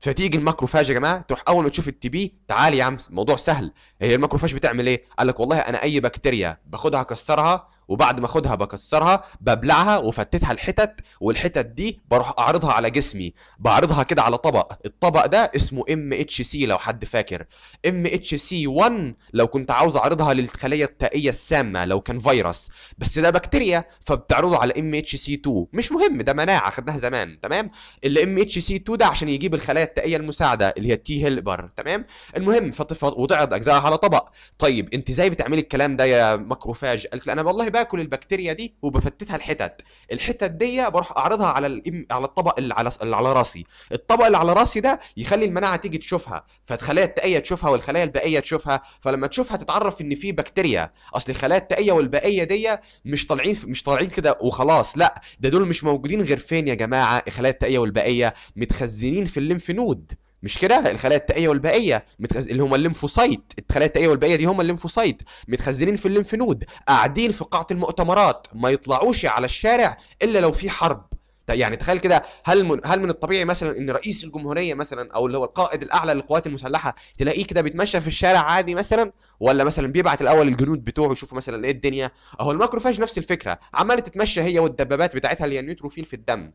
فتيجي الماكروفاج يا جماعه تروح اول ما تشوف التي بي تعالي يا عم الموضوع سهل هي الماكروفاج بتعمل ايه قال لك والله انا اي بكتيريا باخدها اكسرها وبعد ما اخدها بكسرها ببلعها وفتتها الحتت والحتت دي بروح اعرضها على جسمي بعرضها كده على طبق الطبق ده اسمه ام اتش سي لو حد فاكر ام اتش سي 1 لو كنت عاوز اعرضها للخليه التائيه السامه لو كان فيروس بس ده بكتيريا فبتعرضه على ام اتش سي 2 مش مهم ده مناعه خدناها زمان تمام اللي ام اتش سي 2 ده عشان يجيب الخلايا التائيه المساعده اللي هي التي هيلبر تمام المهم وتعرض اجزائها على طبق طيب انت ازاي بتعملي الكلام ده يا ماكروفاج قالت انا والله باكل البكتيريا دي وبفتتها الحتت الحتت دي بروح اعرضها على الام... على الطبق اللي على اللي على راسي الطبق اللي على راسي ده يخلي المناعه تيجي تشوفها فالخلايا التائيه تشوفها والخلايا البائيه تشوفها فلما تشوفها تتعرف ان في بكتيريا اصل الخلايا التائيه والبائيه دي مش طالعين مش طالعين كده وخلاص لا ده دول مش موجودين غير فين يا جماعه الخلايا التائيه والبائيه متخزنين في الليمف نود مش كده الخلايا التائيه والبائيه متخز... اللي هم الليمفوسايت الخلايا التائيه والبائيه دي هم الليمفوسايت متخزنين في الليمف نود قاعدين في قاعه المؤتمرات ما يطلعوش على الشارع الا لو في حرب يعني تخيل كده هل من هل من الطبيعي مثلا ان رئيس الجمهوريه مثلا او اللي هو القائد الاعلى للقوات المسلحه تلاقيه كده بيتمشى في الشارع عادي مثلا ولا مثلا بيبعت الاول الجنود بتوعه يشوفوا مثلا ايه الدنيا اهو الماكروفاج نفس الفكره عماله تتمشى هي والدبابات بتاعتها اللي هي نيوتروفيل في الدم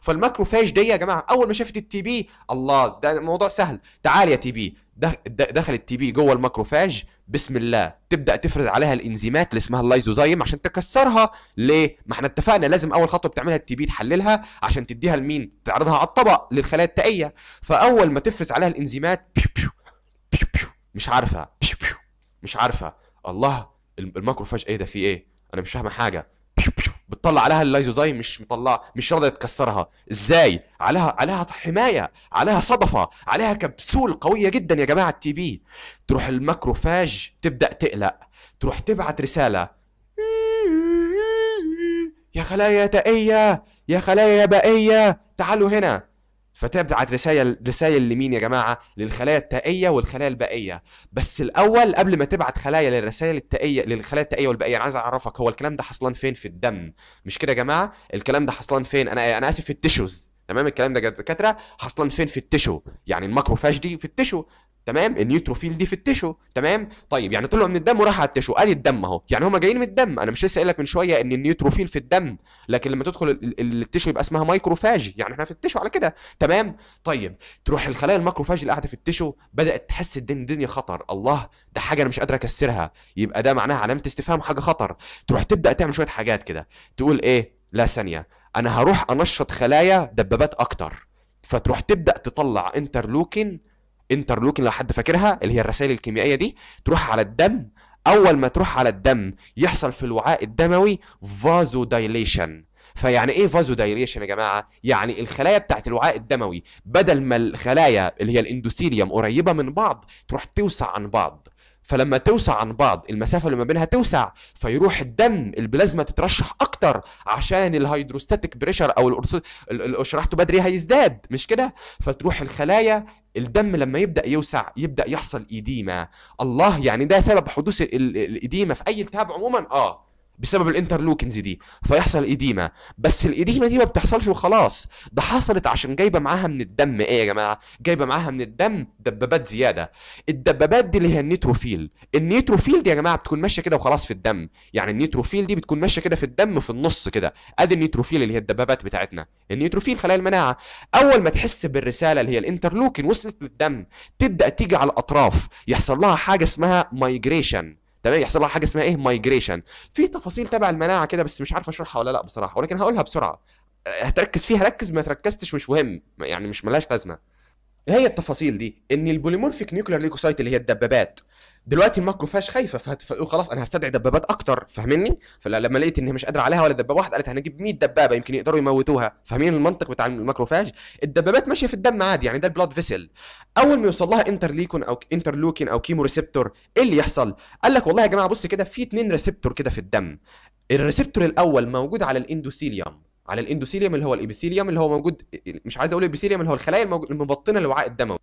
فالماكروفاج دي يا جماعه اول ما شافت التي بي الله ده موضوع سهل تعال يا تي بي دخل التي بي جوه الماكروفاج بسم الله تبدا تفرز عليها الانزيمات اللي اسمها اللايزوزايم عشان تكسرها ليه ما احنا اتفقنا لازم اول خطوه بتعملها التي بي تحللها عشان تديها لمين تعرضها على الطبق للخلايا التائيه فاول ما تفرز عليها الانزيمات بيو بيو بيو بيو مش عارفه بيو بيو مش عارفه الله الماكروفاج ايه ده في ايه انا مش فاهمه حاجه بتطلع عليها اللايزوزايم مش مطلع مش راضي تكسرها ازاي عليها عليها حمايه عليها صدفه عليها كبسول قويه جدا يا جماعه التي بي تروح الماكروفاج تبدا تقلق تروح تبعت رساله يا خلايا تائيه يا خلايا بائيه تعالوا هنا فتبعت رسائل رسائل لمين يا جماعه للخلايا التائيه والخلايا البائيه بس الاول قبل ما تبعت خلايا للرسائل التائيه للخلايا التائيه والبائيه انا عايز اعرفك هو الكلام ده حصلان فين في الدم مش كده يا جماعه الكلام ده حصلان فين انا انا اسف في التشوز تمام الكلام ده دكاتره حصلان فين في التشو يعني الماكروفاج دي في التشو تمام النيوتروفيل دي في التشو تمام طيب يعني طلعوا من الدم وراح على التشو ادي الدم اهو يعني هما جايين من الدم انا مش لسه قايل لك من شويه ان النيوتروفيل في الدم لكن لما تدخل التشو يبقى اسمها مايكروفاج يعني احنا في التشو على كده تمام طيب تروح الخلايا الماكروفاجي اللي قاعده في التشو بدات تحس الدنيا الدنيا خطر الله ده حاجه انا مش قادر اكسرها يبقى ده معناها علامه استفهام حاجه خطر تروح تبدا تعمل شويه حاجات كده تقول ايه لا ثانيه انا هروح انشط خلايا دبابات اكتر فتروح تبدا تطلع انترلوكين انترلوكين لو حد فاكرها اللي هي الرسائل الكيميائيه دي تروح على الدم اول ما تروح على الدم يحصل في الوعاء الدموي فازو دايليشن فيعني ايه فازو دايليشن يا جماعه يعني الخلايا بتاعت الوعاء الدموي بدل ما الخلايا اللي هي الاندوثيليوم قريبه من بعض تروح توسع عن بعض فلما توسع عن بعض المسافة اللي ما بينها توسع فيروح الدم البلازما تترشح أكتر عشان الهيدروستاتيك بريشر أو شرحته بدري هيزداد مش كده فتروح الخلايا الدم لما يبدا يوسع يبدا يحصل ايديما الله يعني ده سبب حدوث الايديما في اي التهاب عموما اه بسبب الانترلوكنز دي فيحصل اديمه بس الاديمه دي ما بتحصلش وخلاص ده حصلت عشان جايبه معاها من الدم ايه يا جماعه جايبه معاها من الدم دبابات زياده الدبابات دي اللي هي النيتروفيل النيتروفيل دي يا جماعه بتكون ماشيه كده وخلاص في الدم يعني النيتروفيل دي بتكون ماشيه كده في الدم في النص كده ادي النيتروفيل اللي هي الدبابات بتاعتنا النيتروفيل خلايا المناعه اول ما تحس بالرساله اللي هي الانترلوكن وصلت للدم تبدا تيجي على الاطراف يحصل لها حاجه اسمها مايجريشن تمام يحصل لها حاجه اسمها ايه مايجريشن في تفاصيل تبع المناعه كده بس مش عارف اشرحها ولا لا بصراحه ولكن هقولها بسرعه أه، هتركز فيها ركز ما تركزتش مش مهم يعني مش ملهاش لازمه هي التفاصيل دي ان البوليمورفيك نيوكلير ليكوسايت اللي هي الدبابات دلوقتي الماكرو فاش خايفه فخلاص خلاص انا هستدعي دبابات اكتر فاهمني فلما لقيت ان هي مش قادره عليها ولا دبابه واحده قالت هنجيب 100 دبابه يمكن يقدروا يموتوها فاهمين المنطق بتاع الماكروفاج الدبابات ماشيه في الدم عادي يعني ده البلاد فيسل اول ما يوصل لها انترليكون او انترلوكين او كيمو ريسبتور ايه اللي يحصل قال لك والله يا جماعه بص كده في اتنين ريسبتور كده في الدم الريسبتور الاول موجود على الاندوثيليوم على الاندوثيليوم اللي هو الابيثيليوم اللي هو موجود مش عايز اقول الابيثيليوم اللي هو الخلايا المبطنه للوعاء الدموي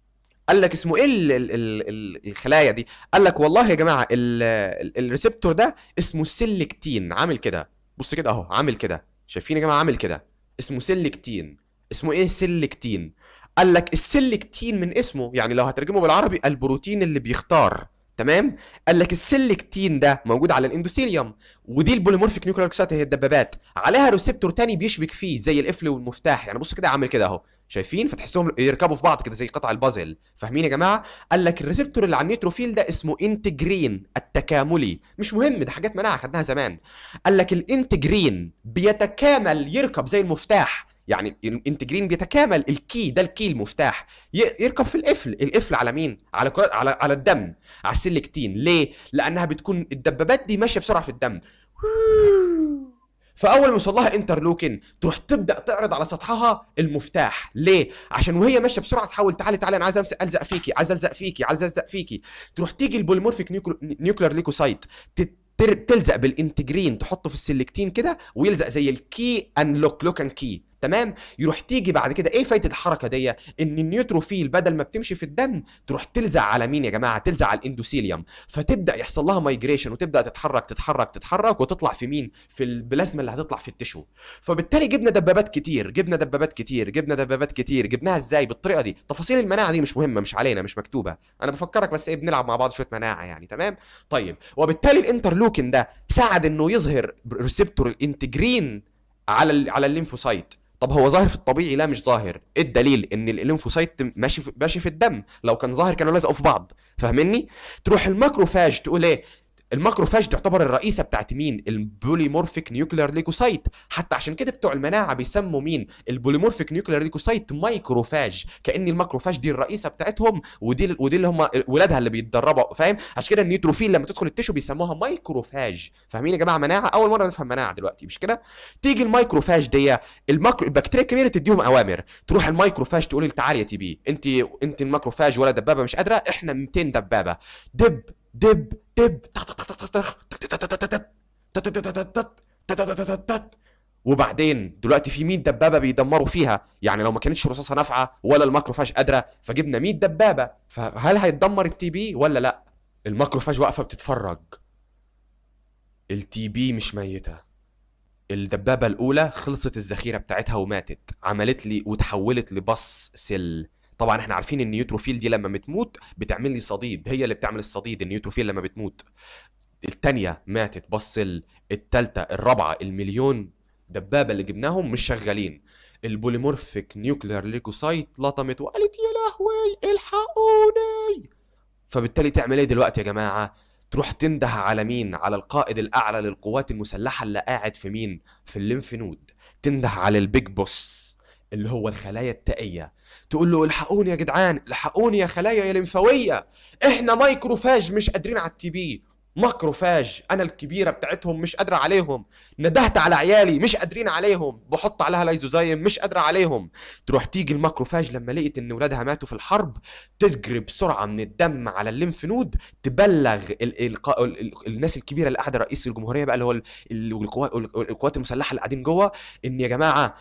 قال لك اسمه ايه الـ الـ الـ الخلايا دي قال لك والله يا جماعه الريسبتور ده اسمه سيلكتين عامل كده بص كده اهو عامل كده شايفين يا جماعه عامل كده اسمه سيلكتين اسمه ايه سيلكتين قال لك السيلكتين من اسمه يعني لو هترجمه بالعربي البروتين اللي بيختار تمام قال لك السيلكتين ده موجود على الاندوثيليوم ودي البوليمورفيك نيوكليوكسات هي الدبابات عليها ريسبتور تاني بيشبك فيه زي القفل والمفتاح يعني بص كده عامل كده اهو شايفين فتحسهم يركبوا في بعض كده زي قطع البازل فاهمين يا جماعه قال لك الريسبتور اللي على النيتروفيل ده اسمه انتجرين التكاملي مش مهم ده حاجات مناعه خدناها زمان قال لك الانتجرين بيتكامل يركب زي المفتاح يعني الانتجرين بيتكامل الكي ده الكي المفتاح يركب في القفل القفل على مين على على على الدم على السيلكتين ليه لانها بتكون الدبابات دي ماشيه بسرعه في الدم فاول ما يوصل لها انترلوكن تروح تبدا تعرض على سطحها المفتاح ليه عشان وهي ماشيه بسرعه تحاول تعالي تعالي انا عايز الزق فيكي عايز الزق فيكي عايز الزق فيكي تروح تيجي البوليمورفيك نيوكلير ليكوسايت تلزق بالانتجرين تحطه في السلكتين كده ويلزق زي الكي لوك لوك ان كي تمام يروح تيجي بعد كده ايه فايده الحركه دي ان النيوتروفيل بدل ما بتمشي في الدم تروح تلزق على مين يا جماعه تلزق على الاندوثيليوم فتبدا يحصل لها مايجريشن وتبدا تتحرك تتحرك تتحرك وتطلع في مين في البلازما اللي هتطلع في التشو فبالتالي جبنا دبابات كتير جبنا دبابات كتير جبنا دبابات كتير جبناها ازاي بالطريقه دي تفاصيل المناعه دي مش مهمه مش علينا مش مكتوبه انا بفكرك بس ايه بنلعب مع بعض شويه مناعه يعني تمام طيب وبالتالي الانترلوكين ده ساعد انه يظهر ريسبتور الانتجرين على على الليمفوسايت طب هو ظاهر في الطبيعي لا مش ظاهر ايه الدليل ان الليمفوسايت ماشي في ماشي في الدم لو كان ظاهر كانوا لازقوا في بعض فاهمني تروح الماكروفاج تقول ايه الماكروفاج تعتبر الرئيسه بتاعت مين البوليمورفيك نيوكلير ليكوسايت حتى عشان كده بتوع المناعه بيسموا مين البوليمورفيك نيوكلير ليكوسايت مايكروفاج كان الماكروفاج دي الرئيسه بتاعتهم ودي ودي اللي هم ولادها اللي بيتدربوا فاهم عشان كده النيوتروفيل لما تدخل التشو بيسموها مايكروفاج فاهمين يا جماعه مناعه اول مره نفهم مناعه دلوقتي مش كده تيجي المايكروفاج دي الماكرو البكتيريا الكبيره تديهم اوامر تروح المايكروفاج تقول تعالى يا تي بي انت انت الماكروفاج ولا دبابه مش قادره احنا 200 دبابه دب دب تب وبعدين دلوقتي في 100 دبابه بيدمروا فيها يعني لو ما كانتش رصاصه نافعه ولا الماكروفاج قادره فجبنا 100 دبابه فهل هيتدمر التي بي ولا لا الماكروفاج واقفه بتتفرج التي بي مش ميته الدبابه الاولى خلصت الذخيره بتاعتها وماتت عملت لي وتحولت لبص سل طبعا احنا عارفين ان النيوتروفيل دي لما بتموت بتعمل لي صديد هي اللي بتعمل الصديد النيوتروفيل لما بتموت الثانيه ماتت بص الثالثه الرابعة المليون دبابة اللي جبناهم مش شغالين البوليمورفيك نيوكلير ليكوسايت لطمت وقالت يا لهوي الحقوني فبالتالي تعمل ايه دلوقتي يا جماعة تروح تنده على مين على القائد الاعلى للقوات المسلحة اللي قاعد في مين في الليمف نود تنده على البيج بوس اللي هو الخلايا التائية تقول له الحقوني يا جدعان الحقوني يا خلايا يا لمفاوية احنا مايكروفاج مش قادرين على التبي ماكروفاج انا الكبيره بتاعتهم مش قادره عليهم ندهت على عيالي مش قادرين عليهم بحط عليها لايزوزايم مش قادره عليهم تروح تيجي الماكروفاج لما لقيت ان ولادها ماتوا في الحرب تجري بسرعه من الدم على الليمف نود تبلغ ال ال ال الناس الكبيره اللي قاعده رئيس الجمهوريه بقى اللي هو القوات المسلحه اللي قاعدين جوه ان يا جماعه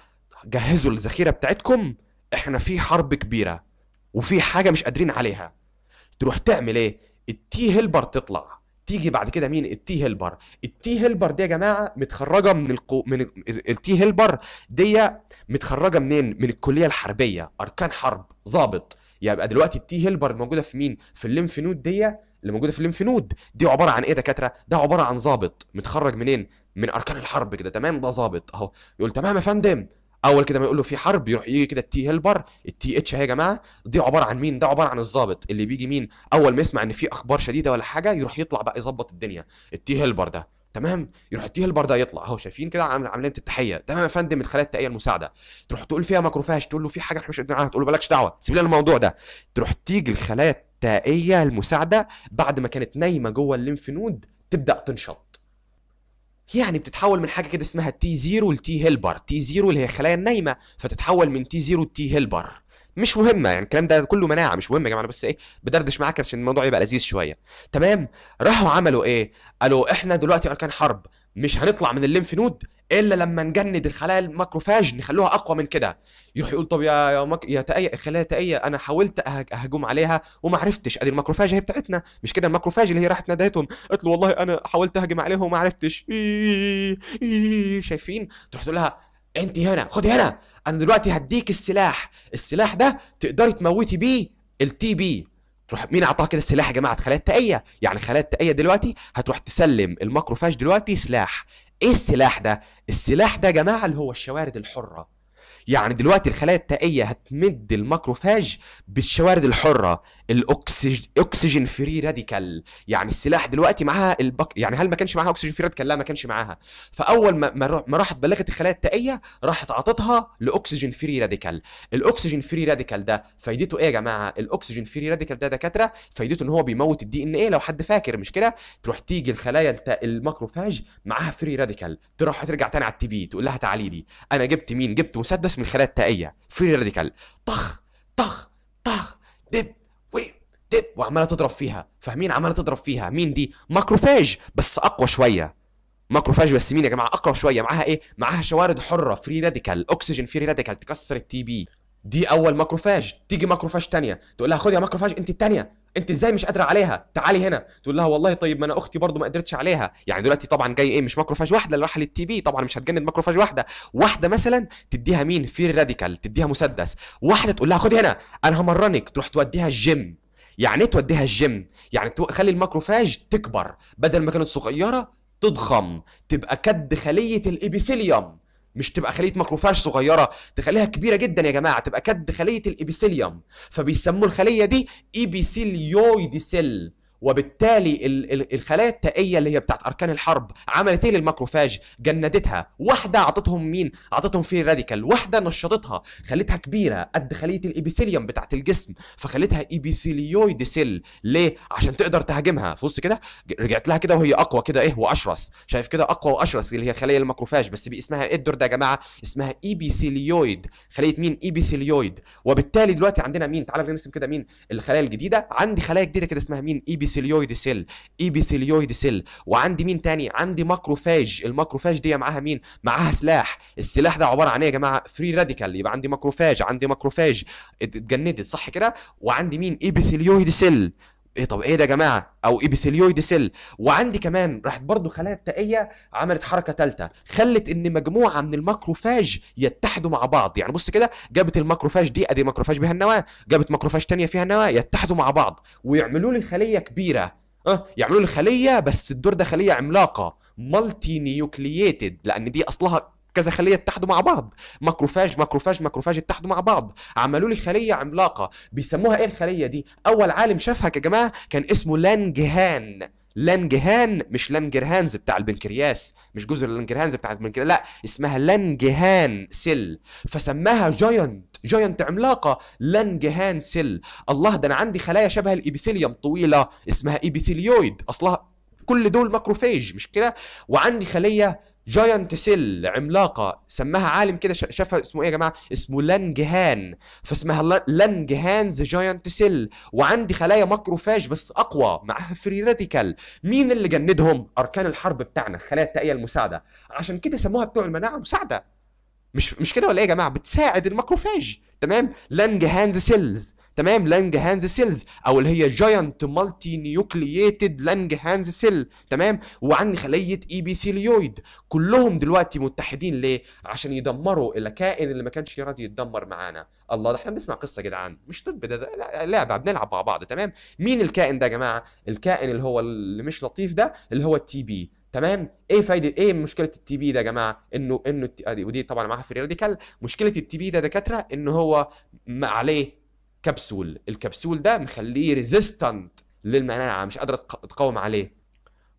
جهزوا الذخيره بتاعتكم احنا في حرب كبيره وفي حاجه مش قادرين عليها تروح تعمل ايه التي هيلبر تطلع تيجي بعد كده مين التي هيلبر التي هيلبر دي يا جماعه متخرجه من القو... من التي هيلبر دي متخرجه منين من الكليه الحربيه اركان حرب ظابط يبقى دلوقتي التي هيلبر الموجوده في مين في الليمف نود دي اللي موجوده في الليمف نود دي عباره عن ايه دكاتره ده عباره عن ظابط متخرج منين من اركان الحرب كده تمام ده ظابط اهو يقول تمام يا فندم اول كده ما يقول له في حرب يروح يجي كده التي هيلبر التي اتش يا جماعه دي عباره عن مين ده عباره عن الضابط اللي بيجي مين اول ما يسمع ان في اخبار شديده ولا حاجه يروح يطلع بقى يظبط الدنيا التي هيلبر ده تمام يروح التي هيلبر ده يطلع اهو شايفين كده عاملين التحيه تمام يا فندم من الخلايا التقيه المساعده تروح تقول فيها ماكروفاج تقول له في حاجه احنا مش قادرين تقول له مالكش دعوه سيب لنا الموضوع ده تروح تيجي الخلايا التائيه المساعده بعد ما كانت نايمه جوه الليمف نود تبدا تنشط يعني بتتحول من حاجه كده اسمها تي زيرو لتي هيلبر تي زيرو اللي هي خلايا النايمه فتتحول من تي زيرو لتي هيلبر مش مهمه يعني الكلام ده كله مناعه مش مهم يا جماعه انا بس ايه بدردش معاك عشان الموضوع يبقى لذيذ شويه تمام راحوا عملوا ايه قالوا احنا دلوقتي اركان حرب مش هنطلع من الليمف نود الا لما نجند الخلايا الماكروفاج نخلوها اقوى من كده يروح يقول طب يا يا, مك... يا تأية خلايا تقية أه-، انا حاولت اهجم عليها وما عرفتش ادي الماكروفاج هي بتاعتنا مش كده الماكروفاج اللي هي راحت ناديتهم قالت له والله انا حاولت اهجم عليهم وما عرفتش شايفين تروح تقول لها انت هنا خدي هنا انا دلوقتي هديك السلاح السلاح ده تقدري تموتي بيه التي بي تروح مين اعطاها كده السلاح يا جماعه خلايا التقيه يعني خلايا التقيه دلوقتي هتروح تسلم الماكروفاج دلوقتي سلاح ايه السلاح ده السلاح ده يا جماعه اللي هو الشوارد الحره يعني دلوقتي الخلايا التائيه هتمد الماكروفاج بالشوارد الحره الاكسجين اكسجين فري راديكال يعني السلاح دلوقتي معاها البك... يعني هل ما كانش معاها اكسجين فري راديكال لا ما كانش معاها فاول ما ما راحت بلغت الخلايا التائيه راحت عطتها لاكسجين فري راديكال الاكسجين فري راديكال ده فايدته ايه يا جماعه الاكسجين فري راديكال ده دكاتره فايدته ان هو بيموت الدي ان ايه لو حد فاكر مش كده تروح تيجي الخلايا الت... الماكروفاج معاها فري راديكال تروح ترجع تاني على التي بي تقول لها تعالي لي انا جبت مين جبت مسدس تخلص من خلايا التائيه فري راديكال طخ طخ طخ دب ويب دب وعماله تضرب فيها فاهمين عماله تضرب فيها مين دي ماكروفاج بس اقوى شويه ماكروفاج بس مين يا جماعه اقوى شويه معاها ايه معاها شوارد حره فري راديكال اكسجين فري راديكال تكسر التي بي دي اول ماكروفاج تيجي ماكروفاج تانية تقول لها خد يا ماكروفاج انت التانية انت ازاي مش قادره عليها تعالي هنا تقول لها والله طيب ما انا اختي برضو ما قدرتش عليها يعني دلوقتي طبعا جاي ايه مش ماكروفاج واحده اللي راح للتي بي طبعا مش هتجند ماكروفاج واحده واحده مثلا تديها مين فير راديكال تديها مسدس واحده تقول لها خد هنا انا همرنك تروح توديها الجيم يعني ايه توديها الجيم يعني تخلي الماكروفاج تكبر بدل ما كانت صغيره تضخم تبقى كد خليه الابيثيليوم مش تبقى خليه ماكروفاج صغيره تخليها كبيره جدا يا جماعه تبقى كد خليه الابيثيليوم فبيسموا الخليه دي ايبيثيليويد سيل وبالتالي الخلايا التائيه اللي هي بتاعت اركان الحرب عملت ايه للماكروفاج جندتها واحده اعطتهم مين اعطتهم في راديكال واحده نشطتها خلتها كبيره قد خليه الايبيثيليوم بتاعت الجسم فخلتها ايبيثيليويد سيل ليه عشان تقدر تهاجمها بص كده رجعت لها كده وهي اقوى كده ايه واشرس شايف كده اقوى واشرس اللي هي خلايا الماكروفاج بس بي اسمها ايه الدور ده يا جماعه اسمها ايبيثيليويد خليه مين ايبيثيليويد وبالتالي دلوقتي عندنا مين تعالى نرسم كده مين الخلايا الجديده عندي خلايا جديده كده اسمها مين ايبيثيليويد ايبيثيليويد سيل ايبيثيليويد سيل وعندي مين تاني عندي ماكروفاج الماكروفاج دي معاها مين معاها سلاح السلاح ده عباره عن ايه يا جماعه فري راديكال يبقى عندي ماكروفاج عندي ماكروفاج اتجندت صح كده وعندي مين ايبيثيليويد سيل ايه طب ايه ده يا جماعه او ايبيثيليويد سيل وعندي كمان راحت برضو خلايا التائيه عملت حركه ثالثه خلت ان مجموعه من الماكروفاج يتحدوا مع بعض يعني بص كده جابت الماكروفاج دي ادي ماكروفاج بها النواه جابت ماكروفاج تانية فيها النواه يتحدوا مع بعض ويعملوا لي خليه كبيره اه يعملوا لي خليه بس الدور ده خليه عملاقه مالتي نيوكلييتد لان دي اصلها كذا خليه اتحدوا مع بعض ماكروفاج ماكروفاج ماكروفاج اتحدوا مع بعض عملوا لي خليه عملاقه بيسموها ايه الخليه دي اول عالم شافها يا جماعه كان اسمه لانجهان لانجهان مش لانجرهانز بتاع البنكرياس مش جزر لانجرهانز بتاع البنكرياس لا اسمها لانجهان سيل فسماها جاينت جاينت عملاقه لانجهان سيل الله ده انا عندي خلايا شبه الابيثيليوم طويله اسمها ايبيثيليويد اصلها كل دول ماكروفاج مش كده وعندي خليه جاينت سيل عملاقه سماها عالم كده شافها اسمه ايه يا جماعه اسمه لانجهان فاسمها لانجهان جاينت سيل وعندي خلايا ماكروفاج بس اقوى معاها فري راديكال مين اللي جندهم اركان الحرب بتاعنا الخلايا التائيه المساعده عشان كده سموها بتوع المناعه مساعده مش مش كده ولا ايه يا جماعه بتساعد الماكروفاج تمام لانجهان ذا سيلز تمام لانج هانز سيلز او اللي هي جاينت مالتي نيوكلييتد لانج هانز سيل تمام وعندي خليه اي بي سيليويد كلهم دلوقتي متحدين ليه عشان يدمروا الكائن اللي ما كانش راضي يتدمر معانا الله ده احنا بنسمع قصه يا جدعان مش طب ده, ده لعبه بنلعب مع بعض تمام مين الكائن ده يا جماعه الكائن اللي هو اللي مش لطيف ده اللي هو التي بي تمام ايه فايده ايه مشكله التي بي ده يا جماعه انه انه ودي طبعا معاها في الراديكال مشكله التي بي ده دكاتره ان هو عليه كبسول الكبسول ده مخليه ريزيستنت للمناعه مش قادره تقاوم عليه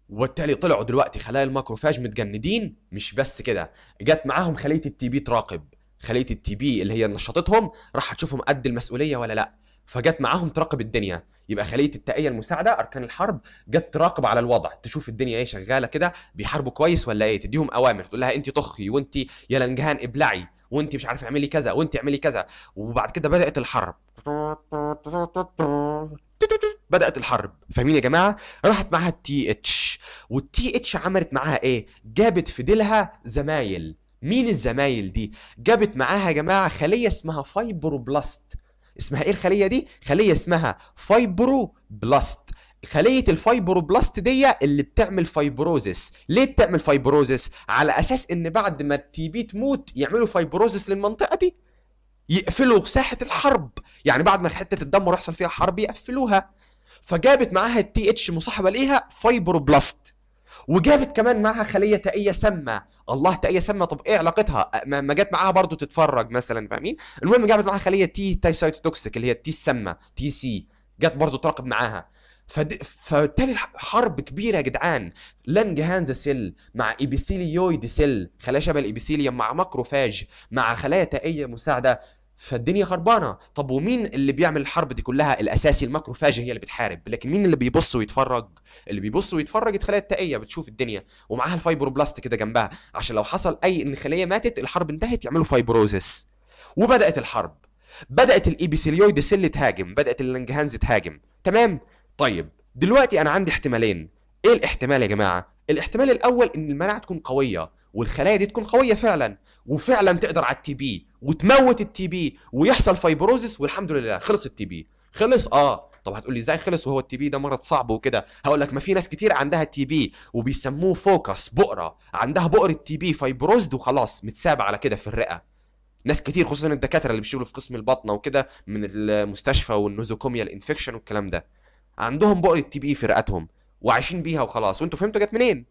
وبالتالي طلعوا دلوقتي خلايا الماكروفاج متجندين مش بس كده جت معاهم خليه التي بي تراقب خليه التي بي اللي هي نشطتهم راح تشوفهم قد المسؤوليه ولا لا فجت معاهم تراقب الدنيا يبقى خليه التائيه المساعده اركان الحرب جت تراقب على الوضع تشوف الدنيا ايه شغاله كده بيحاربوا كويس ولا ايه تديهم اوامر تقول لها انت طخي وانت يا لنجهان ابلعي وانت مش عارف اعملي كذا وانت اعملي كذا وبعد كده بدات الحرب بدات الحرب فاهمين يا جماعه راحت معاها التي اتش والتي اتش عملت معاها ايه جابت في ديلها زمايل مين الزمايل دي جابت معاها يا جماعه خليه اسمها فايبروبلاست اسمها ايه الخليه دي خليه اسمها فايبروبلاست خلية الفايبروبلاست دي اللي بتعمل فايبروزس، ليه بتعمل فايبروزس؟ على أساس إن بعد ما التي بي تموت يعملوا فايبروزس للمنطقة دي، يقفلوا ساحه الحرب يعني بعد ما حته تدمر ويحصل يحصل فيها حرب يقفلوها فجابت معاها التي اتش مصاحبه ليها فايبروبلاست وجابت كمان معاها خليه تائيه سامه الله تائيه سامه طب ايه علاقتها ما جت معاها برضو تتفرج مثلا فاهمين المهم جابت معاها خليه تي تاي سايتوتوكسيك اللي هي التي السامه تي سي جت برضو تراقب معاها فبالتالي حرب كبيره يا جدعان لانج هانزا سيل مع ايبيثيليويد سيل خلايا شبه الايبيثيليوم مع ماكروفاج مع خلايا تائيه مساعده فالدنيا خربانه طب ومين اللي بيعمل الحرب دي كلها الاساسي الماكروفاج هي اللي بتحارب لكن مين اللي بيبص ويتفرج اللي بيبص ويتفرج الخلايا التائيه بتشوف الدنيا ومعاها الفايبروبلاست كده جنبها عشان لو حصل اي ان خليه ماتت الحرب انتهت يعملوا فايبروزس وبدات الحرب بدات الايبيثيليويد سيل تهاجم بدات اللانجهانز تهاجم تمام طيب دلوقتي انا عندي احتمالين ايه الاحتمال يا جماعه الاحتمال الاول ان المناعه تكون قويه والخلايا دي تكون قويه فعلا وفعلا تقدر على التي بي وتموت التي بي ويحصل فايبروزس والحمد لله خلص التي بي خلص اه طب هتقول لي ازاي خلص وهو التي بي ده مرض صعب وكده هقول لك ما في ناس كتير عندها تي بي وبيسموه فوكس بؤره عندها بؤره تي بي فايبروزد وخلاص متساب على كده في الرئه ناس كتير خصوصا الدكاتره اللي بيشتغلوا في قسم البطنه وكده من المستشفى والنوزوكوميا الانفكشن والكلام ده عندهم تي بي فرقتهم وعايشين بيها وخلاص وانتوا فهمتوا جت منين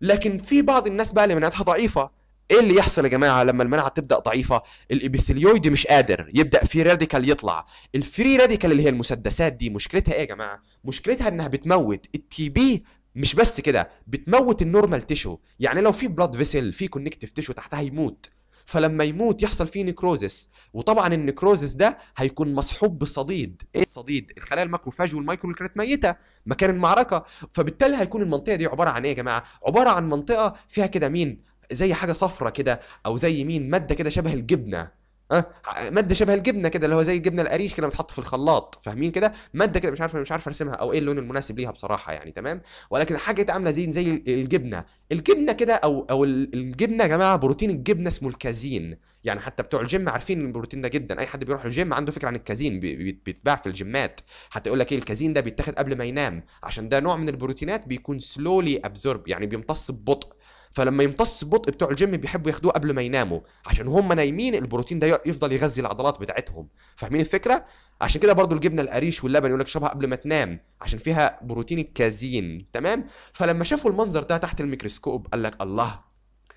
لكن في بعض الناس بقى اللي مناعتها ضعيفه ايه اللي يحصل يا جماعه لما المناعه تبدا ضعيفه الابيثيليويد مش قادر يبدا في راديكال يطلع الفري راديكال اللي هي المسدسات دي مشكلتها ايه يا جماعه مشكلتها انها بتموت التي بي مش بس كده بتموت النورمال تيشو يعني لو في بلاد فيسل في كونكتيف تيشو تحتها يموت فلما يموت يحصل فيه نكروزس وطبعا النكروزس ده هيكون مصحوب بالصديد ايه الصديد الخلايا الماكروفاج والمايكرو اللي كانت ميته مكان المعركه فبالتالي هيكون المنطقه دي عباره عن ايه يا جماعه عباره عن منطقه فيها كده مين زي حاجه صفرة كده او زي مين ماده كده شبه الجبنه ها أه؟ ماده شبه الجبنه كده اللي هو زي الجبنه القريش كده بتحط في الخلاط فاهمين كده ماده كده مش عارف مش عارف ارسمها او ايه اللون المناسب ليها بصراحه يعني تمام ولكن حاجه عامله زي زي الجبنه الجبنه كده او او الجبنه يا جماعه بروتين الجبنه اسمه الكازين يعني حتى بتوع الجيم عارفين البروتين ده جدا اي حد بيروح الجيم عنده فكره عن الكازين بيتباع في الجيمات حتى يقول لك ايه الكازين ده بيتاخد قبل ما ينام عشان ده نوع من البروتينات بيكون سلولي ابزورب يعني بيمتص ببطء فلما يمتص ببطء بتوع الجيم بيحبوا ياخدوه قبل ما يناموا عشان هم نايمين البروتين ده يفضل يغذي العضلات بتاعتهم فاهمين الفكره عشان كده برضو الجبنه القريش واللبن يقول لك اشربها قبل ما تنام عشان فيها بروتين الكازين تمام فلما شافوا المنظر ده تحت الميكروسكوب قال لك الله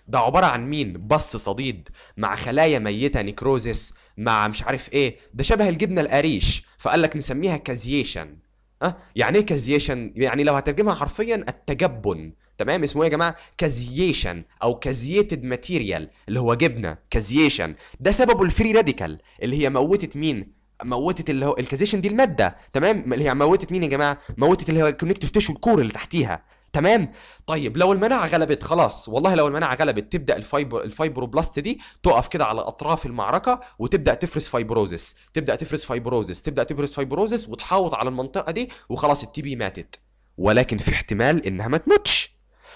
ده عبارة عن مين؟ بص صديد مع خلايا ميتة نيكروزيس مع مش عارف ايه ده شبه الجبنة القريش فقال لك نسميها كازيشن أه؟ يعني ايه كازيشن؟ يعني لو هترجمها حرفيا التجبن تمام اسمه إيه يا جماعه كازيشن او كازييتد ماتيريال اللي هو جبنه كازيشن ده سببه الفري راديكال اللي هي موتت مين موتت اللي هو الكازيشن دي الماده تمام اللي هي موتت مين يا جماعه موتت اللي هو الكونكتيف تيشو الكور اللي تحتيها تمام طيب لو المناعه غلبت خلاص والله لو المناعه غلبت تبدا الفايبر الفايبروبلاست دي تقف كده على اطراف المعركه وتبدا تفرز فايبروزس تبدا تفرز فايبروزس تبدا تفرز فايبروزس وتحاوط على المنطقه دي وخلاص التي بي ماتت ولكن في احتمال انها ما تموتش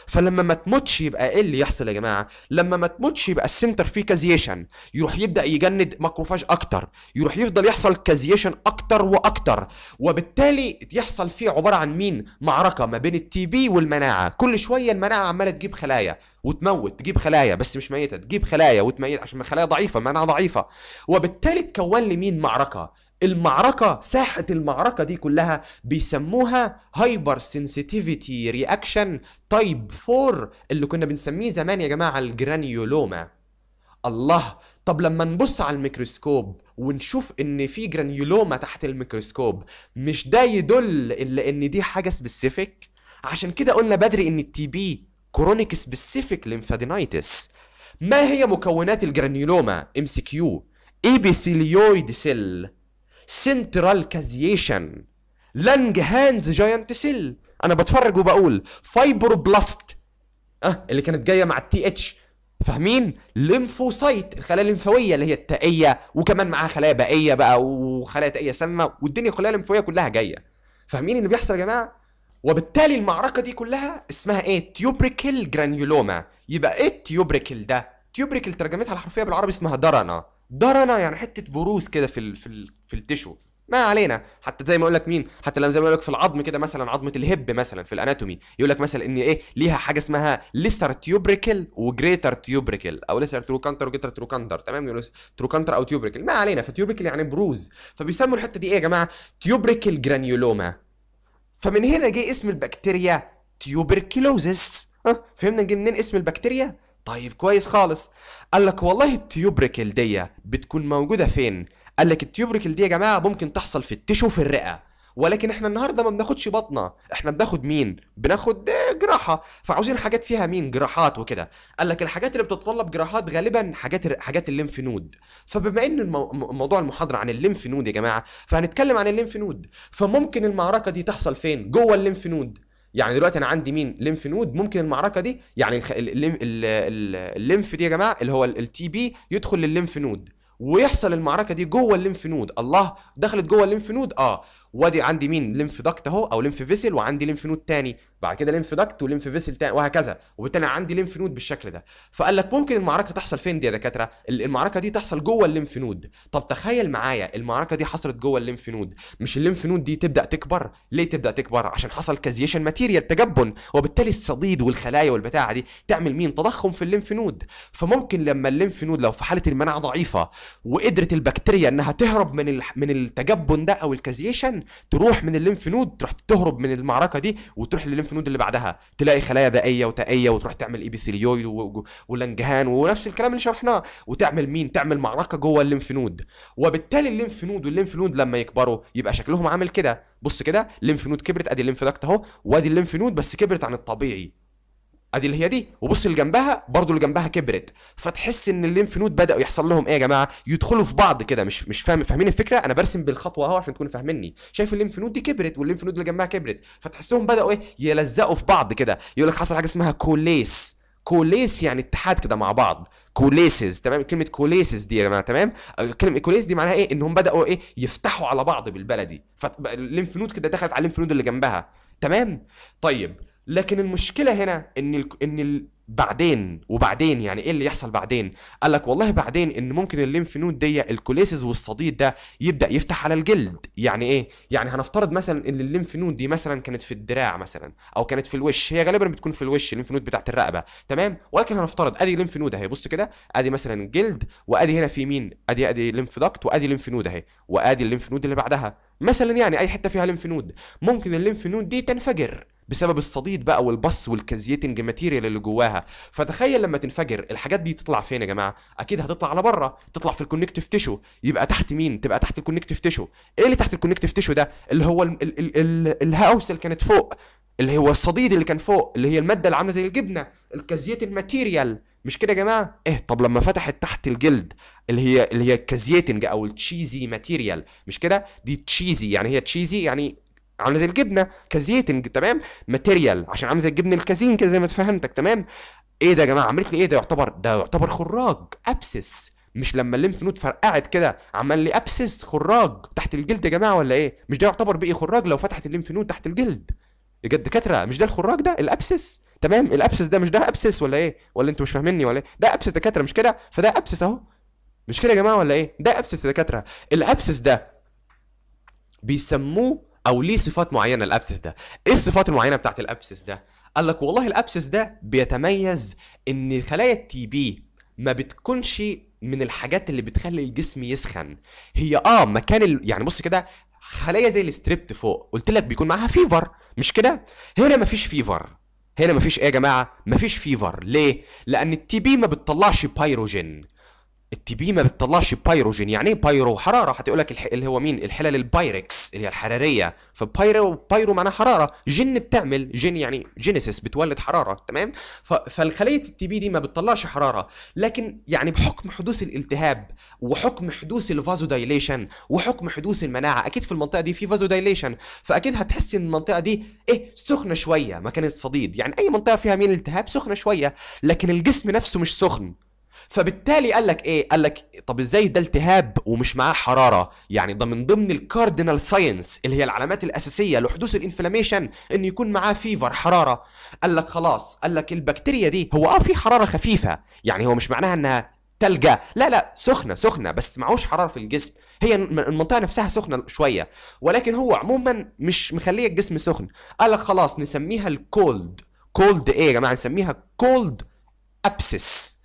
فلما ما تموتش يبقى ايه اللي يحصل يا جماعه لما ما تموتش يبقى السنتر فيه كازيشن يروح يبدا يجند ماكروفاج اكتر يروح يفضل يحصل كازيشن اكتر واكتر وبالتالي يحصل فيه عباره عن مين معركه ما بين التي بي والمناعه كل شويه المناعه عماله تجيب خلايا وتموت تجيب خلايا بس مش ميته تجيب خلايا وتميت عشان الخلايا ضعيفه المناعه ضعيفه وبالتالي تكون لي مين معركه المعركة ساحة المعركة دي كلها بيسموها هايبر سنسيتيفيتي رياكشن تايب 4 اللي كنا بنسميه زمان يا جماعة الجرانيولوما الله طب لما نبص على الميكروسكوب ونشوف ان في جرانيولوما تحت الميكروسكوب مش ده يدل الا ان دي حاجة سبيسيفيك عشان كده قلنا بدري ان التي بي كرونيك سبيسيفيك ليمفادينايتس ما هي مكونات الجرانيولوما ام سي كيو ايبيثيليويد سيل سنترال كازيشن لانج هاندز جاينت سيل انا بتفرج وبقول بلاست اه اللي كانت جايه مع التي اتش فاهمين ليمفوسايت الخلايا الليمفاويه اللي هي التائيه وكمان معاها خلايا بائيه بقى وخلايا تائيه سامه والدنيا كلها ليمفاويه كلها جايه فاهمين اللي بيحصل يا جماعه وبالتالي المعركه دي كلها اسمها ايه تيوبريكل جرانيولوما يبقى ايه التيوبريكل ده تيوبريكل ترجمتها الحرفيه بالعربي اسمها درنه درنه يعني حته بروز كده في الـ في الـ في التشو ما علينا حتى زي ما اقول لك مين حتى لما زي ما اقول لك في العظم كده مثلا عظمه الهب مثلا في الاناتومي يقول لك مثلا ان ايه ليها حاجه اسمها ليسر تيوبريكل وجريتر تيوبريكل او ليسر تروكانتر وجريتر تروكانتر تمام يقول تروكانتر او تيوبريكل ما علينا فتيوبريكل يعني بروز فبيسموا الحته دي ايه يا جماعه تيوبريكل جرانيولوما فمن هنا جه اسم البكتيريا تيوبركلوزس أه؟ فهمنا جه منين اسم البكتيريا طيب كويس خالص قال لك والله التيوبريكل دي بتكون موجودة فين قال لك التيوبريكل دي يا جماعة ممكن تحصل في التشو في الرئة ولكن احنا النهارده ما بناخدش بطنه احنا بناخد مين بناخد آه، جراحه فعاوزين حاجات فيها مين جراحات وكده قال لك الحاجات اللي بتتطلب جراحات غالبا حاجات حاجات الليمف نود فبما ان موضوع المحاضره عن الليمف نود يا جماعه فهنتكلم عن الليمف نود فممكن المعركه دي تحصل فين جوه الليمف نود يعني دلوقتي انا عندي مين ليمف نود ممكن المعركه دي يعني الليمف دي يا جماعه اللي هو التي بي يدخل للليمف نود ويحصل المعركه دي جوه الليمف نود الله دخلت جوه الليمف نود اه وادي عندي مين لينف داكت اهو او لينف فيسل وعندي لينف نود تاني بعد كده لينف داكت ولينف فيسل تاني وهكذا وبالتالي عندي لينف نود بالشكل ده فقال لك ممكن المعركه تحصل فين دي يا دكاتره المعركه دي تحصل جوه الليمف نود طب تخيل معايا المعركه دي حصلت جوه الليمف نود مش الليمف نود دي تبدا تكبر ليه تبدا تكبر عشان حصل كازيشن ماتيريال تجبن وبالتالي الصديد والخلايا والبتاعه دي تعمل مين تضخم في الليمف نود فممكن لما الليمف نود لو في حاله المناعه ضعيفه وقدرت البكتيريا انها تهرب من من التجبن ده او الكازيشن تروح من الليمف نود تروح تهرب من المعركه دي وتروح للليمف نود اللي بعدها تلاقي خلايا بائيه وتائيه وتروح تعمل ايبيثيليويد ولانجهان ونفس الكلام اللي شرحناه وتعمل مين تعمل معركه جوه الليمف نود وبالتالي الليمف نود والليمف نود لما يكبروا يبقى شكلهم عامل كده بص كده الليمف نود كبرت ادي الليمف داكت اهو وادي الليمف نود بس كبرت عن الطبيعي ادي اللي هي دي وبص اللي جنبها برضه اللي جنبها كبرت فتحس ان الليمف نود بداوا يحصل لهم ايه يا جماعه يدخلوا في بعض كده مش مش فاهم فاهمين الفكره انا برسم بالخطوه اهو عشان تكونوا فاهميني شايف الليمف نود دي كبرت والليمف نود اللي جنبها كبرت فتحسهم بداوا ايه يلزقوا في بعض كده يقول لك حصل حاجه اسمها كوليس كوليس يعني اتحاد كده مع بعض كوليسز تمام كلمه كوليسز دي يا جماعه تمام كلمه كوليس دي معناها ايه ان هم بداوا ايه يفتحوا على بعض بالبلدي فالليمف نود كده دخلت على الليمف نود اللي جنبها تمام طيب لكن المشكله هنا ان ال... ان ال... بعدين وبعدين يعني ايه اللي يحصل بعدين قال لك والله بعدين ان ممكن الليمف نود دي الكوليسز والصديد ده يبدا يفتح على الجلد يعني ايه يعني هنفترض مثلا ان الليمف نود دي مثلا كانت في الدراع مثلا او كانت في الوش هي غالبا بتكون في الوش الليمف نود بتاعه الرقبه تمام ولكن هنفترض ادي الليمف نود اهي بص كده ادي مثلا جلد وادي هنا في مين ادي ادي الليمف دكت وادي الليمف نود اهي وادي الليمف نود اللي بعدها مثلا يعني اي حته فيها ليمف نود ممكن الليمف نود دي تنفجر بسبب الصديد بقى والبص والكازيتنج ماتيريال اللي جواها فتخيل لما تنفجر الحاجات دي تطلع فين يا جماعه اكيد هتطلع على بره تطلع في الكونكتيف تيشو يبقى تحت مين تبقى تحت الكونكتيف تيشو ايه اللي تحت الكونكتيف تيشو ده اللي هو ال ال ال الهاوس اللي كانت فوق اللي هو الصديد اللي كان فوق اللي هي الماده اللي عامله زي الجبنه الكازيتين ماتيريال مش كده يا جماعه ايه طب لما فتحت تحت الجلد اللي هي اللي هي الكازيتنج او التشيزي ماتيريال مش كده دي تشيزي يعني هي تشيزي يعني عامله زي الجبنه كزيتنج تمام ماتيريال عشان عامله زي الجبن كده زي ما اتفهمتك تمام ايه ده يا جماعه عملت لي ايه ده يعتبر ده يعتبر خراج ابسس مش لما الليمف نود فرقعت كده عمل لي ابسس خراج تحت الجلد يا جماعه ولا ايه مش ده يعتبر بقي خراج لو فتحت الليمف نود تحت الجلد يا جد دكاتره مش ده الخراج ده الابسس تمام الابسس ده مش ده ابسس ولا ايه ولا انتوا مش فاهميني ولا ايه ده ابسس دكاتره مش كده فده ابسس اهو مش كده يا جماعه ولا ايه ده ابسس دكاتره الابسس ده بيسموه او ليه صفات معينه الابسس ده ايه الصفات المعينه بتاعت الابسس ده قال لك والله الابسس ده بيتميز ان خلايا التي بي ما بتكونش من الحاجات اللي بتخلي الجسم يسخن هي اه مكان ال... يعني بص كده خلايا زي الستريبت فوق قلت لك بيكون معاها فيفر مش كده هنا مفيش فيفر هنا مفيش ايه يا جماعه مفيش فيفر ليه لان التي بي ما بتطلعش بايروجين التي ما بتطلعش بايروجين يعني ايه بايرو حراره هتقول لك اللي هو مين الحلل البايركس اللي هي الحراريه فبايرو بايرو معناها حراره جن بتعمل جن يعني جينيسيس بتولد حراره تمام فالخليه التي بي دي ما بتطلعش حراره لكن يعني بحكم حدوث الالتهاب وحكم حدوث الفازو دايليشن وحكم حدوث المناعه اكيد في المنطقه دي في فازو دايليشن فاكيد هتحس ان المنطقه دي ايه سخنه شويه مكان الصديد يعني اي منطقه فيها مين التهاب سخنه شويه لكن الجسم نفسه مش سخن فبالتالي قال لك ايه قال لك طب ازاي ده التهاب ومش معاه حراره يعني ده من ضمن الكاردينال ساينس اللي هي العلامات الاساسيه لحدوث الانفلاميشن ان يكون معاه فيفر حراره قال لك خلاص قال لك البكتيريا دي هو اه في حراره خفيفه يعني هو مش معناها انها تلجة لا لا سخنة سخنة بس معهوش حرارة في الجسم هي المنطقة نفسها سخنة شوية ولكن هو عموما مش مخلية الجسم سخن قال لك خلاص نسميها الكولد كولد ايه يا جماعة نسميها كولد ابسس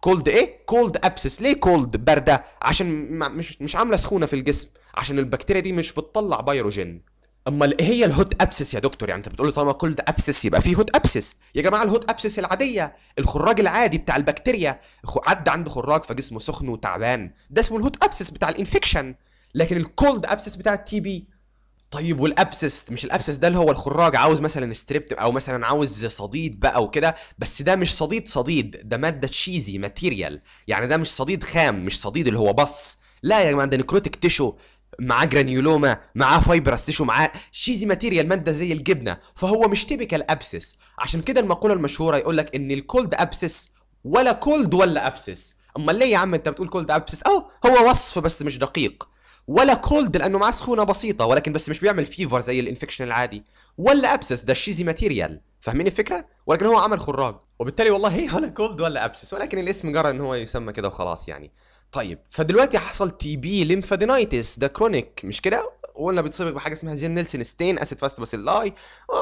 كولد ايه كولد ابسس ليه كولد بارده عشان مش مش عامله سخونه في الجسم عشان البكتيريا دي مش بتطلع بايروجين امال ايه هي الهوت ابسس يا دكتور يعني انت بتقول لي طالما كولد ابسس يبقى في هوت ابسس يا جماعه الهوت ابسس العاديه الخراج العادي بتاع البكتيريا عدى عنده خراج فجسمه سخن وتعبان ده اسمه الهوت ابسس بتاع الانفكشن لكن الكولد ابسس بتاع التي بي طيب والابسس مش الابسس ده اللي هو الخراج عاوز مثلا ستريبت او مثلا عاوز صديد بقى وكده بس ده مش صديد صديد ده ماده تشيزي ماتيريال يعني ده مش صديد خام مش صديد اللي هو بص لا يا جماعه ده نكروتيك تشو معاه جرانيولوما معاه فايبرس تشو معاه شيزي ماتيريال ماده زي الجبنه فهو مش تيبيكال ابسس عشان كده المقوله المشهوره يقول لك ان الكولد ابسس ولا كولد ولا ابسس امال ليه يا عم انت بتقول كولد ابسس اه هو وصف بس مش دقيق ولا كولد لانه معاه سخونه بسيطه ولكن بس مش بيعمل فيفر زي الانفكشن العادي ولا ابسس ده شيزي ماتيريال فاهمين الفكره ولكن هو عمل خراج وبالتالي والله هي ولا كولد ولا ابسس ولكن الاسم جرى ان هو يسمى كده وخلاص يعني طيب فدلوقتي حصل تي بي ليمفادينايتس ده كرونيك مش كده وقلنا بيتصيب بحاجه اسمها جين نيلسون ستين اسيد فاست باسيلاي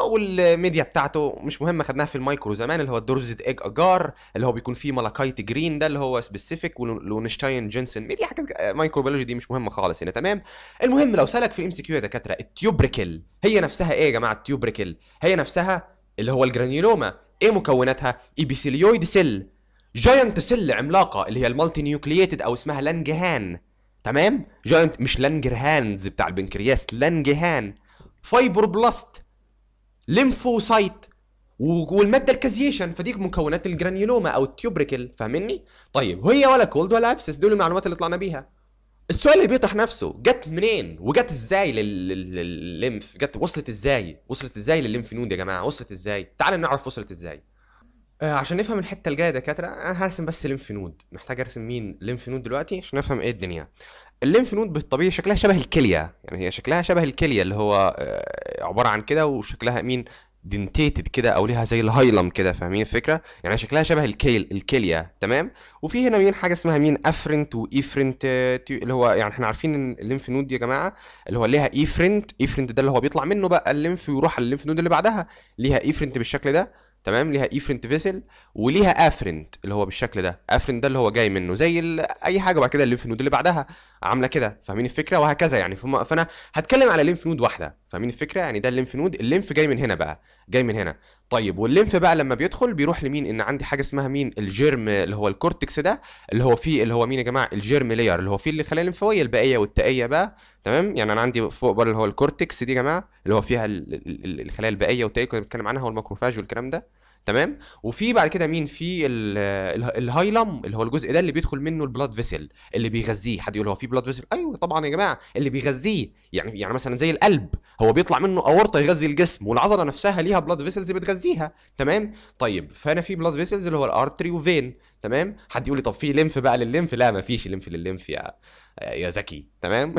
والميديا بتاعته مش مهمه خدناها في المايكرو زمان اللي هو الدرزد ايج اجار اللي هو بيكون فيه ملاكايت جرين ده اللي هو سبيسيفيك ولونشتاين جينسون ميديا حاجات مايكرو بيولوجي دي مش مهمه خالص هنا تمام المهم لو سالك في الام سي كيو يا دكاتره التيوبريكل هي نفسها ايه يا جماعه التيوبريكل هي نفسها اللي هو الجرانيولوما ايه مكوناتها ايبيثيليويد سيل جاينت سيل عملاقه اللي هي المالتي نيوكلييتد او اسمها لانجهان تمام جاينت مش لانجرهانز بتاع البنكرياس لانجهان فايبروبلاست ليمفوسايت والماده الكازيشن فدي مكونات الجرانيولوما او التيوبريكل فاهمني طيب وهي ولا كولد ولا ابسس دول المعلومات اللي طلعنا بيها السؤال اللي بيطرح نفسه جت منين وجت ازاي للليمف جت وصلت ازاي وصلت ازاي للليمف نود يا جماعه وصلت ازاي تعال نعرف وصلت ازاي آه عشان نفهم الحته الجايه دكاتره انا هرسم بس لمف نود محتاج ارسم مين لمف نود دلوقتي عشان افهم ايه الدنيا الليمف نود بالطبيعي شكلها شبه الكليه يعني هي شكلها شبه الكليه اللي هو آه عباره عن كده وشكلها مين دنتيتد كده او ليها زي الهايلم كده فاهمين الفكره يعني شكلها شبه الكيل الكليه تمام وفي هنا مين حاجه اسمها مين افرنت وايفرنت اللي هو يعني احنا عارفين ان الليمف نود يا جماعه اللي هو ليها ايفرنت ايفرنت ده اللي هو بيطلع منه بقى الليمف ويروح على الليمف نود اللي بعدها ليها ايفرنت بالشكل ده تمام ليها افرنت فيسل وليها افرنت اللي هو بالشكل ده افرنت ده اللي هو جاي منه زي اي حاجه بعد كده الليمف نود اللي بعدها عامله كده فاهمين الفكره وهكذا يعني فانا هتكلم على ليمف نود واحده فاهمين الفكره يعني ده الليمف نود الليمف جاي من هنا بقى جاي من هنا طيب والليمف بقى لما بيدخل بيروح لمين ان عندي حاجه اسمها مين الجرم اللي هو الكورتكس ده اللي هو فيه اللي هو مين يا جماعه الجرم لاير اللي هو فيه الخلايا الليمفاويه البائيه والتائيه بقى تمام يعني انا عندي فوق بره اللي هو الكورتكس دي يا جماعه اللي هو فيها الخلايا البائيه والتائيه كنا بنتكلم عنها والماكروفاج والكلام ده تمام وفي بعد كده مين في الهايلم اللي هو الجزء ده اللي بيدخل منه البلاد فيسل اللي بيغذيه حد يقول هو في بلاد فيسل ايوه طبعا يا جماعه اللي بيغذيه يعني يعني مثلا زي القلب هو بيطلع منه اورطه يغذي الجسم والعضله نفسها ليها بلاد فيسلز بتغذيها تمام طيب فانا في بلاد فيسلز اللي هو الارتري وفين تمام حد يقول لي طب في لمف بقى لللمف لا مفيش لمف لللمف يا يا ذكي تمام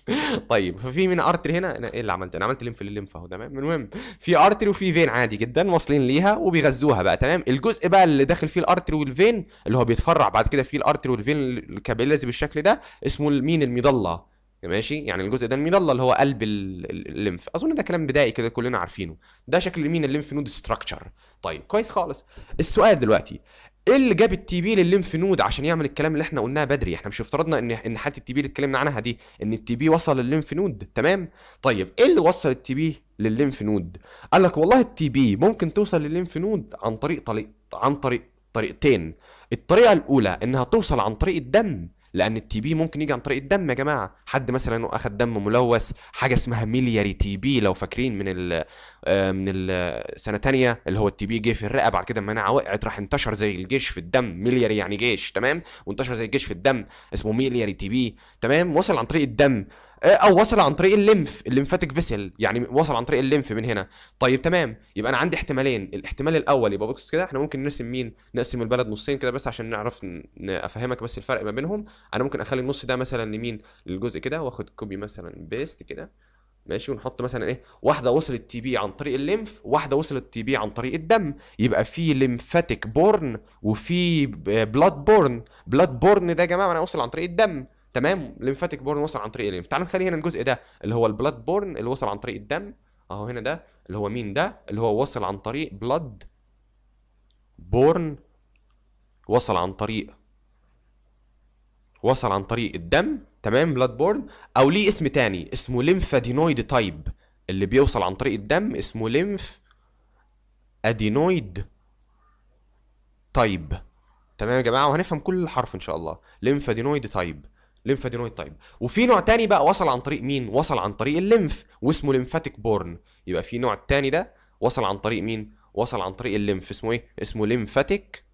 طيب ففي من ارتري هنا انا ايه اللي عملته انا عملت لمف لللمف اهو تمام المهم في ارتري وفي فين عادي جدا واصلين ليها وبيغذوها بقى تمام الجزء بقى اللي داخل فيه الارتري والفين اللي هو بيتفرع بعد كده فيه الارتري والفين الكابيلز بالشكل ده اسمه مين المضله ماشي يعني الجزء ده الميدالله اللي هو قلب الليمف اظن ده كلام بدائي كده كلنا عارفينه ده شكل مين الليمف نود ستراكشر طيب كويس خالص السؤال دلوقتي ايه اللي جاب التي بي للليمف نود عشان يعمل الكلام اللي احنا قلناه بدري احنا مش افترضنا ان ان حاله التي بي اللي اتكلمنا عنها دي ان التي بي وصل للليمف نود تمام طيب ايه اللي وصل التي بي للليمف نود قال لك والله التي بي ممكن توصل للليمف نود عن طريق طريق عن طريق طريقتين الطريقه الاولى انها توصل عن طريق الدم لان التي بي ممكن يجي عن طريق الدم يا جماعه حد مثلا اخذ دم ملوث حاجه اسمها ميلياري تي بي لو فاكرين من الـ آه، من السنه آه، تانية اللي هو التي بي جه في الرئه بعد كده المناعه وقعت راح انتشر زي الجيش في الدم ميلياري يعني جيش تمام وانتشر زي الجيش في الدم اسمه ميلياري تي بي تمام وصل عن طريق الدم آه، او وصل عن طريق الليمف الليمفاتيك فيسل يعني وصل عن طريق الليمف من هنا طيب تمام يبقى انا عندي احتمالين الاحتمال الاول يبقى بص كده احنا ممكن نرسم مين نقسم البلد نصين كده بس عشان نعرف افهمك بس الفرق ما بينهم انا ممكن اخلي النص ده مثلا لمين للجزء كده واخد كوبي مثلا بيست كده ماشي ونحط مثلا ايه واحده وصلت تي بي عن طريق الليمف واحده وصلت تي بي عن طريق الدم يبقى في ليمفاتيك بورن وفي بلاد بورن بلاد بورن ده يا جماعه انا وصل عن طريق الدم تمام الليمفاتيك بورن وصل عن طريق الليمف تعال نخلي هنا الجزء ده اللي هو البلاد بورن اللي وصل عن طريق الدم اهو هنا ده اللي هو مين ده اللي هو وصل عن طريق بلاد بورن وصل عن طريق وصل عن طريق الدم تمام بلاد بورن او ليه اسم تاني اسمه ليمفادينويد تايب اللي بيوصل عن طريق الدم اسمه ليمف ادينويد تايب تمام يا جماعه وهنفهم كل حرف ان شاء الله ليمفادينويد تايب ليمفادينويد تايب وفي نوع تاني بقى وصل عن طريق مين وصل عن طريق الليمف واسمه ليمفاتيك بورن يبقى في نوع تاني ده وصل عن طريق مين وصل عن طريق الليمف اسمه ايه اسمه ليمفاتيك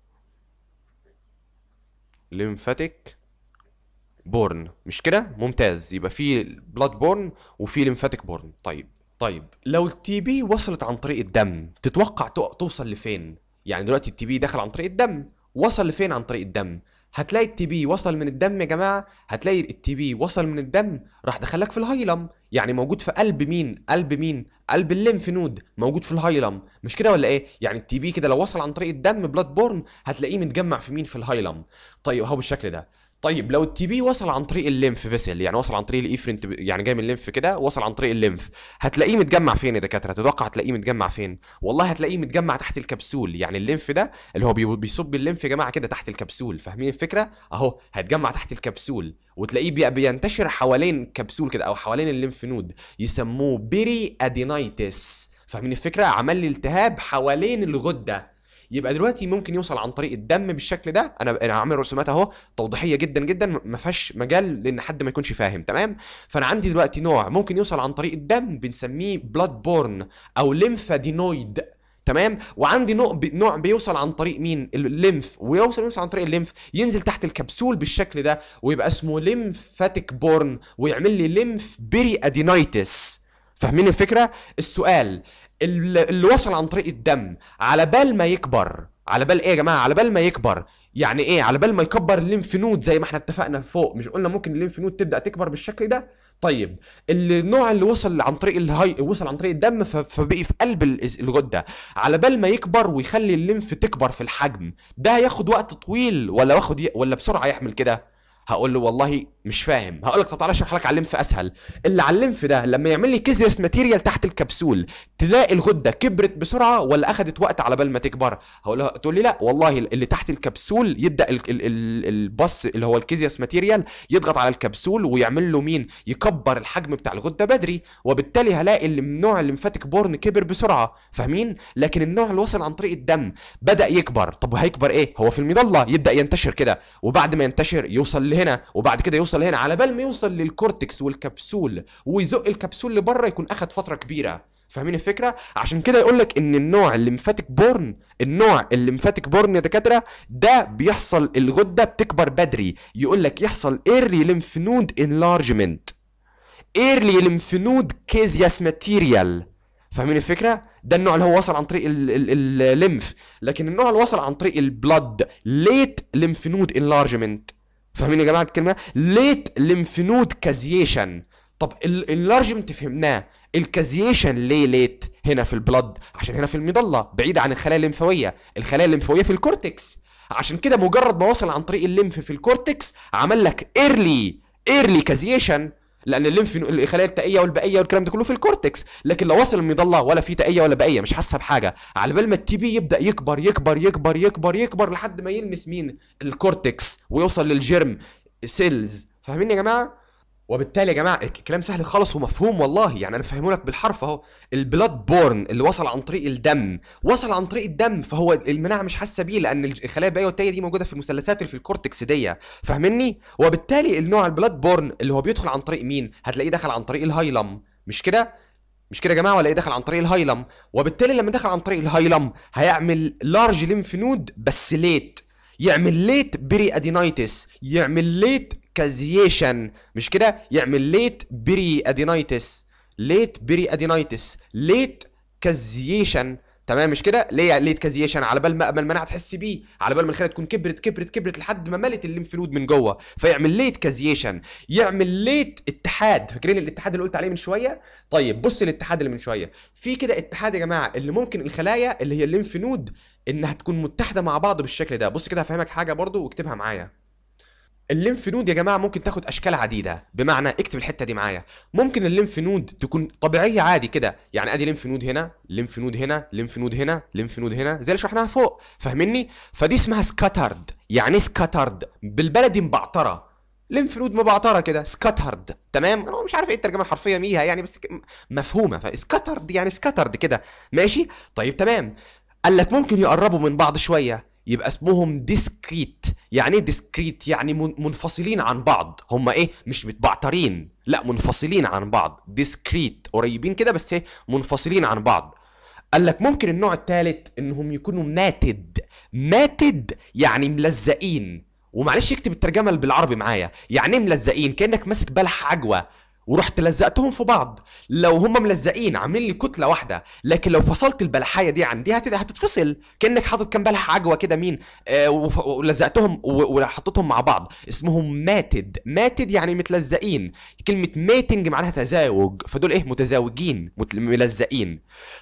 ليمفاتيك بورن مش كده ممتاز يبقى في بلاد بورن وفي ليمفاتيك بورن طيب طيب لو التي بي وصلت عن طريق الدم تتوقع توصل لفين يعني دلوقتي التي بي دخل عن طريق الدم وصل لفين عن طريق الدم هتلاقي التي بي وصل من الدم يا جماعه هتلاقي التي بي وصل من الدم راح دخلك في الهايلم يعني موجود في قلب مين قلب مين قلب الليمف نود موجود في الهايلم مش كده ولا ايه يعني التي بي كده لو وصل عن طريق الدم بلاد بورن هتلاقيه متجمع في مين في الهايلم طيب اهو بالشكل ده طيب لو التي بي وصل عن طريق الليمف فيسل يعني وصل عن طريق الايفرنت يعني جاي من الليمف كده وصل عن طريق الليمف هتلاقيه متجمع فين يا دكاتره تتوقع هتلاقيه متجمع فين والله هتلاقيه متجمع تحت الكبسول يعني الليمف ده اللي هو بيصب الليمف يا جماعه كده تحت الكبسول فاهمين الفكره اهو هيتجمع تحت الكبسول وتلاقيه بينتشر حوالين كبسول كده او حوالين الليمف نود يسموه بيري ادينايتس فاهمين الفكره عمل لي التهاب حوالين الغده يبقى دلوقتي ممكن يوصل عن طريق الدم بالشكل ده انا انا عامل رسومات اهو توضيحيه جدا جدا ما فيهاش مجال لان حد ما يكونش فاهم تمام فانا عندي دلوقتي نوع ممكن يوصل عن طريق الدم بنسميه بلاد بورن او ليمفادينويد تمام وعندي نوع نوع بيوصل عن طريق مين الليمف ويوصل يوصل عن طريق الليمف ينزل تحت الكبسول بالشكل ده ويبقى اسمه ليمفاتيك بورن ويعمل لي ليمف بيري ادينايتس فاهمين الفكره السؤال اللي وصل عن طريق الدم على بال ما يكبر على بال ايه يا جماعه على بال ما يكبر يعني ايه على بال ما يكبر الليمف نود زي ما احنا اتفقنا فوق مش قلنا ممكن الليمف نود تبدا تكبر بالشكل ده طيب النوع اللي وصل عن طريق الهاي وصل عن طريق الدم فبقي في قلب الغده على بال ما يكبر ويخلي الليمف تكبر في الحجم ده هياخد وقت طويل ولا واخد ي... ولا بسرعه يحمل كده هقول له والله مش فاهم هقول لك طب تعالى اشرح لك على الليمف اسهل اللي على الليمف ده لما يعمل لي كيزيس ماتيريال تحت الكبسول تلاقي الغده كبرت بسرعه ولا اخذت وقت على بال ما تكبر هقول لها تقول لي لا والله اللي تحت الكبسول يبدا البص اللي هو الكيزيس ماتيريال يضغط على الكبسول ويعمل له مين يكبر الحجم بتاع الغده بدري وبالتالي هلاقي النوع الليمفاتيك بورن كبر بسرعه فاهمين لكن النوع اللي وصل عن طريق الدم بدا يكبر طب هيكبر ايه هو في المظله يبدا ينتشر كده وبعد ما ينتشر يوصل هنا وبعد كده يوصل هنا على بال ما يوصل للكورتكس والكبسول ويزق الكبسول لبره يكون اخد فتره كبيره فاهمين الفكره عشان كده يقول لك ان النوع الليمفاتيك بورن النوع الليمفاتيك بورن يا دكاتره ده بيحصل الغده بتكبر بدري يقول لك يحصل ايرلي ليمف نود انلارجمنت ايرلي ليمف نود كيزياس ماتيريال فاهمين الفكره ده النوع اللي هو وصل عن طريق الليمف لكن النوع اللي وصل عن طريق البلد ليت ليمف نود انلارجمنت فاهمين يا جماعه الكلمه ليت لمفنود كازيشن طب اللارج اللارجمنت فهمناه الكازيشن ليه ليت هنا في البلد عشان هنا في المضله بعيده عن الخلايا الليمفاويه الخلايا الليمفاويه في الكورتكس عشان كده مجرد ما وصل عن طريق الليمف في الكورتكس عمل لك ايرلي ايرلي كازيشن لان الليمف الخلايا التائيه والبقيه والكلام ده كله في الكورتكس لكن لو وصل المظله ولا في تائيه ولا بقيه مش حاسه بحاجه على بال ما التي بي يبدا يكبر يكبر يكبر يكبر يكبر لحد ما يلمس مين الكورتكس ويوصل للجرم سيلز فاهمين يا جماعه وبالتالي يا جماعه الكلام سهل خالص ومفهوم والله يعني انا فاهمه لك بالحرف اهو البلاد بورن اللي وصل عن طريق الدم وصل عن طريق الدم فهو المناعه مش حاسه بيه لان الخلايا البائيه والتاليه دي موجوده في المثلثات اللي في الكورتكس دي فاهمني وبالتالي النوع البلاد بورن اللي هو بيدخل عن طريق مين هتلاقيه دخل عن طريق الهايلم مش كده مش كده يا جماعه ولا ايه دخل عن طريق الهايلم وبالتالي لما دخل عن طريق الهايلم هيعمل لارج ليمف نود بس ليت يعمل ليت بري ادينايتس يعمل ليت كازيشن مش كده يعمل ليت بري ادينايتس ليت بري ادينايتس ليت كازيشن تمام مش كده ليه ليت يعني كازيشن على بال ما المناعه تحس بيه على بال ما الخلايا تكون كبرت كبرت كبرت لحد ما ملت الليمفلود من جوه فيعمل ليت كازيشن يعمل ليت اتحاد فاكرين الاتحاد اللي قلت عليه من شويه طيب بص الاتحاد اللي من شويه في كده اتحاد يا جماعه اللي ممكن الخلايا اللي هي الليمفلود انها تكون متحده مع بعض بالشكل ده بص كده هفهمك حاجه برضو واكتبها معايا الليمف نود يا جماعه ممكن تاخد اشكال عديده بمعنى اكتب الحته دي معايا ممكن الليمف نود تكون طبيعيه عادي كده يعني ادي ليمف نود هنا ليمف نود هنا ليمف نود هنا ليمف نود هنا زي اللي شرحناها فوق فاهمني فدي اسمها سكاترد يعني سكاترد إيه بالبلدي مبعطره ليمف نود مبعطره كده سكاترد تمام انا مش عارف ايه الترجمه الحرفيه ميها يعني بس مفهومه فسكاترد يعني سكاترد كده ماشي طيب تمام قال لك ممكن يقربوا من بعض شويه يبقى اسمهم ديسكريت يعني ايه ديسكريت يعني منفصلين عن بعض هم ايه مش متبعترين لا منفصلين عن بعض ديسكريت قريبين كده بس ايه منفصلين عن بعض قال لك ممكن النوع الثالث انهم يكونوا ماتد ماتد يعني ملزقين ومعلش اكتب الترجمه بالعربي معايا يعني ايه ملزقين كانك ماسك بلح عجوه ورحت لزقتهم في بعض لو هم ملزقين عاملين لي كتله واحده لكن لو فصلت البلحايه دي عن دي هتتفصل كانك حاطط كام بلح عجوه كده مين آه ولزقتهم وحطيتهم مع بعض اسمهم ماتد ماتد يعني متلزقين كلمه ميتنج معناها تزاوج فدول ايه متزاوجين ملزقين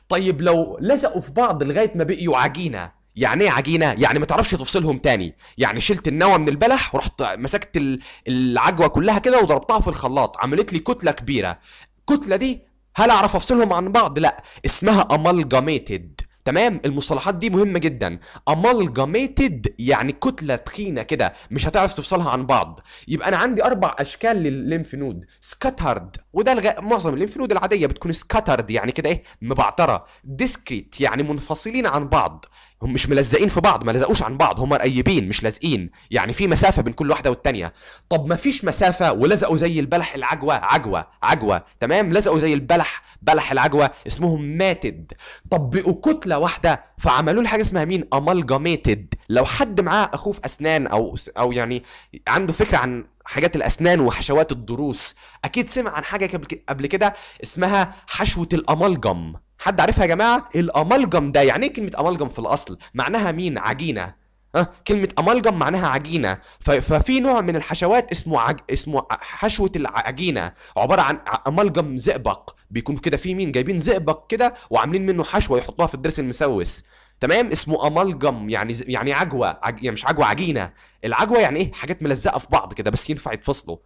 طيب لو لزقوا في بعض لغايه ما بقيوا عجينه يعني ايه عجينه يعني ما تعرفش تفصلهم تاني يعني شلت النوى من البلح ورحت مسكت العجوه كلها كده وضربتها في الخلاط عملت لي كتله كبيره الكتله دي هل اعرف افصلهم عن بعض لا اسمها امالجاميتد تمام المصطلحات دي مهمه جدا امالجاميتد يعني كتله تخينه كده مش هتعرف تفصلها عن بعض يبقى انا عندي اربع اشكال للليمف نود سكاترد وده الغ... معظم الليمف نود العاديه بتكون سكاترد يعني كده ايه مبعتره ديسكريت يعني منفصلين عن بعض هم مش ملزقين في بعض ما لزقوش عن بعض هم قريبين مش لازقين يعني في مسافه بين كل واحده والتانيه طب ما فيش مسافه ولزقوا زي البلح العجوه عجوه عجوه تمام لزقوا زي البلح بلح العجوه اسمهم ماتد طب بقوا كتله واحده فعملوا حاجه اسمها مين امالجاميتد لو حد معاه اخوه في اسنان او او يعني عنده فكره عن حاجات الاسنان وحشوات الضروس اكيد سمع عن حاجه قبل كده اسمها حشوه الامالجم حد عارفها يا جماعه الامالجم ده يعني ايه كلمه امالجم في الاصل معناها مين عجينه ها أه؟ كلمة أمالجم معناها عجينة ففي نوع من الحشوات اسمه عج... اسمه حشوة العجينة عبارة عن أمالجم زئبق بيكون كده في مين جايبين زئبق كده وعاملين منه حشوة يحطوها في الضرس المسوس تمام اسمه أمالجم يعني يعني عجوة عج... يعني مش عجوة عجينة العجوة يعني إيه حاجات ملزقة في بعض كده بس ينفع يتفصلوا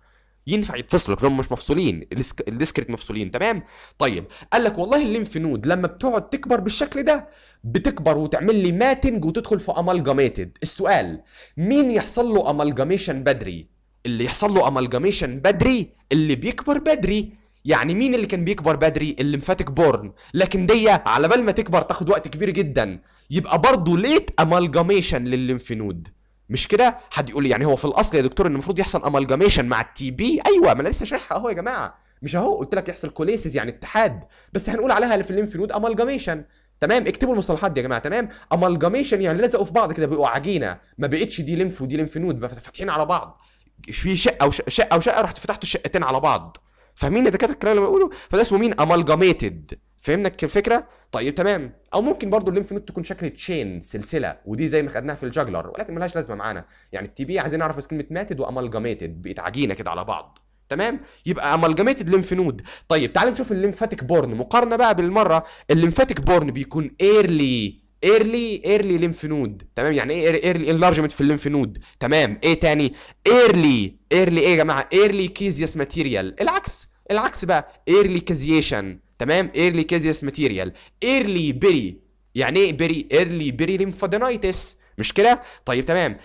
ينفع يتفصلوا لكن مش مفصولين الديسكريت مفصولين تمام طيب قال لك والله الليمف نود لما بتقعد تكبر بالشكل ده بتكبر وتعمل لي ماتنج وتدخل في امالجاميتد السؤال مين يحصل له امالجاميشن بدري اللي يحصل له امالجاميشن بدري اللي بيكبر بدري يعني مين اللي كان بيكبر بدري الليمفاتيك بورن لكن دي على بال ما تكبر تاخد وقت كبير جدا يبقى برضه ليت امالجاميشن للليمف نود مش كده حد يقول لي يعني هو في الاصل يا دكتور ان المفروض يحصل امالجاميشن مع التي بي ايوه ما انا لسه شارحها اهو يا جماعه مش اهو قلت لك يحصل كوليسز يعني اتحاد بس هنقول عليها في الليمف نود امالجاميشن تمام اكتبوا المصطلحات دي يا جماعه تمام امالجاميشن يعني لزقوا في بعض كده بقوا عجينه ما بقتش دي ليمف ودي ليمف نود فاتحين على بعض في شقه وشقه وشقه رحت فتحتوا الشقتين على بعض فاهمين يا دكاتره الكلام اللي بقوله فده اسمه مين امالجاميتد فهمنا الفكره طيب تمام او ممكن برضو الليمف نود تكون شكل تشين سلسله ودي زي ما خدناها في الجاجلر ولكن ملهاش لازمه معانا يعني التي بي عايزين نعرف بس كلمه ماتد وامالجاميتد بقت عجينه كده على بعض تمام يبقى امالجاميتد ليمف نود طيب تعال نشوف الليمفاتيك بورن مقارنه بقى بالمره الليمفاتيك بورن بيكون ايرلي ايرلي ايرلي ليمف نود تمام يعني ايه ايرلي انلارجمنت في الليمف نود تمام ايه تاني ايرلي ايرلي ايه يا جماعه ايرلي كيزياس ماتيريال العكس العكس بقى ايرلي كازيشن تمام ايرلي كيزيس ماتيريال ايرلي بيري يعني ايه بيري ايرلي بيري ليمفادينايتس مش كده طيب تمام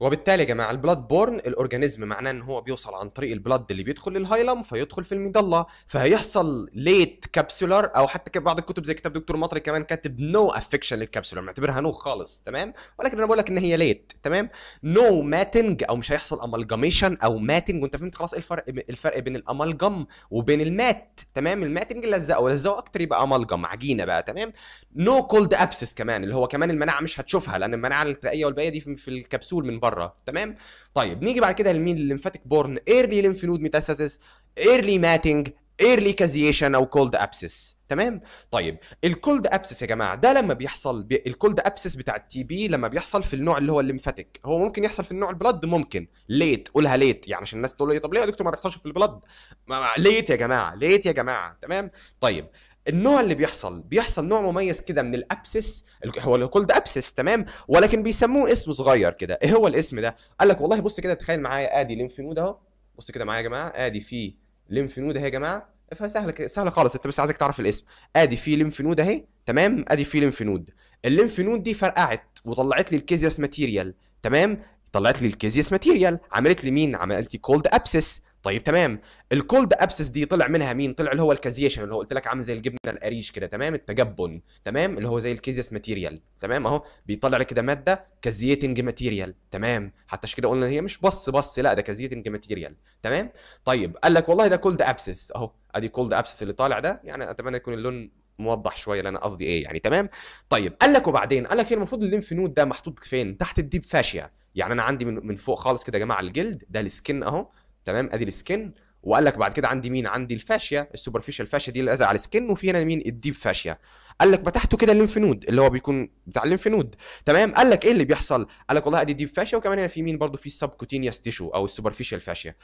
وبالتالي يا جماعه البلاد بورن الاورجانيزم معناه ان هو بيوصل عن طريق البلاد اللي بيدخل للهايلم فيدخل في الميدالة فهيحصل ليت كابسولار او حتى بعض الكتب زي كتاب دكتور مطري كمان كاتب نو افكشن للكابسولار معتبرها نو خالص تمام ولكن انا بقول لك ان هي ليت تمام نو no ماتنج او مش هيحصل امالجاميشن او ماتنج وانت فهمت خلاص ايه الفرق الفرق بين الامالجم وبين المات تمام الماتنج لزقه ولزقه اكتر يبقى امالجم عجينه بقى تمام نو كولد ابسس كمان اللي هو كمان المناعه مش هتشوفها لان المناعه التلقائيه والباقيه دي في الكبسول من بره بره تمام طيب نيجي بعد كده لمين الليمفاتيك بورن ايرلي ليمف نود ميتاستاسيس ايرلي ماتنج ايرلي كازيشن او كولد ابسس تمام طيب الكولد ابسس يا جماعه ده لما بيحصل بي... الكولد ابسس بتاع التي بي لما بيحصل في النوع اللي هو الليمفاتيك هو ممكن يحصل في النوع البلد ممكن ليت قولها ليت يعني عشان الناس تقول لي إيه، طب ليه يا دكتور ما بيحصلش في البلد ليت يا جماعه ليت يا جماعه تمام طيب النوع اللي بيحصل بيحصل نوع مميز كده من الابسس هو الكل ده ابسس تمام ولكن بيسموه اسم صغير كده ايه هو الاسم ده قال لك والله بص كده تخيل معايا ادي ليمف نود اهو بص كده معايا يا جماعه ادي في ليمف نود اهي يا جماعه فسهله سهله خالص انت بس عايزك تعرف الاسم ادي في ليمف نود اهي تمام ادي في ليمف نود الليمف نود دي فرقعت وطلعت لي الكيزياس ماتيريال تمام طلعت لي الكيزياس ماتيريال عملت لي مين عملت لي كولد ابسس طيب تمام الكولد ابسس دي طلع منها مين طلع اللي هو الكازيشن اللي هو قلت لك عامل زي الجبنه القريش كده تمام التجبن تمام اللي هو زي الكيزيس ماتيريال تمام اهو بيطلع لك كده ماده كازيتنج ماتيريال تمام حتى عشان كده قلنا هي مش بص بص لا ده كازيتنج ماتيريال تمام طيب قال لك والله ده كولد ابسس اهو ادي كولد ابسس اللي طالع ده يعني اتمنى يكون اللون موضح شويه اللي انا قصدي ايه يعني تمام طيب قال لك وبعدين قال لك هي المفروض الليمف نود ده محطوط فين تحت الديب فاشيا يعني انا عندي من, من فوق خالص كده يا جماعه الجلد ده السكن اهو تمام ادي السكن وقال لك بعد كده عندي مين عندي الفاشيا السوبرفيشال فاشيا دي اللي لازقه على السكن وفي هنا مين الديب فاشيا قال لك بتحته كده الليمف نود اللي هو بيكون بتاع الليمف نود تمام قال لك ايه اللي بيحصل قال لك والله ادي ديب فاشيا وكمان هنا في مين برضو في كوتينيوس تيشو او السوبرفيشال فاشيا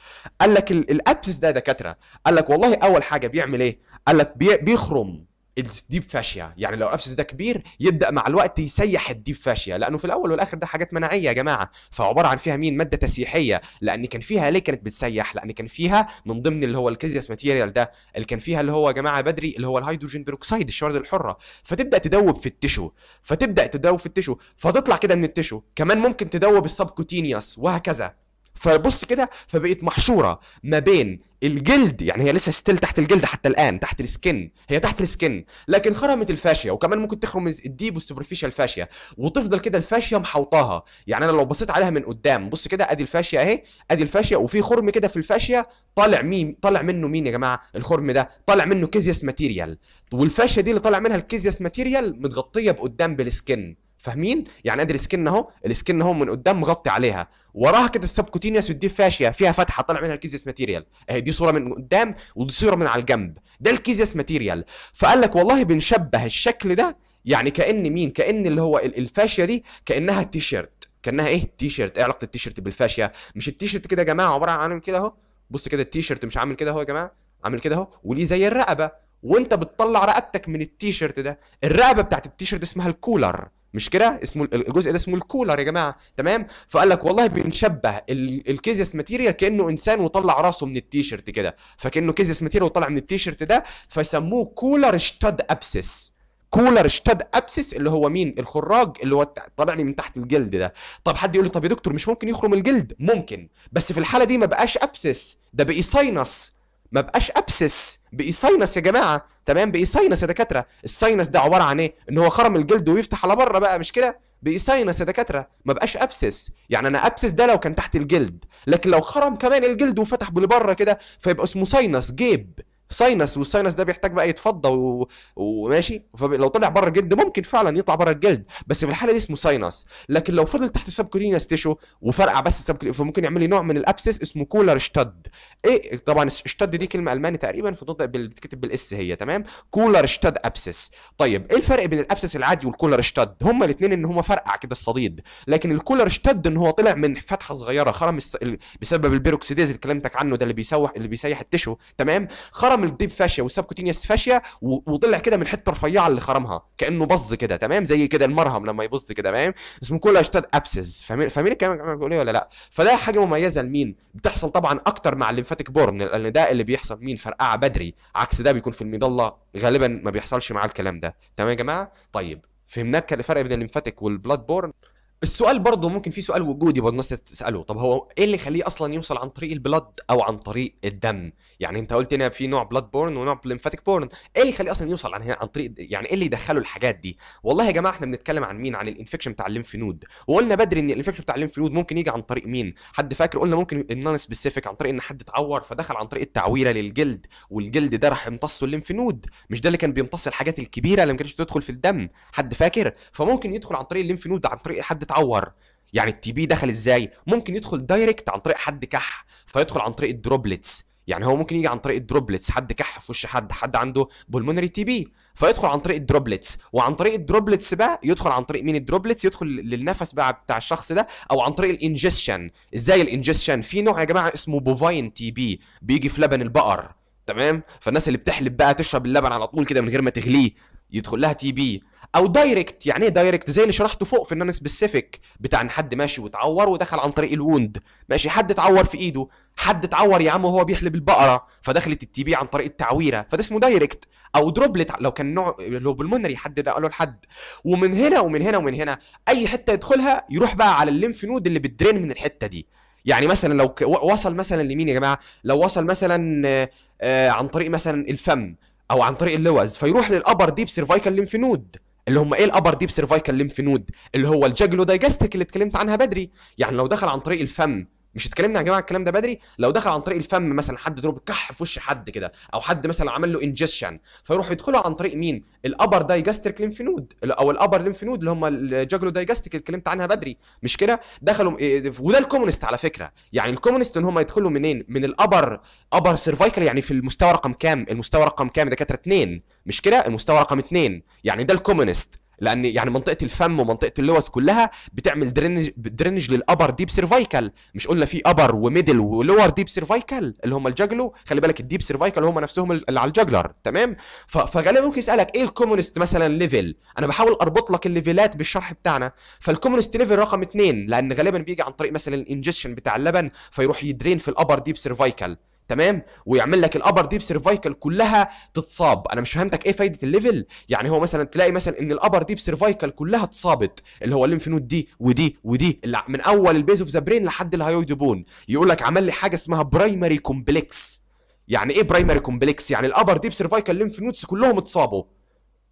قال لك الابسس ده دكاتره قال لك والله اول حاجه بيعمل ايه قال لك بيخرم الديب فاشيا يعني لو الابسس ده كبير يبدا مع الوقت يسيح الديب فاشيا لانه في الاول والاخر ده حاجات مناعيه يا جماعه فعباره عن فيها مين ماده تسيحيه لان كان فيها ليه كانت بتسيح لان كان فيها من ضمن اللي هو الكيزياس ماتيريال ده اللي كان فيها اللي هو يا جماعه بدري اللي هو الهيدروجين بيروكسيد الشوارد الحره فتبدا تدوب في التشو فتبدا تدوب في التشو فتطلع كده من التشو كمان ممكن تدوب السبكوتينيوس وهكذا فبص كده فبقت محشوره ما بين الجلد يعني هي لسه ستيل تحت الجلد حتى الان تحت السكن هي تحت السكن لكن خرمت الفاشيه وكمان ممكن تخرم الديب والسوبرفيشال فاشيه وتفضل كده الفاشيه محوطاها يعني انا لو بصيت عليها من قدام بص كده ادي الفاشيه اهي ادي الفاشيه وفي خرم كده في الفاشيه طالع مين طالع منه مين يا جماعه الخرم ده طالع منه كيزيس ماتيريال والفاشيه دي اللي طالع منها الكيزيس ماتيريال متغطيه بقدام بالسكن فاهمين يعني ادي السكن اهو السكن اهو من قدام مغطي عليها وراها كده السبكوتينيوس ودي فاشيا فيها فتحه طالع منها الكيزيس ماتيريال اهي دي صوره من قدام ودي صوره من على الجنب ده الكيزيس ماتيريال فقال لك والله بنشبه الشكل ده يعني كان مين كان اللي هو الفاشيه دي كانها التيشيرت كانها ايه التيشيرت ايه علاقه التيشيرت بالفاشيه مش التيشيرت كده يا جماعه عباره عن كده اهو بص كده التيشيرت مش عامل كده اهو يا جماعه عامل كده اهو وليه زي الرقبه وانت بتطلع رقبتك من التيشيرت ده الرقبه بتاعت التيشيرت اسمها الكولر مش كده اسمه الجزء ده اسمه الكولر يا جماعه تمام فقال لك والله بنشبه الكيزس ماتيريال كانه انسان وطلع راسه من التيشيرت كده فكانه كيزس ماتيريال وطلع من التيشيرت ده فسموه كولر شتاد ابسس كولر شتاد ابسس اللي هو مين الخراج اللي هو طالع لي من تحت الجلد ده طب حد يقول لي طب يا دكتور مش ممكن يخرم الجلد ممكن بس في الحاله دي ما بقاش ابسس ده بقي ساينس ما بقاش ابسس بقي ساينس يا جماعه تمام بقي ساينس يا دكاتره الساينس ده عباره عن ايه ان هو خرم الجلد ويفتح على بره بقى مش كده بقي ساينس يا دكاتره ما بقاش ابسس يعني انا ابسس ده لو كان تحت الجلد لكن لو خرم كمان الجلد وفتح لبره كده فيبقى اسمه ساينس جيب ساينس والساينس ده بيحتاج بقى يتفضى و... وماشي فلو طلع بره الجلد ممكن فعلا يطلع بره الجلد بس في الحاله دي اسمه ساينس لكن لو فضل تحت سبكولينس تيشو وفرقع بس سبكولينس فممكن يعمل لي نوع من الابسس اسمه كولر اشتد ايه طبعا اشتد دي كلمه الماني تقريبا فتنطق بال... بتكتب بالاس هي تمام كولر اشتد ابسس طيب ايه الفرق بين الابسس العادي والكولر اشتد هما الاثنين ان هما فرقع كده الصديد لكن الكولر اشتد ان هو طلع من فتحه صغيره خرم الس... بسبب البيروكسيديز اللي كلمتك عنه ده اللي بيسوح اللي بيسيح التشو تمام خرم خرم الديب فاشيا والسبكوتينيوس فاشيا وطلع كده من حته رفيعه اللي خرمها كانه بظ كده تمام زي كده المرهم لما يبص كده فاهم اسمه كله اشتاد ابسز فاهمين فاهمين الكلام بقول ايه ولا لا فده حاجه مميزه لمين بتحصل طبعا اكتر مع الليمفاتيك بورن لان ده اللي بيحصل مين فرقعه بدري عكس ده بيكون في المظله غالبا ما بيحصلش معاه الكلام ده تمام يا جماعه طيب فهمنا الفرق بين الليمفاتيك والبلاد بورن السؤال برضه ممكن في سؤال وجودي برضه الناس تساله طب هو ايه اللي يخليه اصلا يوصل عن طريق البلد او عن طريق الدم يعني انت قلت هنا في نوع بلاد بورن ونوع ليمفاتيك بورن ايه اللي يخليه اصلا يوصل عن هنا عن طريق يعني ايه اللي يدخله الحاجات دي والله يا جماعه احنا بنتكلم عن مين عن الانفكشن بتاع الليمف نود وقلنا بدري ان الانفكشن بتاع الليمف نود ممكن يجي عن طريق مين حد فاكر قلنا ممكن النون سبيسيفيك عن طريق ان حد اتعور فدخل عن طريق التعويره للجلد والجلد ده راح يمتصه الليمف نود مش ده اللي كان بيمتص الحاجات الكبيره اللي ما كانتش بتدخل في الدم حد فاكر فممكن يدخل عن طريق الليمف نود عن طريق حد بتعور يعني التي بي دخل ازاي ممكن يدخل دايركت عن طريق حد كح فيدخل عن طريق الدروبلتس يعني هو ممكن يجي عن طريق الدروبلتس حد كح في وش حد حد عنده بولمونري تي بي فيدخل عن طريق الدروبلتس وعن طريق الدروبلتس بقى يدخل عن طريق مين الدروبلتس يدخل للنفس بقى بتاع الشخص ده او عن طريق الانجستشن ازاي الانجستشن في نوع يا جماعه اسمه بوفاين تي بي بيجي في لبن البقر تمام فالناس اللي بتحلب بقى تشرب اللبن على طول كده من غير ما تغليه يدخل لها تي بي او دايركت يعني ايه دايركت زي اللي شرحته فوق في ان انا سبيسيفيك بتاع ان حد ماشي واتعور ودخل عن طريق الوند ماشي حد اتعور في ايده حد اتعور يا عم وهو بيحلب البقره فدخلت التي بي عن طريق التعويره فده اسمه دايركت او دروبلت لو كان نوع لو بالمنري حد ده قاله لحد ومن هنا ومن هنا ومن هنا اي حته يدخلها يروح بقى على الليمف نود اللي بتدرين من الحته دي يعني مثلا لو وصل مثلا لمين يا جماعه لو وصل مثلا آه، آه، عن طريق مثلا الفم او عن طريق اللوز فيروح للابر ديب سيرفايكال ليمف نود اللي هم ايه الابر ديب سيرفايكال ليمف نود اللي هو الجاجلو دايجستيك اللي اتكلمت عنها بدري يعني لو دخل عن طريق الفم مش اتكلمنا يا جماعه الكلام ده بدري لو دخل عن طريق الفم مثلا حد ضرب كح في وش حد كده او حد مثلا عمل له انجستشن فيروح يدخله عن طريق مين الابر دايجاستريك ليمف نود او الابر ليمف نود اللي هم الجاجلو دايجاستريك اللي اتكلمت عنها بدري مش كده دخلوا إيه، وده الكومونست على فكره يعني الكومونست ان هم يدخلوا منين من الابر ابر سيرفايكال يعني في المستوى رقم كام المستوى رقم كام دكاتره 2 مش كده المستوى رقم 2 يعني ده الكومونست لان يعني منطقه الفم ومنطقه اللوز كلها بتعمل درينج درينج للابر ديب سيرفايكال مش قلنا في ابر وميدل ولور ديب سيرفايكال اللي هم الجاجلو خلي بالك الديب سيرفايكال هم نفسهم اللي على الجاجلر تمام فغالبا ممكن يسالك ايه الكومونست مثلا ليفل انا بحاول اربط لك الليفلات بالشرح بتاعنا فالكومونست ليفل رقم اثنين لان غالبا بيجي عن طريق مثلا الانجشن بتاع اللبن فيروح يدرين في الابر ديب سيرفايكال تمام ويعمل لك الابر ديب سيرفايكل كلها تتصاب انا مش فهمتك ايه فايده الليفل يعني هو مثلا تلاقي مثلا ان الابر ديب سيرفايكل كلها اتصابت اللي هو الليمف نود دي ودي ودي اللي من اول البيز اوف ذا برين لحد الهايويد بون يقول لك عمل لي حاجه اسمها برايمري كومبلكس يعني ايه برايمري كومبلكس يعني الابر ديب سيرفايكل الليمف نودز كلهم اتصابوا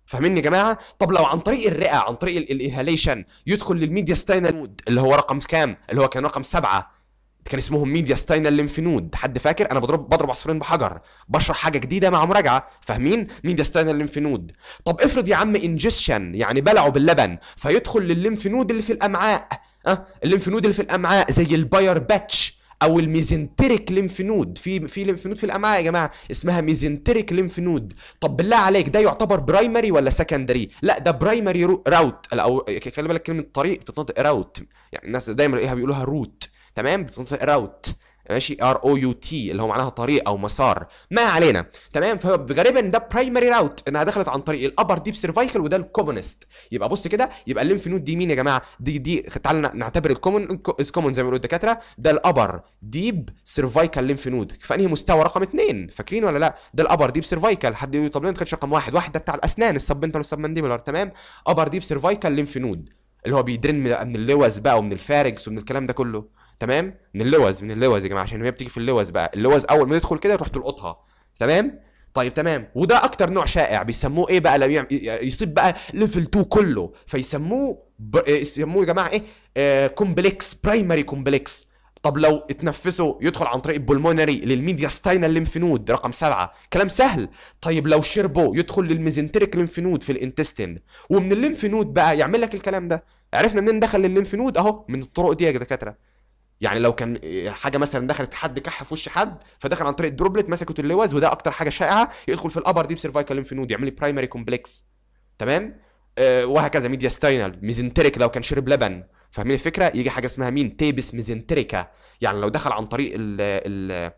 فاهمين يا جماعه طب لو عن طريق الرئه عن طريق الايهاليشن يدخل للميديا ستاينال اللي هو رقم كام اللي هو كان رقم سبعة كان اسمهم ميديا ستاين الليمفينود حد فاكر انا بضرب بضرب عصفورين بحجر بشرح حاجه جديده مع مراجعه فاهمين ميديا ستاين الليمفينود طب افرض يا عم انجستشن يعني بلعه باللبن فيدخل للليمفينود اللي في الامعاء اه الليمفينود اللي في الامعاء زي الباير باتش او الميزنتريك لينفنود نود في في لينفنود نود في الامعاء يا جماعه اسمها ميزنتريك لينفنود نود طب بالله عليك ده يعتبر برايمري ولا سكندري لا ده برايمري راوت او خلي بالك كلمه طريق بتتنطق راوت يعني الناس دايما ايه بيقولوها روت تمام بتنطق راوت ماشي ار او يو تي اللي هو معناها طريق او مسار ما علينا تمام فغالبا ده برايمري راوت انها دخلت عن طريق الابر ديب سيرفايكل وده الكومونست يبقى بص كده يبقى الليمف نود دي مين يا جماعه دي دي تعالى نعتبر الكومون كومون زي ما بيقولوا الدكاتره ده الابر ديب سيرفايكل ليمف نود فانهي مستوى رقم اثنين فاكرين ولا لا ده الابر ديب سيرفايكل حد يقول طب ليه ما خدش رقم واحد واحد ده بتاع الاسنان السبنتر والسبمنديبولار تمام ابر ديب سيرفايكل ليمف نود اللي هو بيدرن من اللوز بقى ومن الفارجس ومن الكلام ده كله تمام من اللوز من اللوز يا جماعه عشان هي بتيجي في اللوز بقى اللوز اول ما تدخل كده تروح تلقطها تمام طيب تمام وده اكتر نوع شائع بيسموه ايه بقى لو يصيب بقى ليفل 2 كله فيسموه ب... إيه، يسموه يا جماعه ايه آه كومبلكس برايمري كومبلكس طب لو اتنفسه يدخل عن طريق البولمونري للميديا ستاينال نود رقم سبعة كلام سهل طيب لو شربه يدخل للميزنتريك ليمف نود في الانتستين ومن الليمف نود بقى يعمل لك الكلام ده عرفنا منين دخل الليمف نود اهو من الطرق دي يا دكاتره يعني لو كان حاجه مثلا دخلت حد كح في وش حد فدخل عن طريق الدروبلت مسكت اللوز وده اكتر حاجه شائعه يدخل في الابر ديب سيرفايكال لينف نود يعمل لي برايمري كومبلكس تمام أه وهكذا ستاينال ميزنتريك لو كان شرب لبن فاهمين الفكره يجي حاجه اسمها مين تيبس ميزنتريكا يعني لو دخل عن طريق ال ال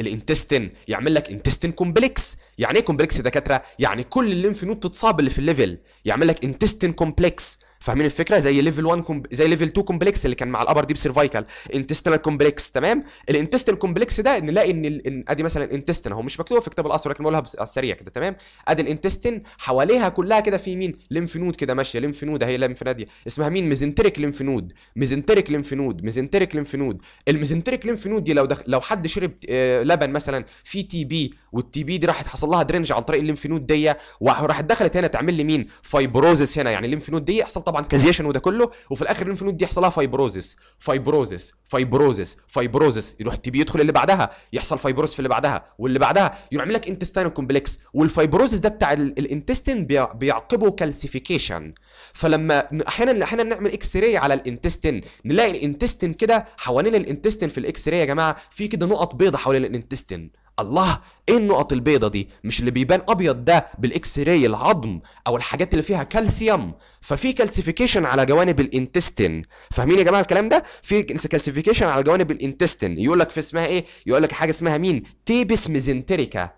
الانتستين يعمل لك انتستين كومبلكس يعني ايه كومبلكس دكاتره يعني كل الليمف نود تتصاب اللي في الليفل يعمل لك انتستين كومبلكس فاهمين الفكره زي ليفل 1 كومب... زي ليفل 2 كومبلكس اللي كان مع الابر ديب سيرفايكال انتستنال كومبلكس تمام الانتستنال كومبلكس ده نلاقي ان ال... ادي مثلا انتستن اهو مش مكتوبه في كتاب الاصل ولكن بقولها بس... على آه، السريع كده تمام ادي الانتستن حواليها كلها كده في مين ليمف نود كده ماشيه ليمف نود اهي ليمف ناديه اسمها مين ميزنتريك ليمف نود ميزنتريك ليمف نود ميزنتريك ليمف نود الميزنتريك ليمف نود دي لو دخ... لو حد شرب آه، لبن مثلا في تي بي والتي بي دي راحت حصل لها درينج عن طريق الليمف نود دي وراحت دخلت هنا تعمل لي مين فايبروزس هنا يعني الليمف نود دي حصل طبعا كازيشن وده كله وفي الاخر الليمف دي يحصلها فايبروزس فايبروزس فايبروزس فايبروزس يروح تبي يدخل اللي بعدها يحصل فايبروز في اللي بعدها واللي بعدها يروح عامل لك انتستاين كومبلكس والفايبروزس ده بتاع الانتستين بيعقبه كالسيفيكيشن فلما احيانا احيانا نعمل اكس راي على الانتستين نلاقي الانتستين كده حوالين الانتستين في الاكس راي يا جماعه في كده نقط بيضه حوالين الانتستين الله ايه النقط البيضة دي مش اللي بيبان ابيض ده بالاكس راي العظم او الحاجات اللي فيها كالسيوم ففي كالسيفيكيشن على جوانب الانتستين فاهمين يا جماعه الكلام ده في كالسيفيكيشن على جوانب الانتستين يقول لك في اسمها ايه يقول لك حاجه اسمها مين تيبس ميزنتريكا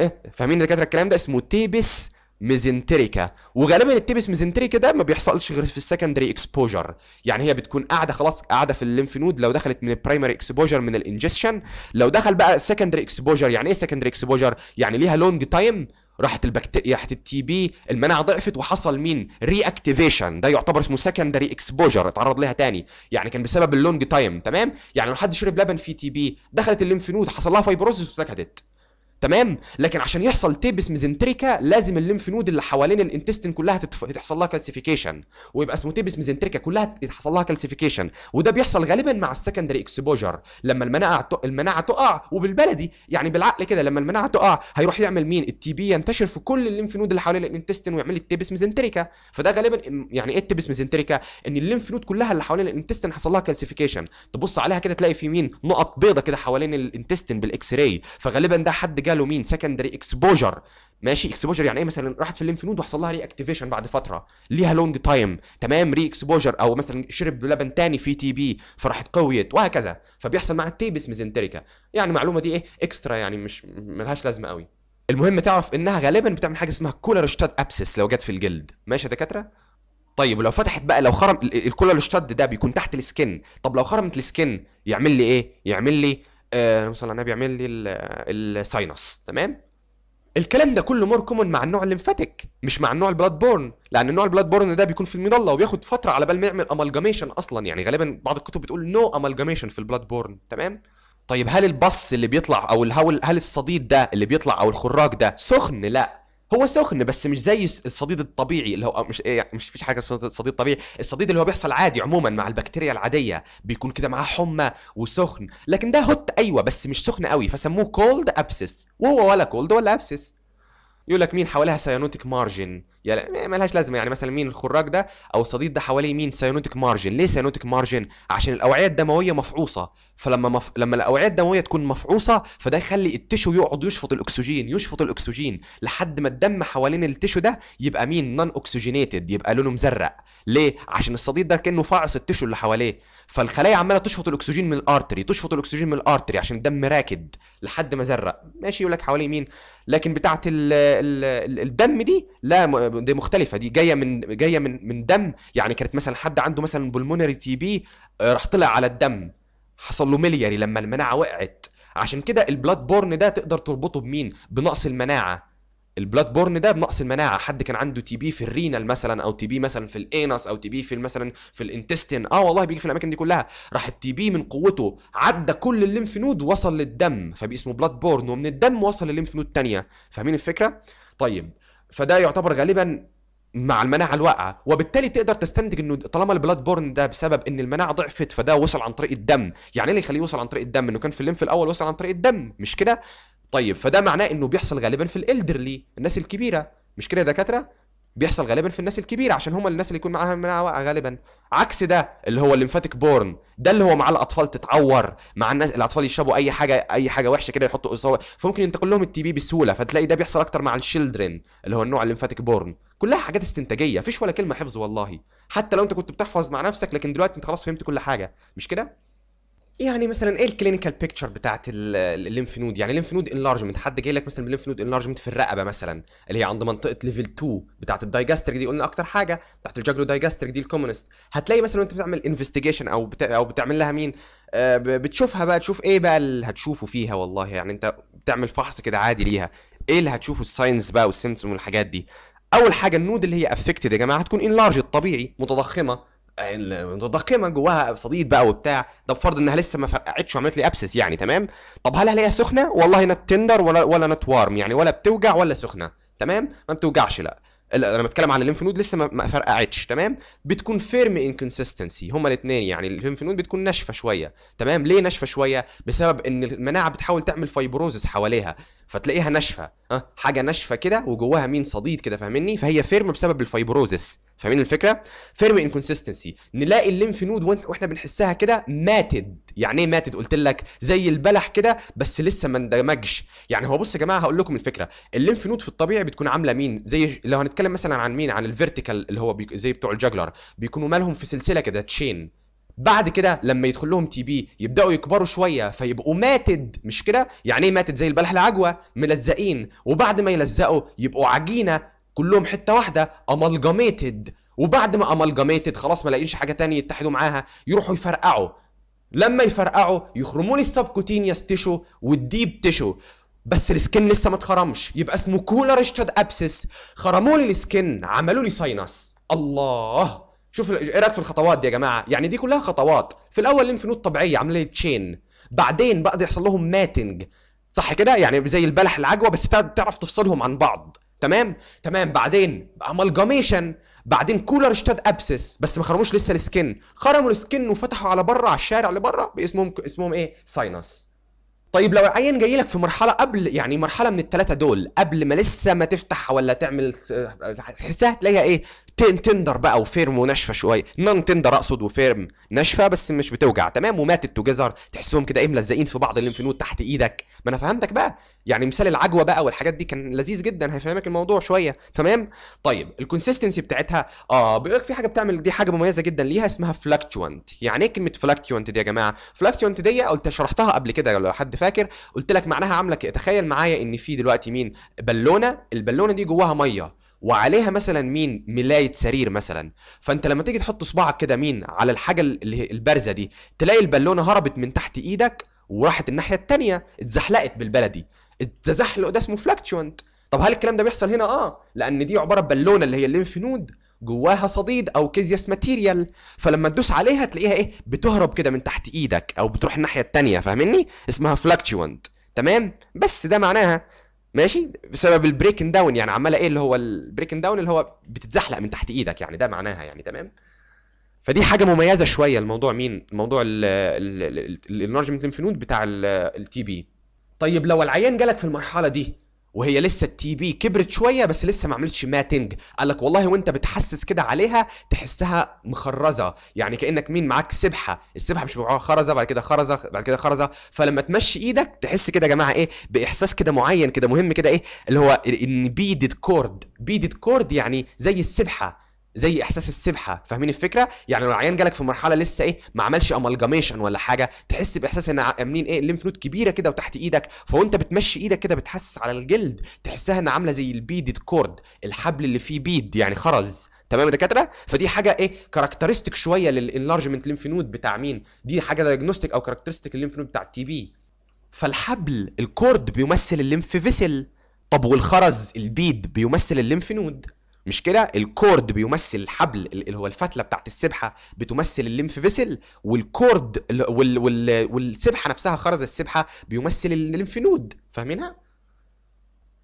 ايه فاهمين يا دكاتره الكلام ده اسمه تيبس ميزنتريكا وغالبا التبس ميزنتريكا ده ما بيحصلش غير في السكندري اكسبوجر يعني هي بتكون قاعده خلاص قاعده في الليمف نود لو دخلت من البرايمري اكسبوجر من الانجستشن لو دخل بقى سكندري اكسبوجر يعني ايه سكندري اكسبوجر يعني ليها لونج تايم راحت البكتيريا راحت التي بي المناعه ضعفت وحصل مين ري اكتيفيشن ده يعتبر اسمه سكندري اكسبوجر اتعرض لها تاني يعني كان بسبب اللونج تايم تمام يعني لو حد شرب لبن فيه تي بي دخلت الليمف نود حصل لها فايبروزس وسكتت تمام لكن عشان يحصل تيبس ميزنتريكا لازم الليمف نود اللي حوالين الانتستين كلها تتف... تحصل لها كالسيفيكيشن ويبقى اسمه تيبس ميزنتريكا كلها تحصل لها كالسيفيكيشن وده بيحصل غالبا مع السكندري اكسبوجر لما المناعه المناعه تقع وبالبلدي يعني بالعقل كده لما المناعه تقع هيروح يعمل مين التي بي ينتشر في كل الليمف نود اللي حوالين الانتستين ويعمل التيبس ميزنتريكا فده غالبا يعني ايه التيبس ميزنتريكا ان الليمف نود كلها اللي حوالين الانتستين حصل لها كالسيفيكيشن تبص عليها كده تلاقي في مين نقط بيضه كده حوالين الانتستين بالاكس راي فغالبا ده حد جا جاله مين سكندري اكسبوجر ماشي اكسبوجر يعني ايه مثلا راحت في الليمف نود وحصل لها ري اكتيفيشن بعد فتره ليها لونج تايم تمام ري اكسبوجر او مثلا شرب لبن تاني في تي بي فراحت قويت وهكذا فبيحصل مع التيبس ميزنتريكا يعني معلومه دي ايه اكسترا يعني مش ملهاش لازمه قوي المهم تعرف انها غالبا بتعمل حاجه اسمها كولرشتاد ابسس لو جت في الجلد ماشي يا دكاتره طيب ولو فتحت بقى لو خرم الكولر الشد ده بيكون تحت السكن طب لو خرمت السكن يعمل لي ايه يعمل لي آه مثلا على النبي يعمل لي الساينس تمام الكلام ده كله مور كومون مع النوع الليمفاتيك مش مع النوع البلاد بورن لان النوع البلاد بورن ده بيكون في المضله وبياخد فتره على بال ما يعمل امالجاميشن اصلا يعني غالبا بعض الكتب بتقول نو no امالجاميشن في البلاد بورن تمام طيب هل البص اللي بيطلع او هل الصديد ده اللي بيطلع او الخراج ده سخن لا هو سخن بس مش زي الصديد الطبيعي اللي هو مش إيه مش فيش حاجه صديد طبيعي الصديد اللي هو بيحصل عادي عموما مع البكتيريا العاديه بيكون كده معاه حمى وسخن لكن ده هوت ايوه بس مش سخن قوي فسموه كولد ابسس وهو ولا كولد ولا ابسس يقول لك مين حواليها سيانوتيك مارجن يعني مالهاش لازمه يعني مثلا مين الخراج ده او الصديد ده حواليه مين سيانوتيك مارجن ليه سيانوتيك مارجن عشان الاوعيه الدمويه مفعوصه فلما مف... لما الاوعيه الدمويه تكون مفعوصه فده يخلي التشو يقعد يشفط الاكسجين يشفط الاكسجين لحد ما الدم حوالين التشو ده يبقى مين نون اوكسجينيتد يبقى لونه مزرق ليه عشان الصديد ده كانه فعص التشو اللي حواليه فالخلايا عماله تشفط الاكسجين من الارتري تشفط الاكسجين من الارتري عشان الدم راكد لحد ما زرق ماشي يقول لك حوالي مين لكن بتاعه الدم دي لا دي مختلفه دي جايه من جايه من من دم يعني كانت مثلا حد عنده مثلا بلمونري تي بي راح طلع على الدم حصل له ملياري لما المناعه وقعت عشان كده البلاد بورن ده تقدر تربطه بمين بنقص المناعه البلاد بورن ده بنقص المناعه حد كان عنده تي بي في الرينال مثلا او تي بي مثلا في الانس او تي بي في مثلا في الانتستين اه والله بيجي في الاماكن دي كلها راح التي بي من قوته عدى كل الليمف نود وصل للدم فبقى اسمه بلاد بورن ومن الدم وصل للليمف نود الثانيه فاهمين الفكره طيب فده يعتبر غالبا مع المناعه الواقعه وبالتالي تقدر تستنتج انه طالما البلاد بورن ده بسبب ان المناعه ضعفت فده وصل عن طريق الدم يعني ايه اللي يخليه يوصل عن طريق الدم انه كان في الليمف الاول وصل عن طريق الدم مش كده طيب فده معناه انه بيحصل غالبا في الالدرلي الناس الكبيره مش كده يا دكاتره بيحصل غالبا في الناس الكبيره عشان هم الناس اللي يكون معاها مناعه واقعه غالبا عكس ده اللي هو الليمفاتيك بورن ده اللي هو مع الاطفال تتعور مع الناس الاطفال يشربوا اي حاجه اي حاجه وحشه كده يحطوا اصابه فممكن ينتقل لهم التي بي بسهوله فتلاقي ده بيحصل اكتر مع الشيلدرن اللي هو النوع الليمفاتيك بورن كلها حاجات استنتاجيه مفيش ولا كلمه حفظ والله حتى لو انت كنت بتحفظ مع نفسك لكن دلوقتي انت خلاص فهمت كل حاجه مش كده يعني مثلا ايه الكلينيكال بيكتشر بتاعت الليمف نود يعني الليمف نود انلارجمنت حد جاي لك مثلا بالليمف نود انلارجمنت في الرقبه مثلا اللي هي عند منطقه ليفل 2 بتاعت الدايجاستريك دي قلنا اكتر حاجه بتاعت الجاجلو دايجاستريك دي الكومونست هتلاقي مثلا وانت بتعمل انفستيجيشن او بتا... او بتعمل لها مين آه بتشوفها بقى تشوف ايه بقى اللي هتشوفه فيها والله يعني انت بتعمل فحص كده عادي ليها ايه اللي هتشوفه الساينز بقى والسيمتوم والحاجات دي اول حاجه النود اللي هي افكتد يا جماعه هتكون انلارج طبيعي متضخمه آه، متضخمه جواها صديد بقى وبتاع ده بفرض انها لسه ما فرقعتش وعملت لي ابسس يعني تمام طب هل هلاقيها سخنه والله نت تندر ولا ولا نت وارم يعني ولا بتوجع ولا سخنه تمام ما بتوجعش لا انا بتكلم عن الليمف نود لسه ما فرقعتش تمام بتكون فيرم انكونسستنسي هما الاثنين يعني الليمف نود بتكون ناشفه شويه تمام ليه ناشفه شويه بسبب ان المناعه بتحاول تعمل فايبروزس حواليها فتلاقيها ناشفه ها حاجه ناشفه كده وجواها مين صديد كده فاهمني فهي فيرم بسبب الفايبروزس فاهمين الفكره فيرم انكونسستنسي نلاقي الليمف نود واحنا بنحسها كده ماتد يعني ايه ماتد قلت لك زي البلح كده بس لسه ما اندمجش يعني هو بص يا جماعه هقول لكم الفكره الليمف نود في الطبيعي بتكون عامله مين زي لو هنتكلم مثلا عن مين عن الفيرتيكال اللي هو بي... زي بتوع الجاجلر بيكونوا مالهم في سلسله كده تشين بعد كده لما يدخل لهم تي بي يبداوا يكبروا شويه فيبقوا ماتد مش كده يعني ايه ماتد زي البلح العجوه ملزقين وبعد ما يلزقوا يبقوا عجينه كلهم حته واحده امالجاميتد وبعد ما امالجاميتد خلاص ما لاقيش حاجه تانية يتحدوا معاها يروحوا يفرقعوا لما يفرقعوا يخرمون السبكوتينيوس تيشو والديب تشو بس السكن لسه ما اتخرمش يبقى اسمه كولر ريشتد ابسس خرموا لي السكن عملوا لي ساينس الله شوف ايه رايك في الخطوات دي يا جماعه يعني دي كلها خطوات في الاول لمف نود طبيعيه عمليه تشين بعدين بقى يحصل لهم ماتنج صح كده يعني زي البلح العجوه بس تعرف تفصلهم عن بعض تمام تمام بعدين امالجاميشن بعدين كولر اشتد ابسس بس ما خرموش لسه السكن خرموا السكن وفتحوا على بره على الشارع اللي بره باسمهم اسمهم ايه ساينس طيب لو عين جاي لك في مرحله قبل يعني مرحله من الثلاثه دول قبل ما لسه ما تفتح ولا تعمل آه، حساه تلاقيها ايه تندر بقى وفيرم وناشفه شويه نون تندر اقصد وفيرم ناشفه بس مش بتوجع تمام وماتت توجذر تحسهم كده ايه ملزقين في بعض الليمفنود تحت ايدك ما انا فهمتك بقى يعني مثال العجوه بقى والحاجات دي كان لذيذ جدا هيفهمك الموضوع شويه تمام طيب الكونسيستنسي بتاعتها اه بيقول لك في حاجه بتعمل دي حاجه مميزه جدا ليها اسمها فلكتوانت يعني ايه كلمه فلكتوانت دي يا جماعه فلكتوانت دي قلت شرحتها قبل كده لو حد فاكر قلت لك معناها عامله تخيل معايا ان في دلوقتي مين بالونه البالونه دي جواها ميه وعليها مثلا مين ملايه سرير مثلا فانت لما تيجي تحط صباعك كده مين على الحاجه اللي البارزه دي تلاقي البالونه هربت من تحت ايدك وراحت الناحيه التانية اتزحلقت بالبلدي التزحلق ده اسمه فلكتشونت طب هل الكلام ده بيحصل هنا اه لان دي عباره بالونه اللي هي الليمف نود جواها صديد او كيزياس ماتيريال فلما تدوس عليها تلاقيها ايه بتهرب كده من تحت ايدك او بتروح الناحيه التانية فاهمني اسمها فلكتشونت تمام بس ده معناها ماشي بسبب البريكن داون يعني عماله ايه اللي هو البريكن داون اللي هو بتتزحلق من تحت ايدك يعني ده معناها يعني تمام فدي حاجه مميزه شويه الموضوع مين موضوع الانرجمنت نود بتاع التي بي طيب لو العيان جالك في المرحله دي وهي لسه التي بي كبرت شويه بس لسه ما عملتش ماتنج قال لك والله وانت بتحسس كده عليها تحسها مخرزه يعني كانك مين معاك سبحه السبحه مش خرزه بعد كده خرزه بعد كده خرزه فلما تمشي ايدك تحس كده يا جماعه ايه باحساس كده معين كده مهم كده ايه اللي هو ان بيدد كورد بيدد كورد يعني زي السبحه زي احساس السبحه فاهمين الفكره يعني لو العيان جالك في مرحله لسه ايه ما عملش امالجاميشن ولا حاجه تحس باحساس ان عاملين ايه الليمف نود كبيره كده وتحت ايدك فوانت بتمشي ايدك كده بتحسس على الجلد تحسها ان عامله زي البيدد كورد الحبل اللي فيه بيد يعني خرز تمام يا دكاتره فدي حاجه ايه كاركترستيك شويه للانلارجمنت ليمف نود بتاع مين دي حاجه دايجنوستيك او كاركترستيك الليمف نود بتاع التي بي فالحبل الكورد بيمثل الليمف فيسل طب والخرز البيد بيمثل الليمف نود مش كده الكورد بيمثل الحبل اللي هو الفتله بتاعت السبحه بتمثل الليمف فيسل والكورد وال وال والسبحه نفسها خرز السبحه بيمثل الليمف نود فاهمينها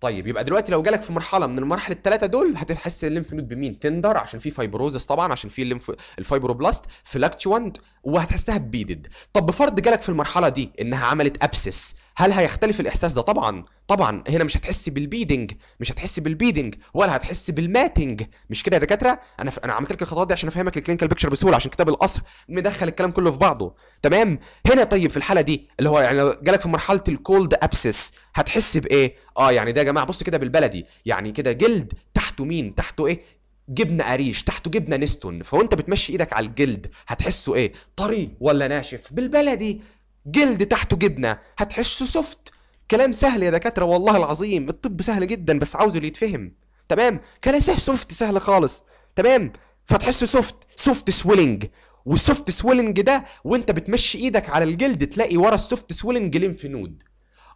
طيب يبقى دلوقتي لو جالك في مرحله من المراحل الثلاثه دول هتحس الليمف نود بمين تندر عشان في فايبروزس طبعا عشان في الليمف الفايبروبلاست فلاكتوانت وهتحسها بيدد طب بفرض جالك في المرحله دي انها عملت ابسس هل هيختلف الاحساس ده طبعا طبعا هنا مش هتحس بالبيدنج مش هتحس بالبيدنج ولا هتحس بالماتنج مش كده يا دكاتره انا ف... انا عملت لك الخطوات دي عشان افهمك الكلينيكال بيكتشر بسهوله عشان كتاب القصر مدخل الكلام كله في بعضه تمام هنا طيب في الحاله دي اللي هو يعني جالك في مرحله الكولد ابسس هتحس بايه اه يعني ده يا جماعه بص كده بالبلدي يعني كده جلد تحته مين تحته ايه جبنه قريش تحته جبنه نستون فوانت بتمشي ايدك على الجلد هتحسه ايه طري ولا ناشف بالبلدي جلد تحته جبنه هتحسه سوفت كلام سهل يا دكاتره والله العظيم الطب سهل جدا بس عاوزه اللي يتفهم تمام كلام سهل سوفت سهل خالص تمام فتحسه سوفت سوفت سويلنج والسوفت سويلنج ده وانت بتمشي ايدك على الجلد تلاقي ورا السوفت سويلنج لينف نود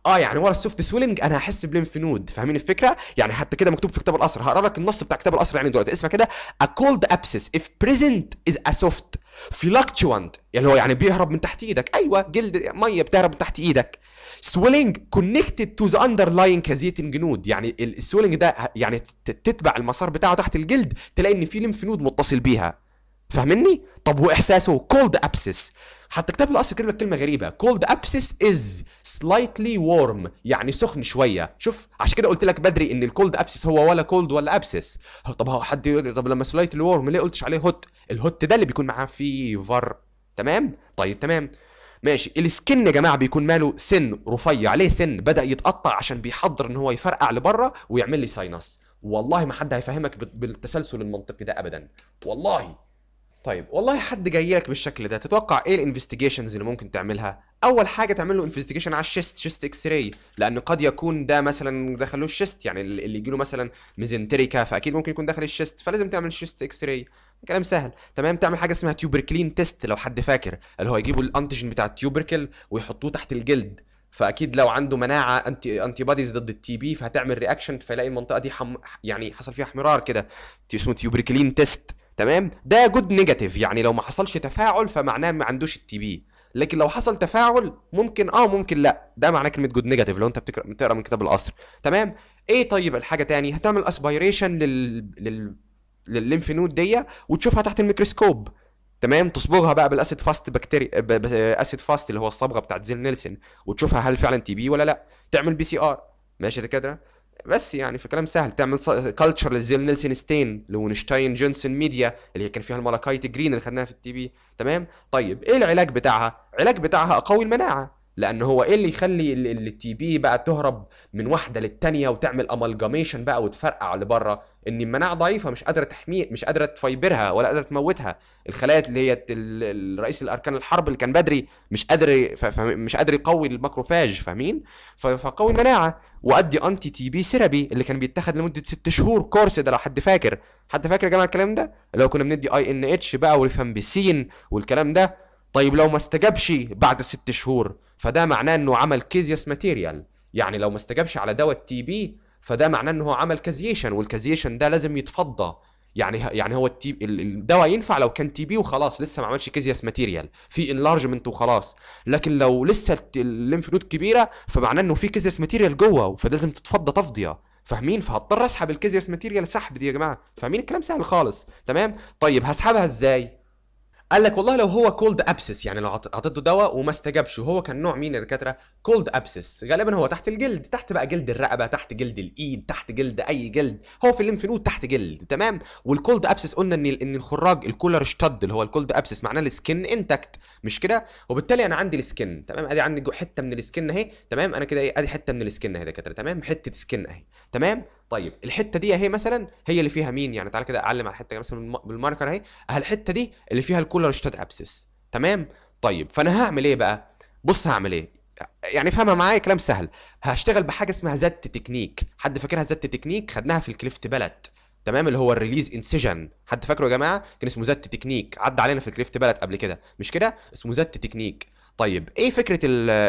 اه يعني ورا السوفت سويلنج انا هحس بلينف نود فاهمين الفكره يعني حتى كده مكتوب في كتاب القصر هقرا لك النص بتاع كتاب القصر يعني دلوقتي اسمع كده a cold abscess if present is a soft فلكتشوانت اللي هو يعني بيهرب من تحت ايدك ايوه جلد ميه بتهرب من تحت ايدك سويلنج كونكتد تو ذا اندرلاين كازيتنج جنود يعني السويلنج ده يعني تتبع المسار بتاعه تحت الجلد تلاقي ان في لمف نود متصل بيها فاهمني طب واحساسه كولد ابسس حتى كتاب الاصل كلمه كلمه غريبه كولد ابسس از سلايتلي وورم يعني سخن شويه شوف عشان كده قلت لك بدري ان الكولد ابسس هو ولا كولد ولا ابسس طب هو حد يقول طب لما سلايتلي وورم ليه قلتش عليه هوت الهوت ده اللي بيكون معاه فيه فار تمام طيب تمام ماشي السكن يا جماعه بيكون ماله سن رفيع ليه سن بدا يتقطع عشان بيحضر ان هو يفرقع لبره ويعمل لي ساينس والله ما حد هيفهمك بالتسلسل المنطقي ده ابدا والله طيب والله حد جاي لك بالشكل ده تتوقع ايه الانفستيجيشنز اللي ممكن تعملها اول حاجه تعمل له انفستيجيشن على الشيست شيست اكس راي لان قد يكون ده مثلا دخله الشيست يعني اللي يجي له مثلا ميزنتريكا فاكيد ممكن يكون داخل الشيست فلازم تعمل شيست اكس راي كلام سهل تمام تعمل حاجه اسمها تيوبركلين تيست لو حد فاكر اللي هو يجيبوا الانتيجين بتاع التيوبركل ويحطوه تحت الجلد فاكيد لو عنده مناعه انتي انتي بوديز ضد التي بي فهتعمل رياكشن فيلاقي المنطقه دي حم... يعني حصل فيها احمرار كده اسمه تيوبركلين تيست تمام ده جود نيجاتيف يعني لو ما حصلش تفاعل فمعناه ما عندوش التي بي لكن لو حصل تفاعل ممكن اه ممكن لا ده معناه كلمه جود نيجاتيف لو انت بتقرا من كتاب القصر تمام ايه طيب الحاجه تاني هتعمل اسبيريشن لل, لل... للليمف نود دي وتشوفها تحت الميكروسكوب تمام تصبغها بقى بالاسيد فاست بكتيريا اسيد فاست اللي هو الصبغه بتاعت زيل نيلسون وتشوفها هل فعلا تي بي ولا لا تعمل بي سي ار ماشي يا دكاتره بس يعني في كلام سهل تعمل كلتشر للزيل نيلسون ستين لونشتاين جونسون ميديا اللي كان فيها الملاكايت جرين اللي خدناها في التي بي تمام طيب ايه العلاج بتاعها العلاج بتاعها اقوي المناعه لان هو ايه اللي يخلي التي بي بقى تهرب من واحده للتانيه وتعمل امالجاميشن بقى وتفرقع لبره ان المناعه ضعيفه مش قادره تحميه مش قادره تفايبرها ولا قادره تموتها الخلايا اللي هي الرئيس الاركان الحرب اللي كان بدري مش قادر مش قادر يقوي الماكروفاج فاهمين فقوي المناعه وادي انتي تي بي سيرابي اللي كان بيتاخد لمده ست شهور كورس ده لو حد فاكر حد فاكر يا جماعه الكلام ده اللي هو كنا بندي اي ان اتش بقى والفامبيسين والكلام ده طيب لو ما استجابش بعد ست شهور فده معناه انه عمل كيزيس ماتيريال يعني لو ما استجابش على دواء التي بي فده معناه انه هو عمل كازيشن والكازيشن ده لازم يتفضى يعني يعني هو التي الدواء ينفع لو كان تي بي وخلاص لسه ما عملش كيزياس ماتيريال في انلارجمنت وخلاص لكن لو لسه الليمف نود كبيره فمعناه انه في كيزياس ماتيريال جوه فلازم تتفضى تفضيه فاهمين فهضطر اسحب الكيزياس ماتيريال سحب دي يا جماعه فاهمين الكلام سهل خالص تمام طيب هسحبها ازاي قال لك والله لو هو كولد ابسس يعني لو اعطيته دواء وما استجابش وهو كان نوع مين يا دكاتره كولد ابسس غالبا هو تحت الجلد تحت بقى جلد الرقبه تحت جلد الايد تحت جلد اي جلد هو في الليمف نود تحت جلد تمام والكولد ابسس قلنا ان ان الخراج الكولر اشتد اللي هو الكولد ابسس معناه السكن انتكت مش كده وبالتالي انا عندي السكن تمام ادي عندي حته من السكن اهي تمام انا كده ايه ادي حته من السكن اهي يا دكاتره تمام حته سكن اهي تمام طيب الحته دي اهي مثلا هي اللي فيها مين يعني تعال كده اعلم على الحته مثلا بالماركر اهي الحته دي اللي فيها الكولر شتات ابسس تمام طيب فانا هعمل ايه بقى بص هعمل ايه يعني افهمها معايا كلام سهل هشتغل بحاجه اسمها زت تكنيك حد فاكرها زت تكنيك خدناها في الكليفت بلت تمام اللي هو الريليز انسيجن حد فاكره يا جماعه كان اسمه زت تكنيك عدى علينا في الكليفت بلد قبل كده مش كده اسمه زت تكنيك طيب ايه فكره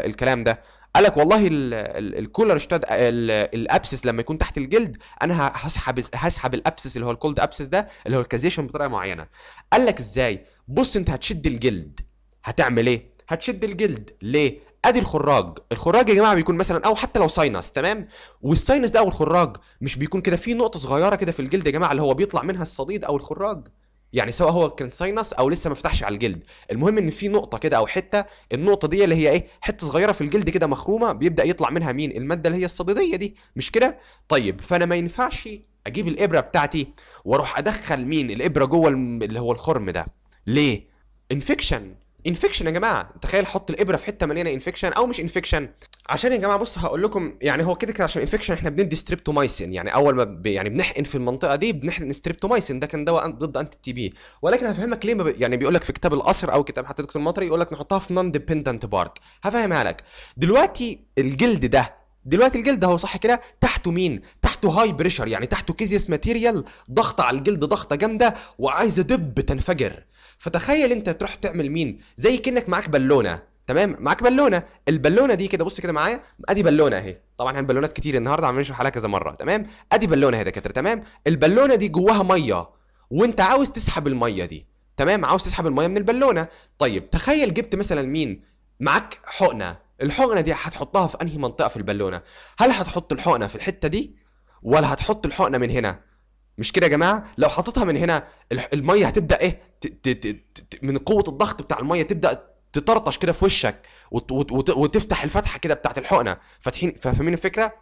الكلام ده قال لك والله الكولر اشتد الابسس لما يكون تحت الجلد انا هسحب هسحب الابسس اللي هو الكولد ابسس ده اللي هو الكازيشن بطريقه معينه قال لك ازاي بص انت هتشد الجلد هتعمل ايه هتشد الجلد ليه ادي الخراج الخراج يا جماعه بيكون مثلا او حتى لو ساينس تمام والساينس ده او الخراج مش بيكون كده في نقطه صغيره كده في الجلد يا جماعه اللي هو بيطلع منها الصديد او الخراج يعني سواء هو كان ساينس او لسه ما فتحش على الجلد المهم ان في نقطه كده او حته النقطه دي اللي هي ايه حته صغيره في الجلد كده مخرومه بيبدا يطلع منها مين الماده اللي هي الصديديه دي مش كده طيب فانا ما ينفعش اجيب الابره بتاعتي واروح ادخل مين الابره جوه اللي هو الخرم ده ليه انفكشن انفكشن يا جماعه تخيل حط الابره في حته مليانه انفكشن او مش انفكشن عشان يا جماعه بص هقول لكم يعني هو كده كده عشان انفكشن احنا بندي ستريبتومايسين يعني اول ما ب... يعني بنحقن في المنطقه دي بنحقن ستريبتومايسين ده كان دواء ضد انتي تي بي ولكن هفهمك ليه ما ب... يعني بيقول لك في كتاب القصر او كتاب حتى دكتور مطري يقول لك نحطها في نون ديبندنت بارت هفهمها لك دلوقتي الجلد ده دلوقتي الجلد اهو صح كده تحته مين تحته هاي بريشر يعني تحته كيزيس ماتيريال ضغط على الجلد ضغطه جامده وعايزه دب تنفجر فتخيل انت تروح تعمل مين زي كانك معاك بالونه تمام معاك بالونه البالونه دي كده بص كده معايا ادي بالونه اهي طبعا هن بالونات كتير النهارده عاملين نشرح كذا مره تمام ادي بالونه اهي دكاتره تمام البالونه دي جواها ميه وانت عاوز تسحب الميه دي تمام عاوز تسحب الميه من البالونه طيب تخيل جبت مثلا مين معاك حقنه الحقنه دي هتحطها في انهي منطقه في البالونه هل هتحط الحقنه في الحته دي ولا هتحط الحقنه من هنا مش كده يا جماعه لو حطيتها من هنا الميه هتبدا ايه ت ت ت ت من قوه الضغط بتاع الميه تبدا تطرطش كده في وشك وت وت وت وتفتح الفتحه كده بتاعت الحقنه فاتحين فاهمين الفكره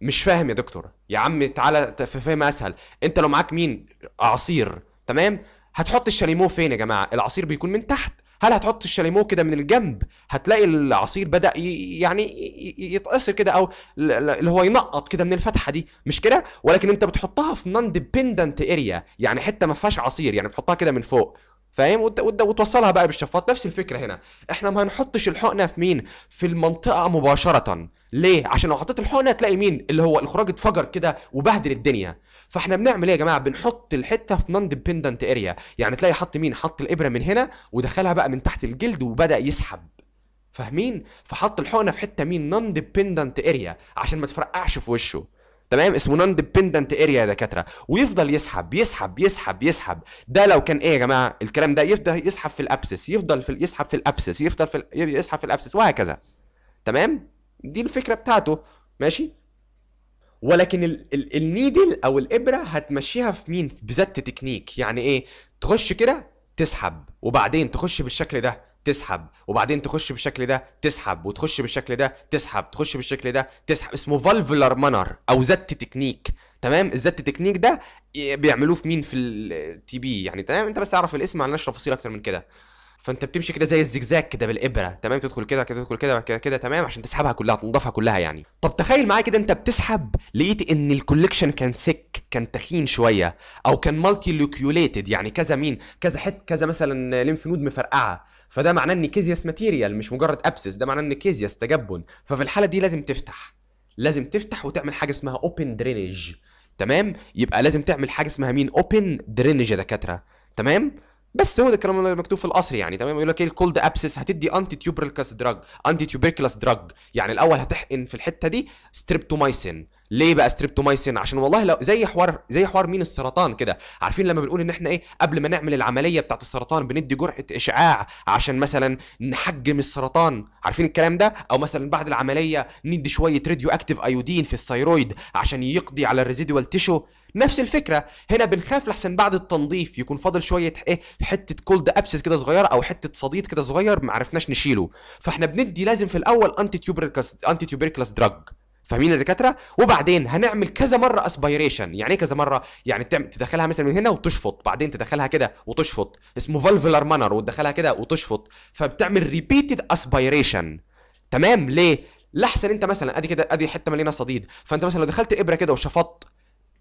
مش فاهم يا دكتور يا عم تعالى فاهم اسهل انت لو معاك مين عصير تمام هتحط الشاليمو فين يا جماعه العصير بيكون من تحت هل هتحط الشاليمو كده من الجنب هتلاقي العصير بدا يعني يتقصر كده او اللي هو ينقط كده من الفتحه دي مش كده ولكن انت بتحطها في نون ديبندنت اريا يعني حته ما فيهاش عصير يعني بتحطها كده من فوق فاهم وتوصلها بقى بالشفاط نفس الفكره هنا احنا ما هنحطش الحقنه في مين في المنطقه مباشره ليه عشان لو حطيت الحقنه تلاقي مين اللي هو الاخراج اتفجر كده وبهدل الدنيا فاحنا بنعمل ايه يا جماعه بنحط الحته في نون ديبندنت اريا يعني تلاقي حط مين حط الابره من هنا ودخلها بقى من تحت الجلد وبدا يسحب فاهمين فحط الحقنه في حته مين نون ديبندنت اريا عشان ما تفرقعش في وشه تمام اسمه نون ديبندنت اريا يا دكاتره ويفضل يسحب يسحب يسحب يسحب ده لو كان ايه يا جماعه الكلام ده يفضل يسحب في الابسس يفضل في يسحب في الابسس يفضل في يسحب في الابسس وهكذا تمام دي الفكره بتاعته ماشي ولكن ال ال النيدل او الابره هتمشيها في مين بذات تكنيك يعني ايه تخش كده تسحب وبعدين تخش بالشكل ده تسحب وبعدين تخش بالشكل ده تسحب وتخش بالشكل ده تسحب تخش بالشكل ده تسحب اسمه فالفولار مانر او زت تكنيك تمام الزت تكنيك ده بيعملوه في مين في التي بي يعني تمام انت بس اعرف الاسم معناش تفاصيل اكتر من كده فانت بتمشي كده زي الزجزاج كده بالابره تمام تدخل كده كده تدخل كده كده كده تمام عشان تسحبها كلها تنضفها كلها يعني طب تخيل معايا كده انت بتسحب لقيت ان الكوليكشن كان سك كان تخين شويه او كان مالتي لوكيوليتد يعني كذا مين كذا حته كذا مثلا ليمف نود مفرقعه فده معناه ان كيزياس ماتيريال مش مجرد ابسس ده معناه ان كيزياس تجبن ففي الحاله دي لازم تفتح لازم تفتح وتعمل حاجه اسمها اوبن درينج تمام يبقى لازم تعمل حاجه اسمها مين اوبن درينج يا دكاتره تمام بس هو ده الكلام اللي مكتوب في القصر يعني تمام يقول لك ايه الكولد ابسس هتدي انتي تيوبركلاس دراج انتي تيوبركلاس دراج يعني الاول هتحقن في الحته دي ستريبتومايسين ليه بقى ستريبتومايسين عشان والله لو زي حوار زي حوار مين السرطان كده عارفين لما بنقول ان احنا ايه قبل ما نعمل العمليه بتاعه السرطان بندي جرعه اشعاع عشان مثلا نحجم السرطان عارفين الكلام ده او مثلا بعد العمليه ندي شويه راديو اكتيف ايودين في الثيرويد عشان يقضي على الريزيدوال تيشو نفس الفكره هنا بنخاف لحسن بعد التنظيف يكون فاضل شويه ايه حته كولد ابسس كده صغيره او حته صديد كده صغير ما عرفناش نشيله فاحنا بندي لازم في الاول انتي تيوبركلاس انتي تيوبركلاس دراج فاهمين يا دكاتره وبعدين هنعمل كذا مره اسبيريشن يعني ايه كذا مره يعني تدخلها مثلا من هنا وتشفط بعدين تدخلها كده وتشفط اسمه فالفولار مانر وتدخلها كده وتشفط فبتعمل ريبيتد اسبيريشن تمام ليه لحسن انت مثلا ادي كده ادي حته مليانه صديد فانت مثلا لو دخلت الابره كده وشفطت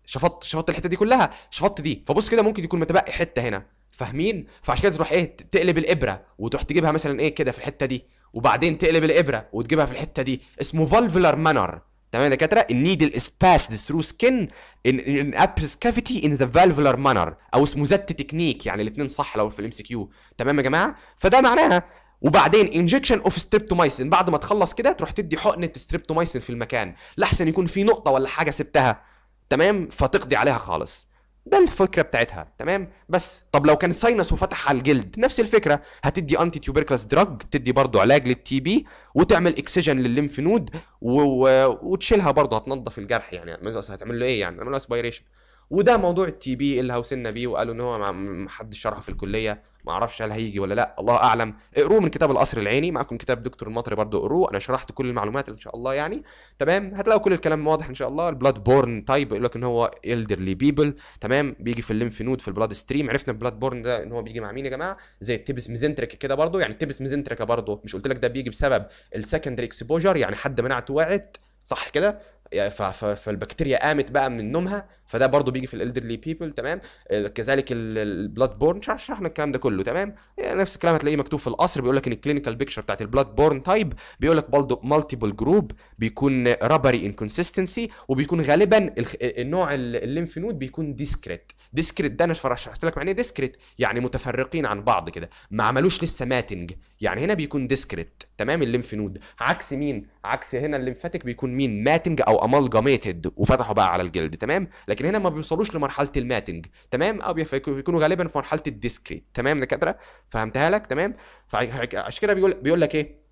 شفطت شفطت الحته دي كلها شفطت دي فبص كده ممكن يكون متبقي حته هنا فاهمين فعشان كده تروح ايه تقلب الابره وتروح تجيبها مثلا ايه كده في الحته دي وبعدين تقلب الابره وتجيبها في الحته دي اسمه فالفولار مانر تمام يا دكاتره النيدل از باسد ثرو سكن ان ان ابس كافيتي ان ذا فالفولار مانر او اسمه زت تكنيك يعني الاثنين صح لو في الام سي كيو تمام يا جماعه فده معناها وبعدين انجكشن اوف ستريبتومايسين بعد ما تخلص كده تروح تدي حقنه ستريبتومايسين في المكان لاحسن يكون في نقطه ولا حاجه سبتها تمام فتقضي عليها خالص ده الفكره بتاعتها تمام بس طب لو كانت ساينس وفتح على الجلد نفس الفكره هتدي انتي تيوبركلس دراج تدي برضو علاج للتي بي وتعمل اكسجن للليمف نود و... و... وتشيلها برضو هتنظف الجرح يعني هتعمل له ايه يعني هتعمل له اسبيريشن وده موضوع التي بي اللي هوسلنا بيه وقالوا ان هو ما حدش شرحه في الكليه ما اعرفش هل هيجي ولا لا الله اعلم اقروه من كتاب القصر العيني معكم كتاب دكتور المطري برضو اقروه انا شرحت كل المعلومات ان شاء الله يعني تمام هتلاقوا كل الكلام واضح ان شاء الله البلاد بورن تايب يقول لك ان هو الدرلي بيبل تمام بيجي في الليمف نود في البلاد ستريم عرفنا البلاد بورن ده ان هو بيجي مع مين يا جماعه زي التبس ميزنتريك كده برضو يعني التبس ميزنتريك برضو مش قلت لك ده بيجي بسبب السكندري اكسبوجر يعني حد منعته وقعت صح كده فالبكتيريا قامت بقى من نومها فده برضو بيجي في الالدرلي بيبل تمام آه، كذلك البلاد بورن مش عارف شرحنا الكلام ده كله تمام يعني نفس الكلام هتلاقيه مكتوب في القصر بيقول لك ان الكلينيكال بيكشر بتاعت البلاد بورن تايب بيقول لك برضه مالتيبل جروب بيكون رابري انكونسستنسي وبيكون غالبا النوع الليمف نود بيكون ديسكريت ديسكريت ده انا شرحت لك معنى ديسكريت يعني متفرقين عن بعض كده ما عملوش لسه ماتنج يعني هنا بيكون ديسكريت تمام الليمف نود عكس مين عكس هنا الليمفاتيك بيكون مين ماتنج او امالجاميتد وفتحوا بقى على الجلد تمام لكن هنا ما بيوصلوش لمرحله الماتنج تمام او بيكونوا غالبا في مرحله الديسكريت تمام دكاتره فهمتها لك تمام فعشان كده بيقول بيقول لك ايه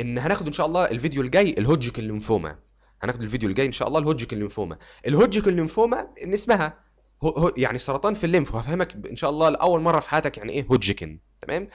ان هناخد ان شاء الله الفيديو الجاي الهوجيك الليمفوما هناخد الفيديو الجاي ان شاء الله الهوجيك الليمفوما الهوجيك الليمفوما ان اسمها هو هو يعني سرطان في الليمف وهفهمك ان شاء الله لاول مره في حياتك يعني ايه هوجكن تمام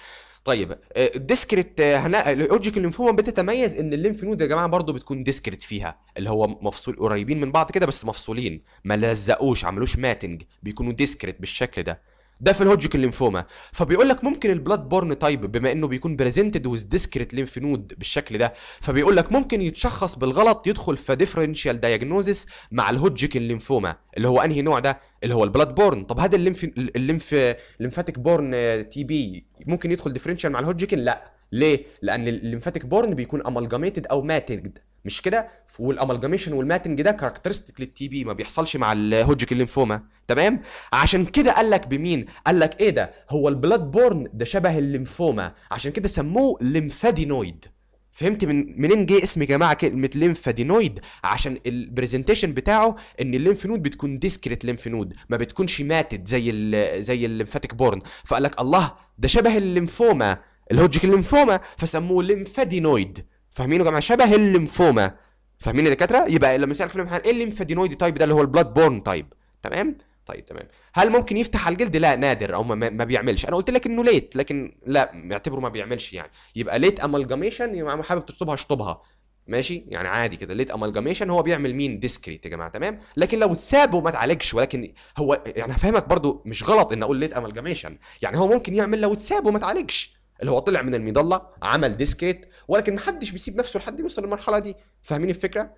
طيب آه، الديسكريت آه، هنا الاوجيك الليمفوما بتتميز ان الليمف نود يا جماعه برضو بتكون ديسكريت فيها اللي هو مفصول قريبين من بعض كده بس مفصولين ما لزقوش عملوش ماتنج بيكونوا ديسكريت بالشكل ده ده في الهوجيك الليمفوما فبيقول لك ممكن البلاد بورن تايب بما انه بيكون بريزنتد ويز ديسكريت ليمف نود بالشكل ده فبيقول لك ممكن يتشخص بالغلط يدخل في ديفرنشال دايجنوزيس مع الهوجيك الليمفوما اللي هو انهي نوع ده اللي هو البلاد بورن طب هذا الليمف الليمف ليمفاتيك بورن تي بي ممكن يدخل ديفرنشال مع الهوجيكن لا ليه لان الليمفاتيك بورن بيكون امالجاميتد او ماتد مش كده والامالجاميشن والماتنج ده كاركترستيك للتي بي ما بيحصلش مع الهوجيك الليمفوما تمام عشان كده قال لك بمين قال لك ايه ده هو البلاد بورن ده شبه الليمفوما عشان كده سموه ليمفادينويد فهمت من منين جه اسم جماعه كلمه ليمفادينويد عشان البرزنتيشن بتاعه ان الليمف نود بتكون ديسكريت ليمف نود ما بتكونش ماتت زي الـ زي الليمفاتيك بورن فقال لك الله ده شبه الليمفوما الهوجيك الليمفوما فسموه ليمفادينويد فاهمينه جماعه شبه الليمفوما فاهمين الدكاتره يبقى لما يسالك في الامتحان ايه الليمفادينويد تايب ده اللي هو البلاد بورن تايب تمام طيب تمام هل ممكن يفتح على الجلد لا نادر او ما, ما بيعملش انا قلت لك انه ليت لكن لا يعتبره ما بيعملش يعني يبقى ليت امالجاميشن يبقى حابب تشطبها اشطبها ماشي يعني عادي كده ليت امالجاميشن هو بيعمل مين ديسكريت يا جماعه تمام لكن لو اتساب وما اتعالجش ولكن هو يعني هفهمك برضو مش غلط ان اقول ليت امالجاميشن يعني هو ممكن يعمل لو اتساب وما اتعالجش اللي هو طلع من المظله عمل ديسكريت ولكن محدش بيسيب نفسه لحد يوصل للمرحله دي فاهمين الفكره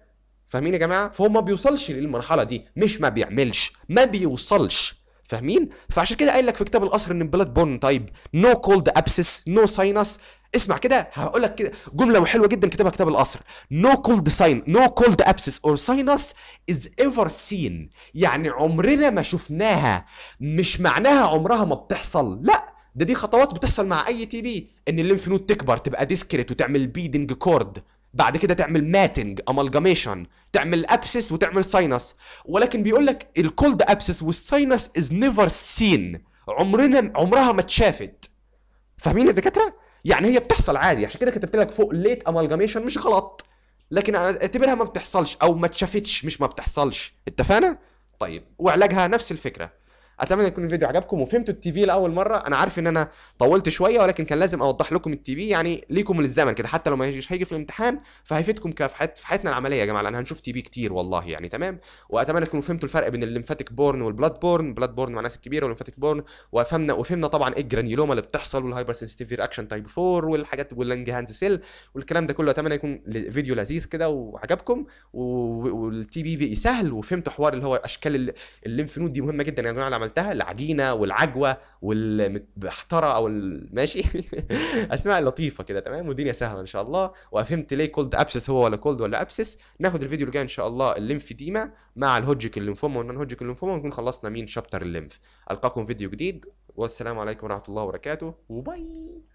فاهمين يا جماعه فهو ما بيوصلش للمرحله دي مش ما بيعملش ما بيوصلش فاهمين فعشان كده قايل لك في كتاب القصر ان بلاد بورن تايب نو كولد ابسس نو ساينس اسمع كده هقول لك كده جمله وحلوه جدا كتبها كتاب القصر نو كولد ساين نو كولد ابسس اور ساينس از ايفر سين يعني عمرنا ما شفناها مش معناها عمرها ما بتحصل لا ده دي خطوات بتحصل مع اي تي بي ان الليمف نود تكبر تبقى ديسكريت وتعمل بيدنج كورد بعد كده تعمل ماتنج امالجاميشن تعمل ابسس وتعمل ساينس ولكن بيقول لك الكولد ابسس والساينس از نيفر سين عمرنا عمرها ما اتشافت فاهمين الدكاتره يعني هي بتحصل عادي عشان كده كتبت لك فوق ليت امالجاميشن مش غلط لكن اعتبرها ما بتحصلش او ما اتشافتش مش ما بتحصلش اتفقنا طيب وعلاجها نفس الفكره اتمنى يكون الفيديو عجبكم وفهمتوا التي في لاول مره انا عارف ان انا طولت شويه ولكن كان لازم اوضح لكم التي في يعني ليكم للزمن كده حتى لو ما هيجيش هيجي في الامتحان فهيفيدكم في حياتنا العمليه يا جماعه لان هنشوف تي في كتير والله يعني تمام واتمنى تكونوا فهمتوا الفرق بين الليمفاتيك بورن والبلاد بورن بلاد بورن مع الناس الكبيره والليمفاتيك بورن وفهمنا وفهمنا طبعا ايه الجرانيولوما اللي بتحصل والهايبر سنسيتيف رياكشن تايب 4 والحاجات واللانج هاند سيل والكلام ده كله اتمنى يكون فيديو لذيذ كده وعجبكم والتي في سهل وفهمتوا حوار اللي هو اشكال الليمف نود دي مهمه جدا يا يعني جماعه عملتها العجينه والعجوه والمحتره او ماشي اسماء لطيفه كده تمام والدنيا سهله ان شاء الله وفهمت ليه كولد ابسس هو ولا كولد ولا ابسس ناخد الفيديو اللي جاي ان شاء الله الليمف ديما مع الهوجيك الليمفوما والنون هوجيك الليمفوما ونكون خلصنا مين شابتر الليمف القاكم فيديو جديد والسلام عليكم ورحمه الله وبركاته وباي